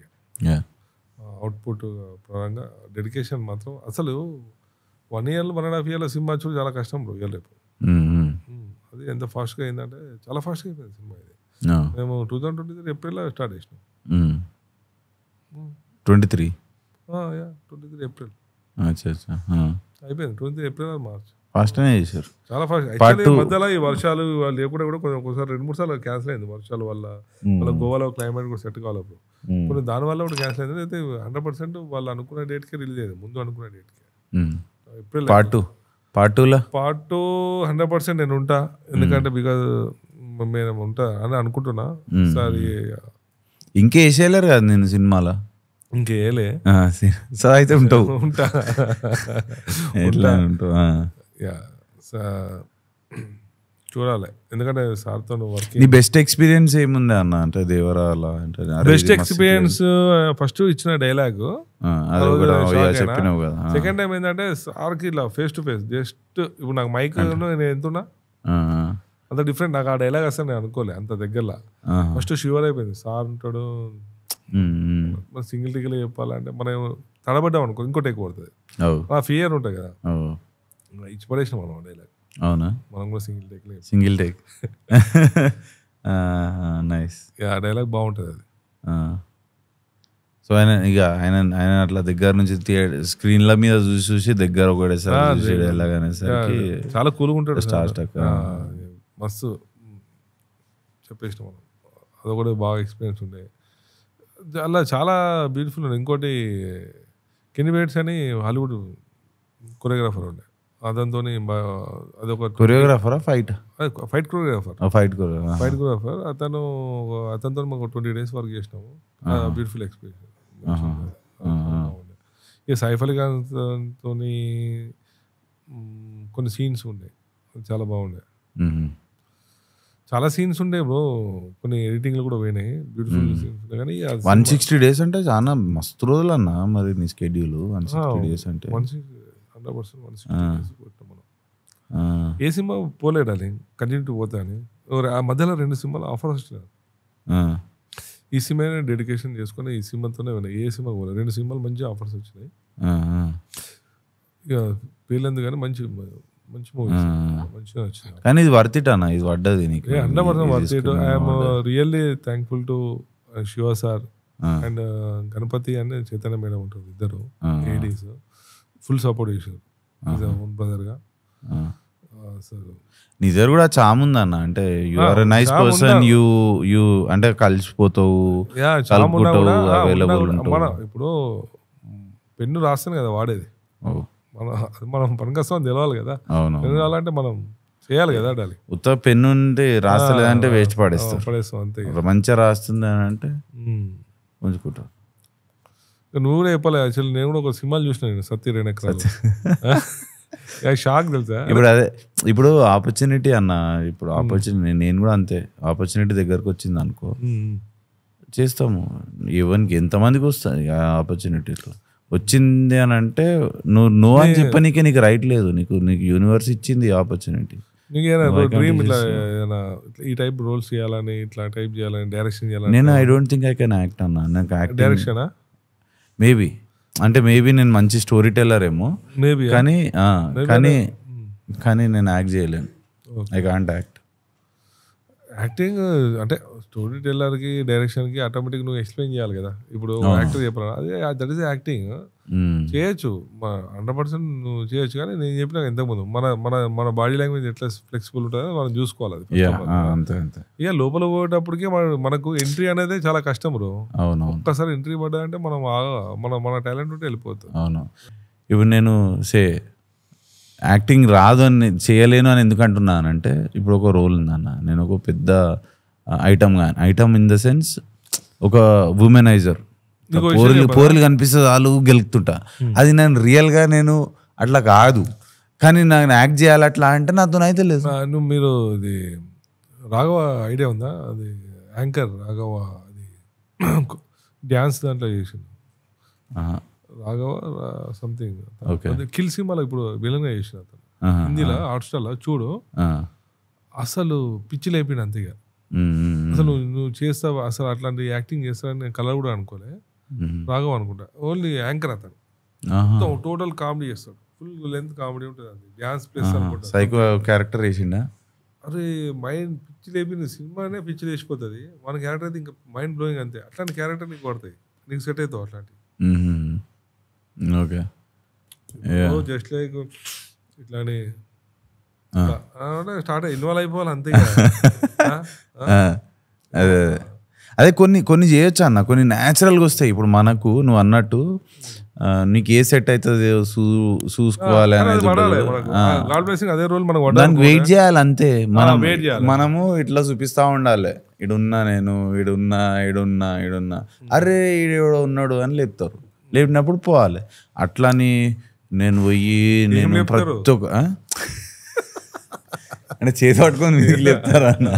[SPEAKER 2] అవుట్పుట్ పరంగా డెడికేషన్ మాత్రం అసలు one year one and half ఇయర్లో సినిమా చూడు చాలా కష్టం బ్రో ఇయర్ రేపు అది ఎంత ఫాస్ట్గా అయిందంటే చాలా ఫాస్ట్గా అయిపోయింది సినిమా ఇది మేము టూ థౌసండ్ ట్వంటీ త్రీ ఏప్రిల్లో స్టార్ట్ చేసినాం twenty three twenty three April అయిపోయింది ట్వంటీ త్రీ ఏప్రిల్ మార్చ్ ఫాస్ట్గానే చేశారు చాలా ఫాస్ట్ మధ్యలో ఈ వర్షాలు లేకుండా కూడా కొంచెం ఒకసారి రెండు మూడు సార్లు క్యాన్సిల్ అయింది వర్షాల వల్ల వాళ్ళ గోవాలో క్లైమేట్ కూడా సెట్ కావాలి కొన్ని వల్ల కూడా క్యాన్సిల్ అయింది అయితే హండ్రెడ్ పర్సెంట్ వాళ్ళు అనుకున్న డేట్కే రిలీజ్ అయింది ముందు అనుకున్న డేట్కి ఎప్పుడు part two part part two hundred percent నేను ఉంటా ఎందుకంటే బికాజ్ మేము ఉంటా అని అనుకుంటున్నా సారి
[SPEAKER 1] ఇంకే వేసేయలేరు కదా నేను సినిమాలో
[SPEAKER 2] ఇంకేయలే సో అయితే ఉంటావు ఉంటా ఉంటా యా చూడాలి ఎందుకంటే సార్తో వర్క్ నీ బెస్ట్
[SPEAKER 1] ఎక్స్పీరియన్స్ ఏముంది అన్న అంటే దేవరా అంటే బెస్ట్
[SPEAKER 2] ఎక్స్పీరియన్స్ ఫస్ట్ ఇచ్చిన డైలాగ్ చెప్పినావు కదా సెకండ్ టైం ఏంటంటే సార్కి ఇలా ఫేస్ టు ఫేస్ జస్ట్ ఇప్పుడు నాకు మైక్ నేను ఎంతున్నా అంత డిఫరెంట్ నాకు ఆ డైలాగ్ అసలు నేను అనుకోలే అంత దగ్గరలో ఫస్ట్ షూర్ అయిపోయింది సార్ ఉంటాడు సింగిల్ టికెట్ చెప్పాలంటే మనం తడబడ్డాం అనుకో ఇంకోటి టేక్ పడుతుంది ఆ ఫియర్ ఉంటుంది కదా ఇచ్చి మనం డైలాగ్ అవునా మనం కూడా సింగిల్ టేక్ లేదు సింగిల్ టేక్ నైస్ ఆ డైలాగ్ బాగుంటుంది అది
[SPEAKER 1] సో ఆయన ఇక ఆయన ఆయన అట్లా దగ్గర నుంచి స్క్రీన్ల మీద చూసి చూసి దగ్గర ఒకటేసారి డైలాగ్ అనేసరికి చాలా కూల్గా ఉంటాడు స్టార్
[SPEAKER 2] స్టాక్ మస్తు చెప్పేసిన మనం అదొకటి బాగా ఎక్స్పీరియన్స్ ఉండే అలా చాలా బ్యూటిఫుల్ ఉండే ఇంకోటి కెనీ బేట్స్ అని హాలీవుడ్ కొరియోగ్రాఫర్ ఉండే అదంతో అదొక కొరియోగ్రాఫరా fight fight choreographer fight choreographer fight choreographer అతను అతనితో మాకు ట్వంటీ డేస్ వర్క్ చేసినాము బ్యూటిఫుల్ ఎక్స్పీరియన్స్ ఇక సైఫ్ అలీ కొన్ని సీన్స్ ఉండే చాలా బాగుండే చాలా సీన్స్ ఉండే బ్రో కొన్ని ఎడిటింగ్లు కూడా పోయినాయి బ్యూటిఫుల్ సీన్స్ కానీ వన్ సిక్స్టీ
[SPEAKER 1] డేస్ అంటే చాలా మస్తు రోజులు అన్న మరి నీ స్కెడ్యూల్ వన్ సిక్స్టీ డేస్ అంటే one sixty hundred percent one sixty మనం
[SPEAKER 2] ఏ సినిమా పోలేడాలి కంటిన్యూ పోతా అని ఆ మధ్యలో రెండు సినిమాలు ఆఫర్ వచ్చినారు ఈ సినిమా డెడికేషన్ చేసుకుని ఈ సినిమాతోనే ఏ సినిమా పోలేదు రెండు సినిమాలు మంచి ఆఫర్స్ వచ్చినాయి ఇక పేర్లేదు కానీ మంచి మంచి మూవీస్ మంచిగా వచ్చింది కానీ
[SPEAKER 1] ఇది వర్తిట్ అన్న ఇది పడ్డది నీకు hundred
[SPEAKER 2] percent worth it I'm really thankful to Shiva sir and Ganapathi అని చైతన్య మేడం ఉంటుంది ఇద్దరు లేడీస్ ఫుల్ సపోర్ట్ చేశారు బ్రదర్గా
[SPEAKER 1] నీ దగ్గర కూడా చాముందన్న అంటే you are nice person you you అంటే కలిసిపోతావు అవైలబుల్ మన
[SPEAKER 2] ఇప్పుడు పెన్ను రాస్తాను కదా వాడేది మన మనం పని కష్టం తెలవాలి కదా పెన్ను రావాలంటే మనం చేయాలి కదా అడాలి
[SPEAKER 1] ఉత్త పెన్ను ఉంటే రాస్తలేదంటే వేస్ట్ పడేస్తాం పడేస్తాం అంతే మంచిగా రాస్తుంది అని అంటే ఉంచుకుంటాం
[SPEAKER 2] నువ్వు చెప్పలే యాక్చువల్లీ నేను కూడా ఒక సినిమాలు చూసిన నేను సత్య రేణక్ షాక్ తెలుసా ఇప్పుడు అదే
[SPEAKER 1] ఇప్పుడు ఆపర్చునిటీ అన్న ఇప్పుడు ఆపర్చునిటీ నేను కూడా అంతే ఆపర్చునిటీ దగ్గరకు వచ్చింది అనుకో చేస్తాము ఈవెన్కి ఎంతమందికి వస్తుంది ఆ ఆపర్చునిటీలో వచ్చింది అని అంటే నువ్వు నువ్వు అని చెప్పనీకే నీకు రైట్ లేదు నీకు నీకు యూనివర్స్ ఇచ్చింది ఆపర్చునిటీ ఇట్లా
[SPEAKER 2] ఈ టైప్ రోల్స్ చేయాలని ఇట్లా టైప్ చేయాలని డైరెక్షన్ చేయాలని నేను I don't
[SPEAKER 1] think I can act అన్న నాకు యాక్ట్ డైరెక్షనా మేబీ అంటే మేబీ నేను మంచి స్టోరీ టెల్లర్ ఏమో మేబీ కానీ కానీ కానీ నేను యాక్ట్ చేయలేను ఐ కాంట్ యాక్ట్
[SPEAKER 2] యాక్టింగ్ అంటే స్టోరీ టెల్లర్కి డైరెక్షన్కి ఆటోమేటిక్ నువ్వు ఎక్స్ప్లెయిన్ చేయాలి కదా ఇప్పుడు యాక్టర్ చెప్పాలి అదే దట్ ఈస్ యాక్టింగ్ చేయొచ్చు హండ్రెడ్ పర్సెంట్ నువ్వు చేయొచ్చు కానీ నేను చెప్పిన ఇంతకుముందు మన మన మన బాడీ లాంగ్వేజ్ ఎట్లా ఫ్లెక్సిబుల్ ఉంటుందో మనం చూసుకోవాలి అది ఇక లోపల పోయేటప్పటికి మనకు ఎంట్రీ అనేది చాలా కష్టం బ్రో ఒక్కసారి ఎంట్రీ పడ్డాయంటే మనం మన మన టాలెంట్ ఉంటే వెళ్ళిపోతాం అవును
[SPEAKER 1] ఇప్పుడు నేను సే యాక్టింగ్ రాదు అని చేయలేను అని ఎందుకు అంటున్నానంటే ఇప్పుడు ఒక రోల్ ఉందన్న నేను ఒక పెద్ద ఐటమ్ కానీ ఐటమ్ ఇన్ ద సెన్స్ ఒక ఉమెనైజర్ పోర్లు పోర్లు కనిపిస్తే వాళ్ళు గెలుతుంటా hmm. అది నేను రియల్గా నేను అట్లా కాదు
[SPEAKER 2] కానీ నాకు యాక్ట్ చేయాలి అట్లా అంటే నాతో అయితే లేదు నువ్వు మీరు ఇది రాఘవ ఐడియా ఉందా అది యాంకర్ రాఘవ అది డ్యాన్స్ <coughs> దాంట్లో చేసింది రాఘవ సంథింగ్ ఓకే కిల్ సినిమాలో ఇప్పుడు విలన్గా చేసిన అతను హిందీలో హాట్స్టార్లో చూడు అసలు పిచ్చి లేపిడు అంతేగా అసలు నువ్వు చేస్తావు అసలు అట్లాంటి యాక్టింగ్ చేస్తావని నేను కలర్ కూడా అనుకోలే రాఘవ్ అనుకుంటా ఓన్లీ యాంకర్ అతను మొత్తం టోటల్ కామెడీ చేస్తాడు ఫుల్ లెంత్ కామెడీ ఉంటుంది అది డ్యాన్స్ ప్లేస్ అనుకుంటా
[SPEAKER 1] క్యారెక్టర్ వేసిండా
[SPEAKER 2] అరే మైండ్ పిచ్చి లేపి సినిమానే పిచ్చి లేచిపోతుంది మన క్యారెక్టర్ అయితే ఇంకా మైండ్ బ్లోయింగ్ అంతే అట్లాంటి క్యారెక్టర్ నీకు పడతాయి నీకు సెట్ అవుతావు అట్లాంటి ఓకే జస్ట్ లైక్ ఇట్లానే స్టార్ట్ ఇన్వాల్వ్ అయిపోవాలి అంతే <laughs>
[SPEAKER 1] అదే అదే కొన్ని కొన్ని చేయొచ్చు అన్న కొన్ని న్యాచురల్గా వస్తాయి ఇప్పుడు మనకు నువ్వు అన్నట్టు నీకు ఏ సెట్ అవుతుంది చూసుకోవాలి అనేది
[SPEAKER 2] దానికి వెయిట్ చేయాలి
[SPEAKER 1] అంతే మనం మనము ఇట్లా చూపిస్తా ఉండాలి ఇడున్నా నేను ఇడున్నా ఇడున్నా ఇడున్నా
[SPEAKER 2] అరే ఈడెవడో
[SPEAKER 1] ఉన్నాడు అని లేపుతారు లేపినప్పుడు పోవాలి అట్లా నేను పోయి నేను ప్రతి ఒక్క అంటే చేతి పట్టుకొని విధులు లేపుతారా అన్న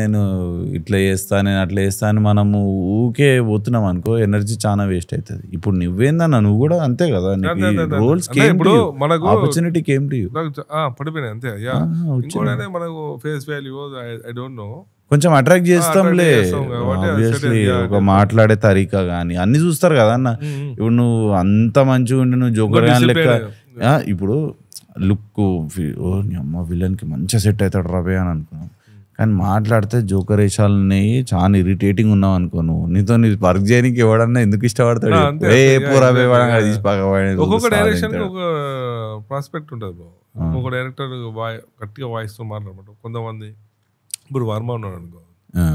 [SPEAKER 1] నేను ఇట్లా చేస్తా నేను అట్లా చేస్తా అని మనము ఊకే పోతున్నాం అనుకో ఎనర్జీ చాలా వేస్ట్ అవుతుంది ఇప్పుడు నువ్వేందన్నా నువ్వు కూడా అంతే కదా రోల్స్ మనకు పడిపోయినాయి అంతే అయ్యా
[SPEAKER 2] మనకు face value I don't know కొంచెం అట్రాక్ట్ చేస్తాంలే ఆబ్వియస్లీ ఒక
[SPEAKER 1] మాట్లాడే తరీకా కానీ అన్ని చూస్తారు కదా అన్న ఇప్పుడు నువ్వు అంత మంచిగా ఉండి నువ్వు జోకర్ కానీ లెక్క ఇప్పుడు లుక్ ఓ నీ అమ్మ విలన్కి మంచిగా సెట్ అవుతాడు రవే అని అనుకున్నాను కానీ మాట్లాడితే జోకర్ వేషాలని చాలా ఇరిటేటింగ్ ఉన్నావు అనుకో నువ్వు నీతో నీ వర్క్ చేయడానికి ఎవడన్నా ఎందుకు ఇష్టపడతాడు డైరెక్షన్
[SPEAKER 2] ఒక ప్రాస్పెక్ట్ ఉంటుంది బ్రో ఒక్కొక్క డైరెక్టర్ గట్టిగా వాయిస్ తో మాట్లాడమాట కొంతమంది ఇప్పుడు వర్మ ఉన్నాడు అనుకో అవునా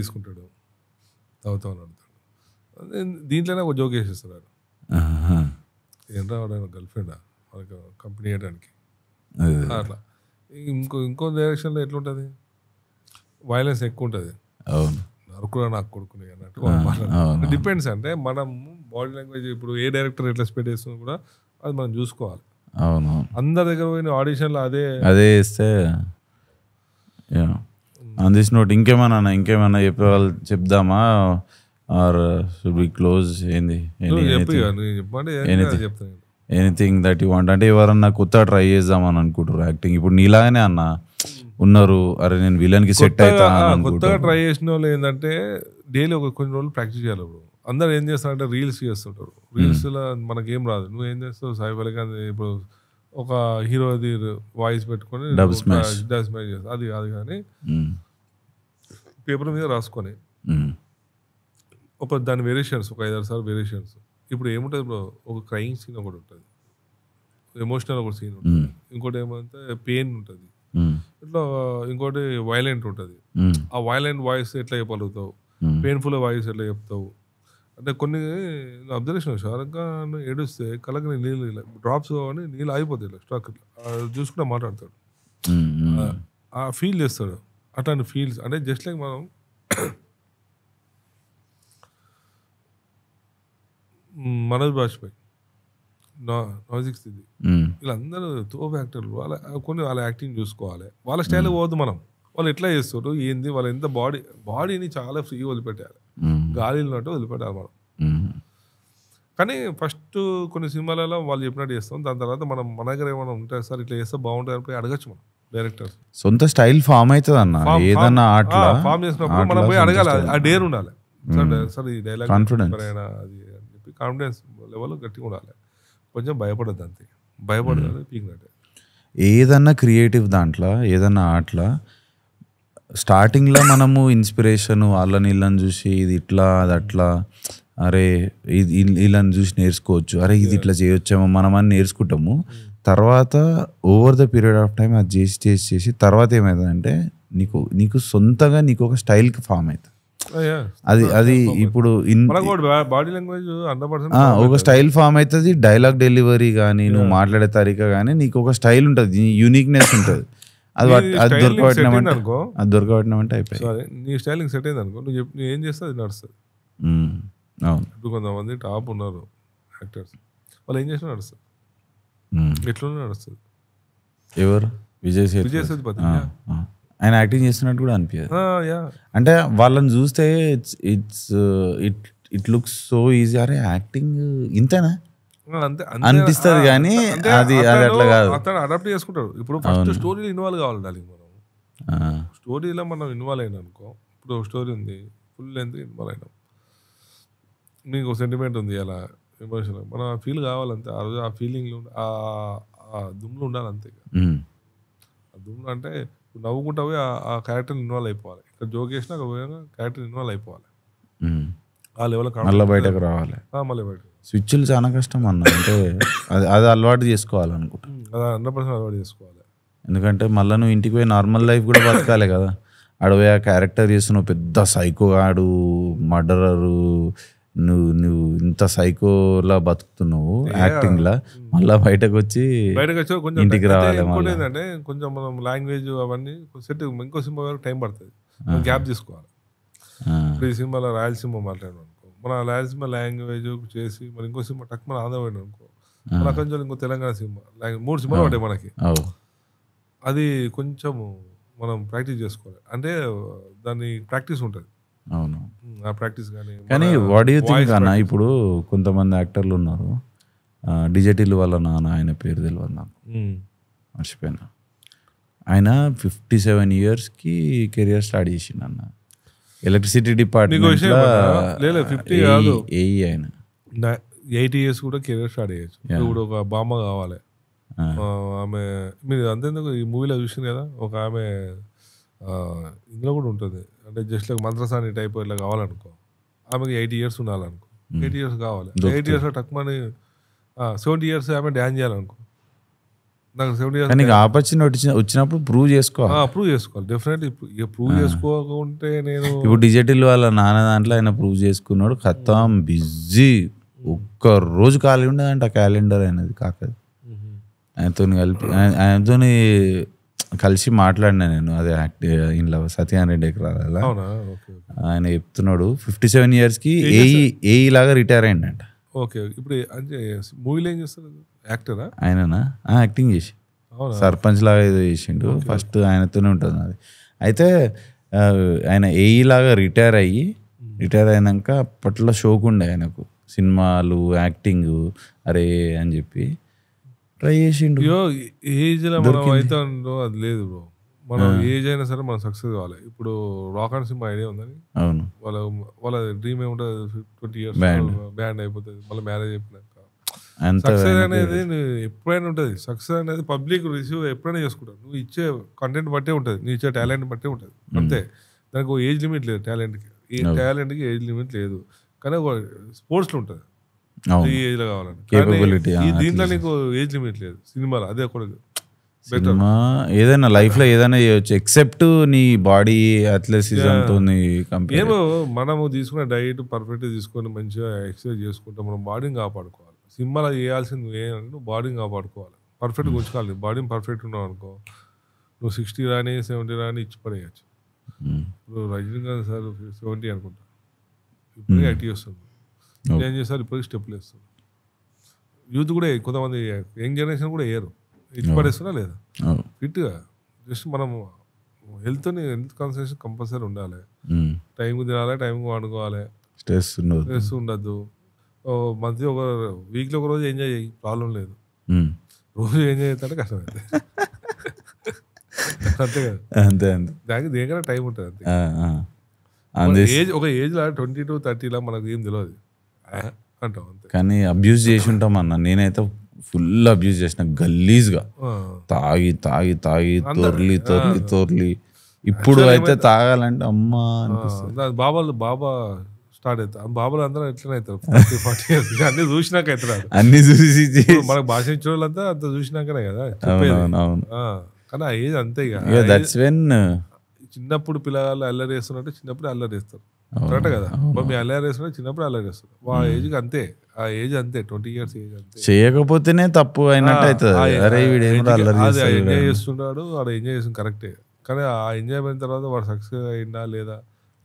[SPEAKER 2] తీసుకుంటాడు తాగుతా ఉన్నాడు దీంట్లోనే ఒక జోక్ వేసేస్తున్నారు ఏంట్రా వాడు గర్ల్ ఫ్రెండా వాళ్ళకి కంపెనీ వేయడానికి అట్లా ఇంకో ఇంకో డైరెక్షన్లో ఎట్లుంటుంది వైలెన్స్ ఎక్కువ ఉంటుంది నరుకురా నాకు కొడుకుని
[SPEAKER 3] అన్నట్టు
[SPEAKER 2] డిపెండ్స్ అంటే మనం బాడీ లాంగ్వేజ్ ఇప్పుడు ఏ డైరెక్టర్ ఎట్లా స్పెడ్ చేస్తున్నా కూడా అది మనం చూసుకోవాలి అవును అందరి దగ్గర పోయిన ఆడిషన్లో అదే అదే ఇస్తే
[SPEAKER 1] అందిస్తున్నట్టు నోట్ ఇంకేమన్నా ఇంకేమన్నా చెప్పే వాళ్ళు చెప్దామా ఆర్ షుడ్ బి క్లోజ్ ఏంది ఎనీథింగ్ దట్ యూ వాంట్ అంటే ఎవరన్నా కొత్త ట్రై చేద్దామని అనుకుంటారు యాక్టింగ్ ఇప్పుడు నీలాగానే అన్న ఉన్నారు అరే నేను విలన్ కి సెట్ అవుతా కొత్తగా
[SPEAKER 2] ట్రై చేసిన వాళ్ళు ఏంటంటే డైలీ ఒక కొన్ని రోజులు ప్రాక్టీస్ చేయాలి ఇప్పుడు అందరు ఏం చేస్తారంటే రీల్స్ చేస్తుంటారు రీల్స్ hmm. లో మనకి ఏం రాదు నువ్వు ఏం చేస్తావు సాయి గాంధీ ఇప్పుడు ఒక హీరోది వాయిస్ పెట్టుకొని డబ్ మ్యాచ్ అది కాదు కానీ పేపర్ hmm. మీద రాసుకొని hmm. ఒక దాని వేరియేషన్స్ ఒక ఐదారు సార్లు వేరియేషన్స్ ఇప్పుడు ఏముంటుంది బ్రో ఒక క్రైమ్ సీన్ ఒకటి ఉంటుంది ఎమోషనల్ ఒక సీన్ ఉంటుంది ఇంకోటి ఏమంటే పెయిన్ ఉంటుంది ఇట్లా ఇంకోటి వైలెంట్ ఉంటుంది ఆ వైలెంట్ వాయిస్ ఎట్లా చెప్పగలుగుతావు పెయిన్ఫుల్ వాయిస్ ఎట్లా చెప్తావు అంటే కొన్ని అబ్జర్వేషన్ షారుఖ్ ఏడుస్తే కలకని నీళ్ళు డ్రాప్స్ కావని నీళ్ళు ఆగిపోతాయి ఇలా స్టాక్ చూసుకుంటే మాట్లాడతాడు ఆ ఫీల్ చేస్తాడు అట్లాంటి ఫీల్స్ అంటే జస్ట్ లైక్ మనం మనోజ్ బాజ్పేయి నాజిక్ స్థితి వీళ్ళందరూ తోపు యాక్టర్లు వాళ్ళ కొన్ని వాళ్ళ యాక్టింగ్ చూసుకోవాలి వాళ్ళ స్టైల్ పోదు మనం వాళ్ళు ఎట్లా చేస్తారు ఏంది వాళ్ళు ఎంత బాడీ బాడీని చాలా ఫ్రీ వదిలిపెట్టాలి గాలిలో నట్టు వదిలిపెట్టాలి మనం కానీ ఫస్ట్ కొన్ని సినిమాలలో వాళ్ళు చెప్పినట్టు చేస్తాం దాని తర్వాత మనం మన దగ్గర ఏమైనా ఉంటాయి సార్ ఇట్లా చేస్తే బాగుంటుంది అని పోయి అడగచ్చు మనం డైరెక్టర్
[SPEAKER 1] సొంత స్టైల్ ఫామ్ అవుతుంది అన్న ఏదన్నా ఫామ్ చేసినప్పుడు మనం పోయి అడగాలి
[SPEAKER 2] ఆ డేర్ ఉండాలి సార్ ఈ డైలాగ్ కాన్ఫిడెన్స్ అది కాన్ఫిడెన్స్ లెవెల్ గట్టిగా ఉండాలి కొంచెం భయపడద్దు అంతే భయపడదు పీకినట్టే
[SPEAKER 1] ఏదన్నా క్రియేటివ్ దాంట్లో ఏదన్నా ఆటలో స్టార్టింగ్లో మనము ఇన్స్పిరేషన్ వాళ్ళని వీళ్ళని చూసి ఇది ఇట్లా అది అట్లా అరే ఇది వీళ్ళని చూసి నేర్చుకోవచ్చు అరే ఇది ఇట్లా చేయొచ్చేమో మనం అని నేర్చుకుంటాము తర్వాత over the period of time అది చేసి చేసి చేసి తర్వాత ఏమవుతుందంటే నీకు నీకు సొంతగా నీకు ఒక స్టైల్కి ఫామ్ అవుతుంది Ah, అది ah, అది ఇప్పుడు
[SPEAKER 2] బాడీ లాంగ్వేజ్ ఒక
[SPEAKER 1] స్టైల్ ఫామ్ అవుతుంది డైలాగ్ డెలివరీ కానీ నువ్వు మాట్లాడే తరిక కానీ నీకు ఒక స్టైల్ ఉంటుంది యూనిక్నెస్ ఉంటుంది అది అది దొరకబట్టినామంటే అనుకో అది దొరకబట్టినామంటే అయిపోయింది
[SPEAKER 2] నీ స్టైలింగ్ సెట్ అయింది అనుకో నువ్వు చెప్పి ఏం చేస్తే అది నడుస్తుంది అవును కొంతమంది టాప్ ఉన్నారు యాక్టర్స్ వాళ్ళు ఏం చేసినా నడుస్తుంది ఎట్లా నడుస్తుంది
[SPEAKER 1] ఎవరు విజయ్ విజయ్ సేతుపతి ఆయన యాక్టింగ్ చేస్తున్నట్టు కూడా అనిపించదు అంటే వాళ్ళని చూస్తే it's it's it it looks so easy అరే యాక్టింగ్ ఇంతేనా
[SPEAKER 2] అనిపిస్తుంది కానీ అది అది అట్లా కాదు అతను అడాప్ట్ చేసుకుంటాడు ఇప్పుడు ఫస్ట్ స్టోరీలో ఇన్వాల్వ్ కావాలి మనం స్టోరీలో మనం ఇన్వాల్వ్ అయినా అనుకో ఇప్పుడు స్టోరీ ఉంది ఫుల్ లెంత్ ఇన్వాల్వ్ అయినాం మీకు సెంటిమెంట్ ఉంది అలా ఎమోషన్ మనం ఆ ఫీల్ కావాలంతే ఆ రోజు ఆ ఫీలింగ్లో ఆ దుమ్ములు అంతే ఆ దుమ్ములు అంటే నవ్వుకుంటా పోయి ఆ క్యారెక్టర్ ఇన్వాల్వ్ అయిపోవాలి ఇక్కడ జోక్ చేసినా క్యారెక్టర్ ఇన్వాల్వ్ అయిపోవాలి ఆ లెవెల్ మళ్ళీ బయటకు రావాలి మళ్ళీ బయట
[SPEAKER 1] స్విచ్లు చాలా కష్టం అన్న అంటే అది అది అలవాటు చేసుకోవాలనుకుంటా
[SPEAKER 2] అది హండ్రెడ్ పర్సెంట్ అలవాటు చేసుకోవాలి
[SPEAKER 1] ఎందుకంటే మళ్ళీ నువ్వు ఇంటికి పోయి నార్మల్ లైఫ్ కూడా బతకాలి కదా అడవి ఆ క్యారెక్టర్ చేసిన పెద్ద సైకో మర్డరరు నువ్వు నువ్వు ఇంత సైకోలా బతుకుతున్నావు యాక్టింగ్ లా మళ్ళీ బయటకు వచ్చి బయటకు వచ్చి కొంచెం ఇంటికి రావాలి
[SPEAKER 2] ఏంటంటే కొంచెం మనం లాంగ్వేజ్ అవన్నీ సెట్ ఇంకో సినిమా వరకు టైం పడుతుంది గ్యాప్ తీసుకోవాలి ఇప్పుడు ఈ సినిమాలో రాయలసీమ మాట్లాడాను అనుకో మన రాయలసీమ లాంగ్వేజ్ చేసి మరి ఇంకో సినిమా టక్ మన ఆంధ్ర పోయినా అనుకో మన కొంచెం ఇంకో తెలంగాణ సినిమా లాంగ్వేజ్ మూడు సినిమాలు ఉంటాయి మనకి అది కొంచెము మనం ప్రాక్టీస్ చేసుకోవాలి అంటే దాన్ని ప్రాక్టీస్ ఉంటుంది అవును ప్రాక్టీస్ కానీ వాట్ యూ థింక్ అన్న
[SPEAKER 1] ఇప్పుడు కొంతమంది యాక్టర్లు ఉన్నారు డిజటిల్ వల్ల నాన్న ఆయన పేరు తెలియదు మర్చిపోయినా ఆయన ఫిఫ్టీ సెవెన్ ఇయర్స్కి కెరియర్ స్టార్ట్ చేసిండు అన్న ఎలక్ట్రిసిటీ e, డిపార్ట్మెంట్ e ఆయన
[SPEAKER 2] ఎయిటీ ఇయర్స్ కూడా కెరియర్ స్టార్ట్ చేయొచ్చు ఇప్పుడు ఒక బామ్మ కావాలి ఆమె మీరు అంతేందుకు ఈ మూవీలో చూసింది కదా ఒక ఆమె ఇందులో కూడా ఉంటుంది అంటే జస్ట్ లైక్ మంత్రసాని టైప్ ఇలా కావాలనుకో ఆమెకి ఎయిటీ ఇయర్స్ ఉండాలనుకో ఎయిటీ hmm. ఇయర్స్ కావాలి ఎయిట్ ఇయర్స్ టక్మని సెవెంటీ ఇయర్స్ ఆమె డ్యాన్స్ చేయాలనుకో నాకు సెవెంటీ ఇయర్స్ నీకు
[SPEAKER 1] ఆపర్చునిటీ వచ్చినప్పుడు ప్రూవ్ చేసుకోవాలి
[SPEAKER 2] ప్రూవ్ చేసుకోవాలి డెఫినెట్లీ ప్రూవ్ చేసుకోకుంటే నేను
[SPEAKER 1] ఇప్పుడు డిజిటల్ వాళ్ళ నాన్న దాంట్లో ఆయన ప్రూవ్ చేసుకున్నాడు ఖతం బిజీ hmm. ఒక్క రోజు ఖాళీ ఉండదంట ఆ క్యాలెండర్ అయినది కాక ఆయనతో కలిపి ఆయనతో కలిసి మాట్లాడినా నేను అదే యాక్ట్ ఇంట్లో సత్యాన్ రెడ్డి ఎకరాల ఆయన చెప్తున్నాడు ఫిఫ్టీ సెవెన్ ఇయర్స్కి ఏఈ ఏఈ లాగా రిటైర్ అయ్యిందంట
[SPEAKER 2] ఓకే ఇప్పుడు మూవీలో ఏం చేస్తారు యాక్టరా
[SPEAKER 1] ఆయననా యాక్టింగ్ చేసి సర్పంచ్ లాగా ఏదో చేసిండు ఫస్ట్ ఆయనతోనే ఉంటుంది అది అయితే ఆయన ఏఈ e లాగా రిటైర్ అయ్యి రిటైర్ అయినాక అప్పట్లో షోకు ఉండే ఆయనకు సినిమాలు యాక్టింగ్ అరే అని చెప్పి ట్రై చేసిండు ఏజ్ లో మనం
[SPEAKER 2] అది లేదు బ్రో మనం ఏజ్ అయినా సరే మనం సక్సెస్ కావాలి ఇప్పుడు రాక్ అండ్ సిమ్ ఐడియా ఉందని అవును వాళ్ళ వాళ్ళ డ్రీమ్ ఏముంటుంది ట్వంటీ ఇయర్స్ బ్యాండ్ అయిపోతుంది మళ్ళీ మ్యారేజ్ అయిపోయినాక సక్సెస్ అనేది ఎప్పుడైనా ఉంటుంది సక్సెస్ అనేది పబ్లిక్ రిసీవ్ ఎప్పుడైనా చేసుకుంటారు నువ్వు ఇచ్చే కంటెంట్ బట్టే ఉంటుంది నువ్వు ఇచ్చే టాలెంట్ బట్టే ఉంటుంది hmm. అంతే దానికి ఏజ్ లిమిట్ లేదు టాలెంట్కి ఏ టాలెంట్కి ఏజ్ లిమిట్ లేదు కానీ ఒక స్పోర్ట్స్లో ఉంటుంది ఏజ్లో కావాలని దీంట్లో నీకు ఏజ్ లిమిట్ లేదు సినిమాలో అదే కూడా సినిమా ఏదైనా
[SPEAKER 1] లైఫ్ లో ఏదైనా చేయొచ్చు ఎక్సెప్ట్ నీ బాడీ అథ్లెసిజం తో ఏమో
[SPEAKER 2] మనము తీసుకున్న డైట్ పర్ఫెక్ట్ తీసుకొని మంచిగా ఎక్సర్సైజ్ చేసుకుంటే మనం బాడీని కాపాడుకోవాలి సినిమాలో చేయాల్సింది ఏంటంటే నువ్వు బాడీని కాపాడుకోవాలి పర్ఫెక్ట్ ఉంచుకోవాలి బాడీని పర్ఫెక్ట్ ఉన్నావు అనుకో నువ్వు సిక్స్టీ రాని సెవెంటీ రాని ఇచ్చి పడేయచ్చు hmm. ఇప్పుడు రజనీకాంత్ సార్ సెవెంటీ అనుకుంటా ఇప్పుడు ఎయిటీ hmm. వస్తుంది ఏం చేస్తారు ఇప్పటికి స్టెప్లు వేస్తారు యూత్ కూడా కొంతమంది యంగ్ జనరేషన్ కూడా వేయరు ఇచ్చి పడేస్తున్నా లేదా ఫిట్గా జస్ట్ మనం హెల్త్ హెల్త్ కాన్సన్ట్రేషన్ కంపల్సరీ ఉండాలి టైంకి hmm. తినాలి టైంకి వాడుకోవాలి స్ట్రెస్ స్ట్రెస్ ఉండద్దు మంత్లీ ఒక వీక్లో ఒక రోజు ఎంజాయ్ చేయి ప్రాబ్లం లేదు hmm. రోజు ఎంజాయ్ చేస్తే కష్టమైతే <laughs> అంతే కదా అంతే అంతే దానికి దేనికైనా టైం ఉంటుంది అంతే ఏజ్ ఒక ఏజ్లో ట్వంటీ టు థర్టీలో మనకు ఏం తెలియదు <laughs>
[SPEAKER 1] కానీ అబ్యూజ్ చేసి ఉంటాం అన్న నేనైతే ఫుల్ అబ్యూజ్ చేసిన గల్లీజ్గా తాగి తాగి తాగి తొర్లి తొర్లి తొర్లి ఇప్పుడు అయితే తాగాలంటే అమ్మా అనిపిస్తుంది
[SPEAKER 2] బాబాలు బాబా స్టార్ట్ అవుతారు బాబులు అందరూ ఎట్లనే అవుతారు ఫార్టీ ఫార్టీ ఇయర్స్ అన్ని చూసినాక అవుతారు అన్ని చూసి మనకు భాషించిన వాళ్ళంతా అంత చూసినాకనే కదా కానీ అంతే ఇక దట్స్ వెన్ చిన్నప్పుడు పిల్లగాళ్ళు అల్లరి చేస్తున్నట్టు చిన్నప్పుడు అల్లరి చేస్తారు కరెక్ట్ కదా మీ అల్లరి వేసుకున్నా చిన్నప్పుడు అల్లరి వేస్తుంది ఆ ఏజ్ అంతే ఆ ఏజ్ అంతే ట్వంటీ ఇయర్స్ ఏజ్
[SPEAKER 1] అంతే చేయకపోతేనే తప్పు అయినట్టు అవుతుంది అరే అది ఎంజాయ్
[SPEAKER 2] చేస్తున్నాడు వాడు ఎంజాయ్ చేస్తుంది కరెక్టే కానీ ఆ ఎంజాయ్ అయిన తర్వాత వాడు సక్సెస్ అయిందా లేదా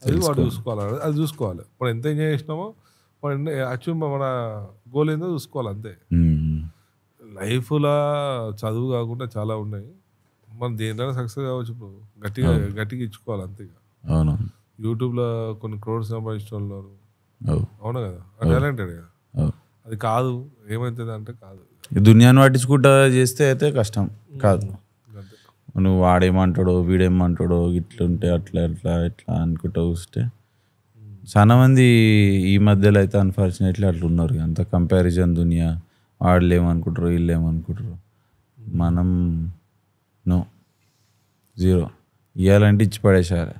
[SPEAKER 2] అది వాడు చూసుకోవాలి అది చూసుకోవాలి మనం ఎంత ఎంజాయ్ చేసినామో మనం అచీవ్ మన గోల్ ఏందో చూసుకోవాలి అంతే లైఫ్లా చదువు కాకుండా చాలా ఉన్నాయి మనం దేనిలో సక్సెస్ కావచ్చు ఇప్పుడు గట్టిగా గట్టిగా ఇచ్చుకోవాలి అంతే అవును యూట్యూబ్లో కొన్ని క్రోడ్స్ సంపాదించడం ఉన్నారు అవునా కదా టాలెంటెడ్ అది కాదు ఏమవుతుంది అంటే కాదు
[SPEAKER 1] దునియాను పట్టించుకుంటా చేస్తే అయితే కష్టం కాదు నువ్వు వాడేమంటాడో వీడేమంటాడో ఇట్లుంటే అట్లా అట్లా ఇట్లా అనుకుంటూ చూస్తే చాలా మంది ఈ మధ్యలో అయితే అన్ఫార్చునేట్లీ అట్లా ఉన్నారు అంత కంపారిజన్ దునియా వాళ్ళు ఏమనుకుంటారు వీళ్ళు ఏమనుకుంటారు మనం నో జీరో ఇవ్వాలంటే ఇచ్చి పడేసారే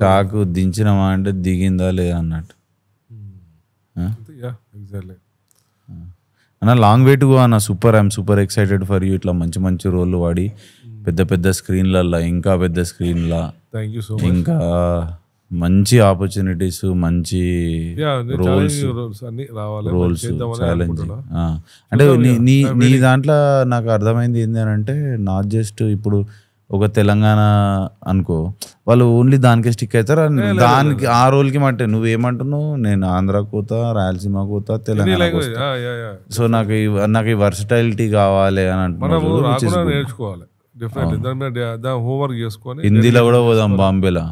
[SPEAKER 1] చాకు దించినమా అంటే దిగిందా లేదా అన్నట్టు
[SPEAKER 2] hmm.
[SPEAKER 1] అన్న లాంగ్ వెయిట్ గో అన్న super I'm super excited for you ఇట్లా మంచి మంచి రోల్ వాడి hmm. పెద్ద పెద్ద స్క్రీన్లల్లో ఇంకా పెద్ద స్క్రీన్లా థ్యాంక్ యూ సో ఇంకా మంచి ఆపర్చునిటీస్ మంచి రోల్స్ రోల్స్ ఛాలెంజ్ అంటే నీ నీ దాంట్లో నాకు అర్థమైంది ఏంటి అని అంటే నాట్ జస్ట్ ఇప్పుడు ఒక తెలంగాణ అనుకో వాళ్ళు ఓన్లీ దానికే స్టిక్ అవుతారు దానికి ఆ రోజుకి మట్టే నువ్వు ఏమంటున్నావు నేను ఆంధ్ర కూత రాయలసీమ కూత తెలంగాణ సో నాకు నాకు ఈ వర్సటైలిటీ కావాలి అని అంటున్నాను నేర్చుకోవాలి
[SPEAKER 2] హోంవర్క్ చేసుకొని హిందీలో కూడా
[SPEAKER 1] పోదాం బాంబేలా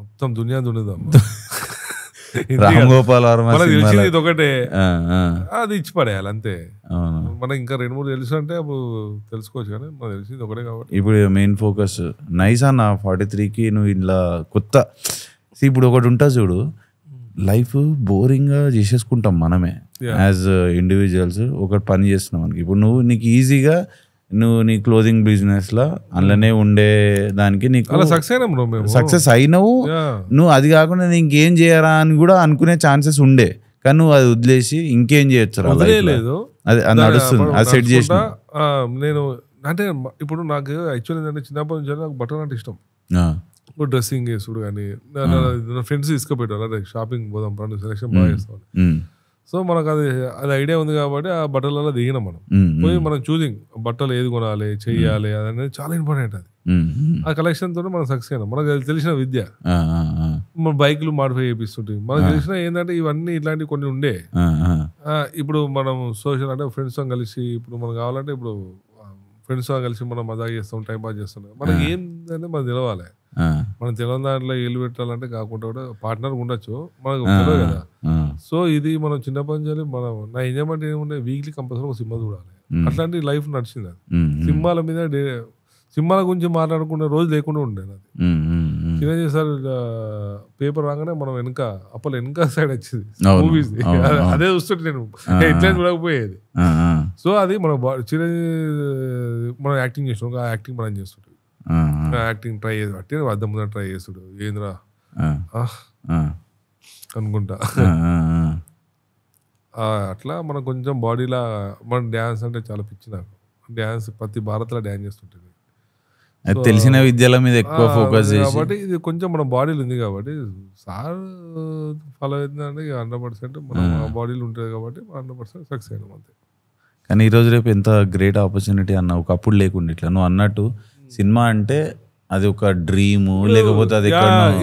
[SPEAKER 2] మొత్తం దునియా దుండదాం <laughs> రామ్ గోపాల్ వర్మ ఇది ఒకటే అది ఇచ్చి పడేయాలి అంతే మనం ఇంకా రెండు మూడు తెలుసు అంటే అప్పుడు తెలుసుకోవచ్చు కానీ మనకు తెలిసింది ఒకటే కాబట్టి
[SPEAKER 1] ఇప్పుడు మెయిన్ ఫోకస్ నైస్ అన్న ఫార్టీ త్రీకి నువ్వు ఇలా కొత్త ఇప్పుడు ఒకటి ఉంటా చూడు లైఫ్ బోరింగ్గా చేసేసుకుంటాం మనమే యాజ్ ఇండివిజువల్స్ ఒకటి పని చేస్తున్నాం మనకి ఇప్పుడు నువ్వు నీకు ఈజీగా నువ్వు నీ క్లోజింగ్ బిజినెస్ లో అందులోనే ఉండే దానికి నీకు సక్సెస్ సక్సెస్ అయినవు నువ్వు అది కాకుండా ఇంకేం చేయరా అని కూడా అనుకునే ఛాన్సెస్ ఉండే కానీ నువ్వు అది వదిలేసి ఇంకేం చేయొచ్చు అది నడుస్తుంది అది సెట్ చేసి
[SPEAKER 2] నేను అంటే ఇప్పుడు నాకు యాక్చువల్ ఏంటంటే చిన్నప్పటి నుంచి నాకు బట్టలు అంటే ఇష్టం ఇప్పుడు డ్రెస్సింగ్ వేసుడు కానీ ఫ్రెండ్స్ తీసుకుపోయాడు అలాగే షాపింగ్ పోదాం సెలెక్షన్ బాగా చేస్తాను సో మనకు అది అది ఐడియా ఉంది కాబట్టి ఆ బట్టలలో దిగినాం మనం పోయి మనం చూసింగ్ బట్టలు ఏది కొనాలి చెయ్యాలి అనేది చాలా ఇంపార్టెంట్ అది ఆ కలెక్షన్ తోనే మనం సక్సెస్ అయినాం మనకు తెలిసిన విద్య మన బైక్లు మాడిఫై చేపిస్తుంటాయి మనకు తెలిసిన ఏంటంటే ఇవన్నీ ఇట్లాంటివి కొన్ని ఉండే ఇప్పుడు మనం సోషల్ అంటే ఫ్రెండ్స్తో కలిసి ఇప్పుడు మనకు కావాలంటే ఇప్పుడు ఫ్రెండ్స్తో కలిసి మనం మజా చేస్తాం టైం పాస్ చేస్తాం మనకి ఏంటంటే మనం తెలవాలి మనం తెలంగాణ దాంట్లో ఏళ్ళు పెట్టాలంటే కాకుండా కూడా పార్ట్నర్ ఉండొచ్చు మనకు కదా సో ఇది మనం చిన్నప్పటి నుంచి మనం నా ఎంజాయ్మెంట్ ఏముండే వీక్లీ కంపల్సరీ ఒక సినిమా చూడాలి అట్లాంటి లైఫ్ నడిచింది అది సినిమాల మీద సినిమాల గురించి మాట్లాడుకునే రోజు లేకుండా ఉండేది అది చిన్న సార్ పేపర్ రాగానే మనం వెనుక అప్పలు వెనుక సైడ్ వచ్చింది మూవీస్ అదే చూస్తుంటే నేను ఇట్లా చూడకపోయేది సో అది మన చిరంజీవి మనం యాక్టింగ్ చేసినాం ఆ యాక్టింగ్ మనం చేస్తుంటాం యాక్టింగ్ ట్రై చేసి అట్టే అద్దం ముందర ట్రై చేస్తుడు ఏంద్రా అనుకుంటా అట్లా మనం కొంచెం బాడీలా మన డ్యాన్స్ అంటే చాలా పిచ్చి నాకు డ్యాన్స్ ప్రతి భారత్లో డ్యాన్స్ చేస్తుంటుంది
[SPEAKER 1] తెలిసిన విద్యల మీద ఎక్కువ ఫోకస్ కాబట్టి
[SPEAKER 2] ఇది కొంచెం మన బాడీలు ఉంది కాబట్టి సార్ ఫాలో అవుతుందంటే హండ్రెడ్ పర్సెంట్ మన బాడీలో ఉంటుంది కాబట్టి హండ్రెడ్ పర్సెంట్ సక్సెస్ అయినా అంతే
[SPEAKER 1] కానీ ఈరోజు రేపు ఎంత గ్రేట్ ఆపర్చునిటీ అన్న ఒకప్పుడు లేకుండా ఇట్లా నువ్వు అన్నట్టు సినిమా అంటే అది ఒక డ్రీమ్ లేకపోతే అది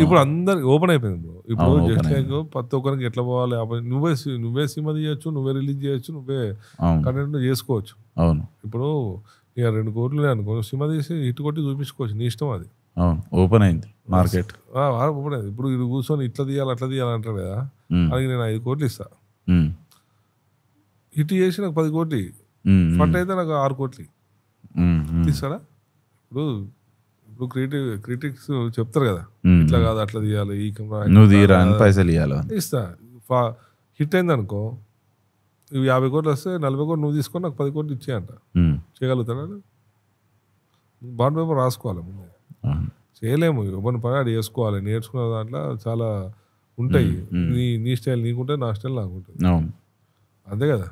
[SPEAKER 1] ఇప్పుడు అందరికి ఓపెన్ అయిపోయింది బ్రో ఇప్పుడు జస్ట్
[SPEAKER 2] లైక్ ప్రతి ఒక్కరికి ఎట్లా పోవాలి నువ్వే నువ్వే సినిమా తీయచ్చు నువ్వే రిలీజ్ చేయొచ్చు నువ్వే కంటెంట్ చేసుకోవచ్చు అవును ఇప్పుడు ఇక రెండు కోట్లు అనుకో సినిమా తీసి హిట్ కొట్టి చూపించుకోవచ్చు నీ ఇష్టం అది
[SPEAKER 1] అవును ఓపెన్ అయింది మార్కెట్
[SPEAKER 2] ఓపెన్ అయింది ఇప్పుడు ఇది కూర్చొని ఇట్లా తీయాలి అట్లా తీయాలి అంటారు కదా అది నేను ఐదు కోట్లు ఇస్తా హిట్ చేసి నాకు పది కోట్లు ఫట్ అయితే నాకు ఆరు కోట్లు ఇస్తాడా ఇప్పుడు ఇప్పుడు క్రిటిక్ క్రిటిక్స్ చెప్తారు కదా ఇట్లా కాదు అట్లా తీయాలి ఈ నువ్వు తీయరా అని పైసలు ఇవ్వాలి ఇస్తా హిట్ అయింది అనుకో ఇవి యాభై కోట్లు వస్తే నలభై కోట్లు నువ్వు తీసుకొని నాకు పది కోట్లు ఇచ్చేయంట చేయగలుగుతాడా బాండ్ పేపర్ రాసుకోవాలి ముందే చేయలేము ఇవ్వని పని అది వేసుకోవాలి నేర్చుకున్న దాంట్లో చాలా ఉంటాయి నీ నీ స్టైల్ నీకుంటే నా స్టైల్ నాకు ఉంటుంది అంతే కదా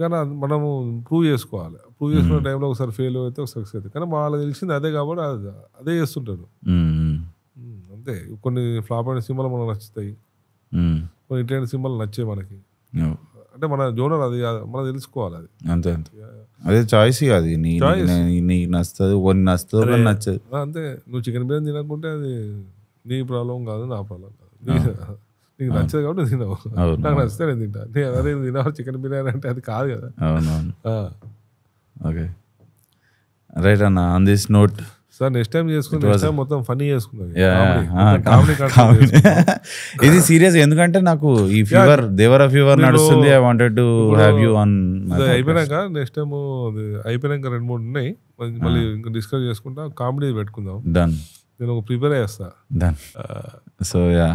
[SPEAKER 2] కానీ మనము ప్రూవ్ చేసుకోవాలి ప్రూవ్ చేసుకున్న టైంలో hmm. ఒకసారి ఫెయిల్ అయితే ఒకసారి సక్సెస్ అయితే కానీ వాళ్ళకి తెలిసింది అదే కాబట్టి అదే చేస్తుంటారు
[SPEAKER 4] hmm. Hmm.
[SPEAKER 2] అంతే కొన్ని ఫ్లాప్ అయిన సినిమాలు మనకు నచ్చుతాయి కొన్ని ఇట్లాంటి సినిమాలు నచ్చాయి మనకి అంటే మన జోనర్ అది మనం తెలుసుకోవాలి అది
[SPEAKER 1] అంతే అంతే అదే చాయిస్ అది నీకు నచ్చుతుంది కొన్ని నచ్చుతుంది నచ్చదు
[SPEAKER 2] అంతే నువ్వు చికెన్ బిర్యానీ తినకుంటే అది నీ ప్రాబ్లం కాదు నా ప్రాబ్లం కాదు <laughs> నీకు నచ్చదు కాబట్టి తినవు నాకు నచ్చితే నేను తింటా నేను అదే తిన్నావు చికెన్ బిర్యానీ అంటే అది కాదు కదా
[SPEAKER 1] ఓకే రైట్ అన్న on this note
[SPEAKER 2] sir next time చేసుకుంటే మొత్తం ఫనీ చేసుకున్నాను ah, ఇది సీరియస్ ఎందుకంటే నాకు ఈ ఫీవర్ దేవర ఫీవర్ నడుస్తుంది I wanted to have you on అయిపోయినాక నెక్స్ట్ టైం అయిపోయినాక రెండు మూడు ఉన్నాయి మళ్ళీ ah. ఇంకా డిస్కస్ చేసుకుంటా కామెడీ పెట్టుకుందాం డన్ నేను ఒక ప్రిపేర్ చేస్తా done
[SPEAKER 1] so yeah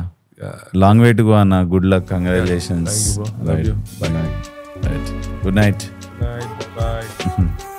[SPEAKER 1] long wait go అన్న good luck congratulations good night good night
[SPEAKER 2] bye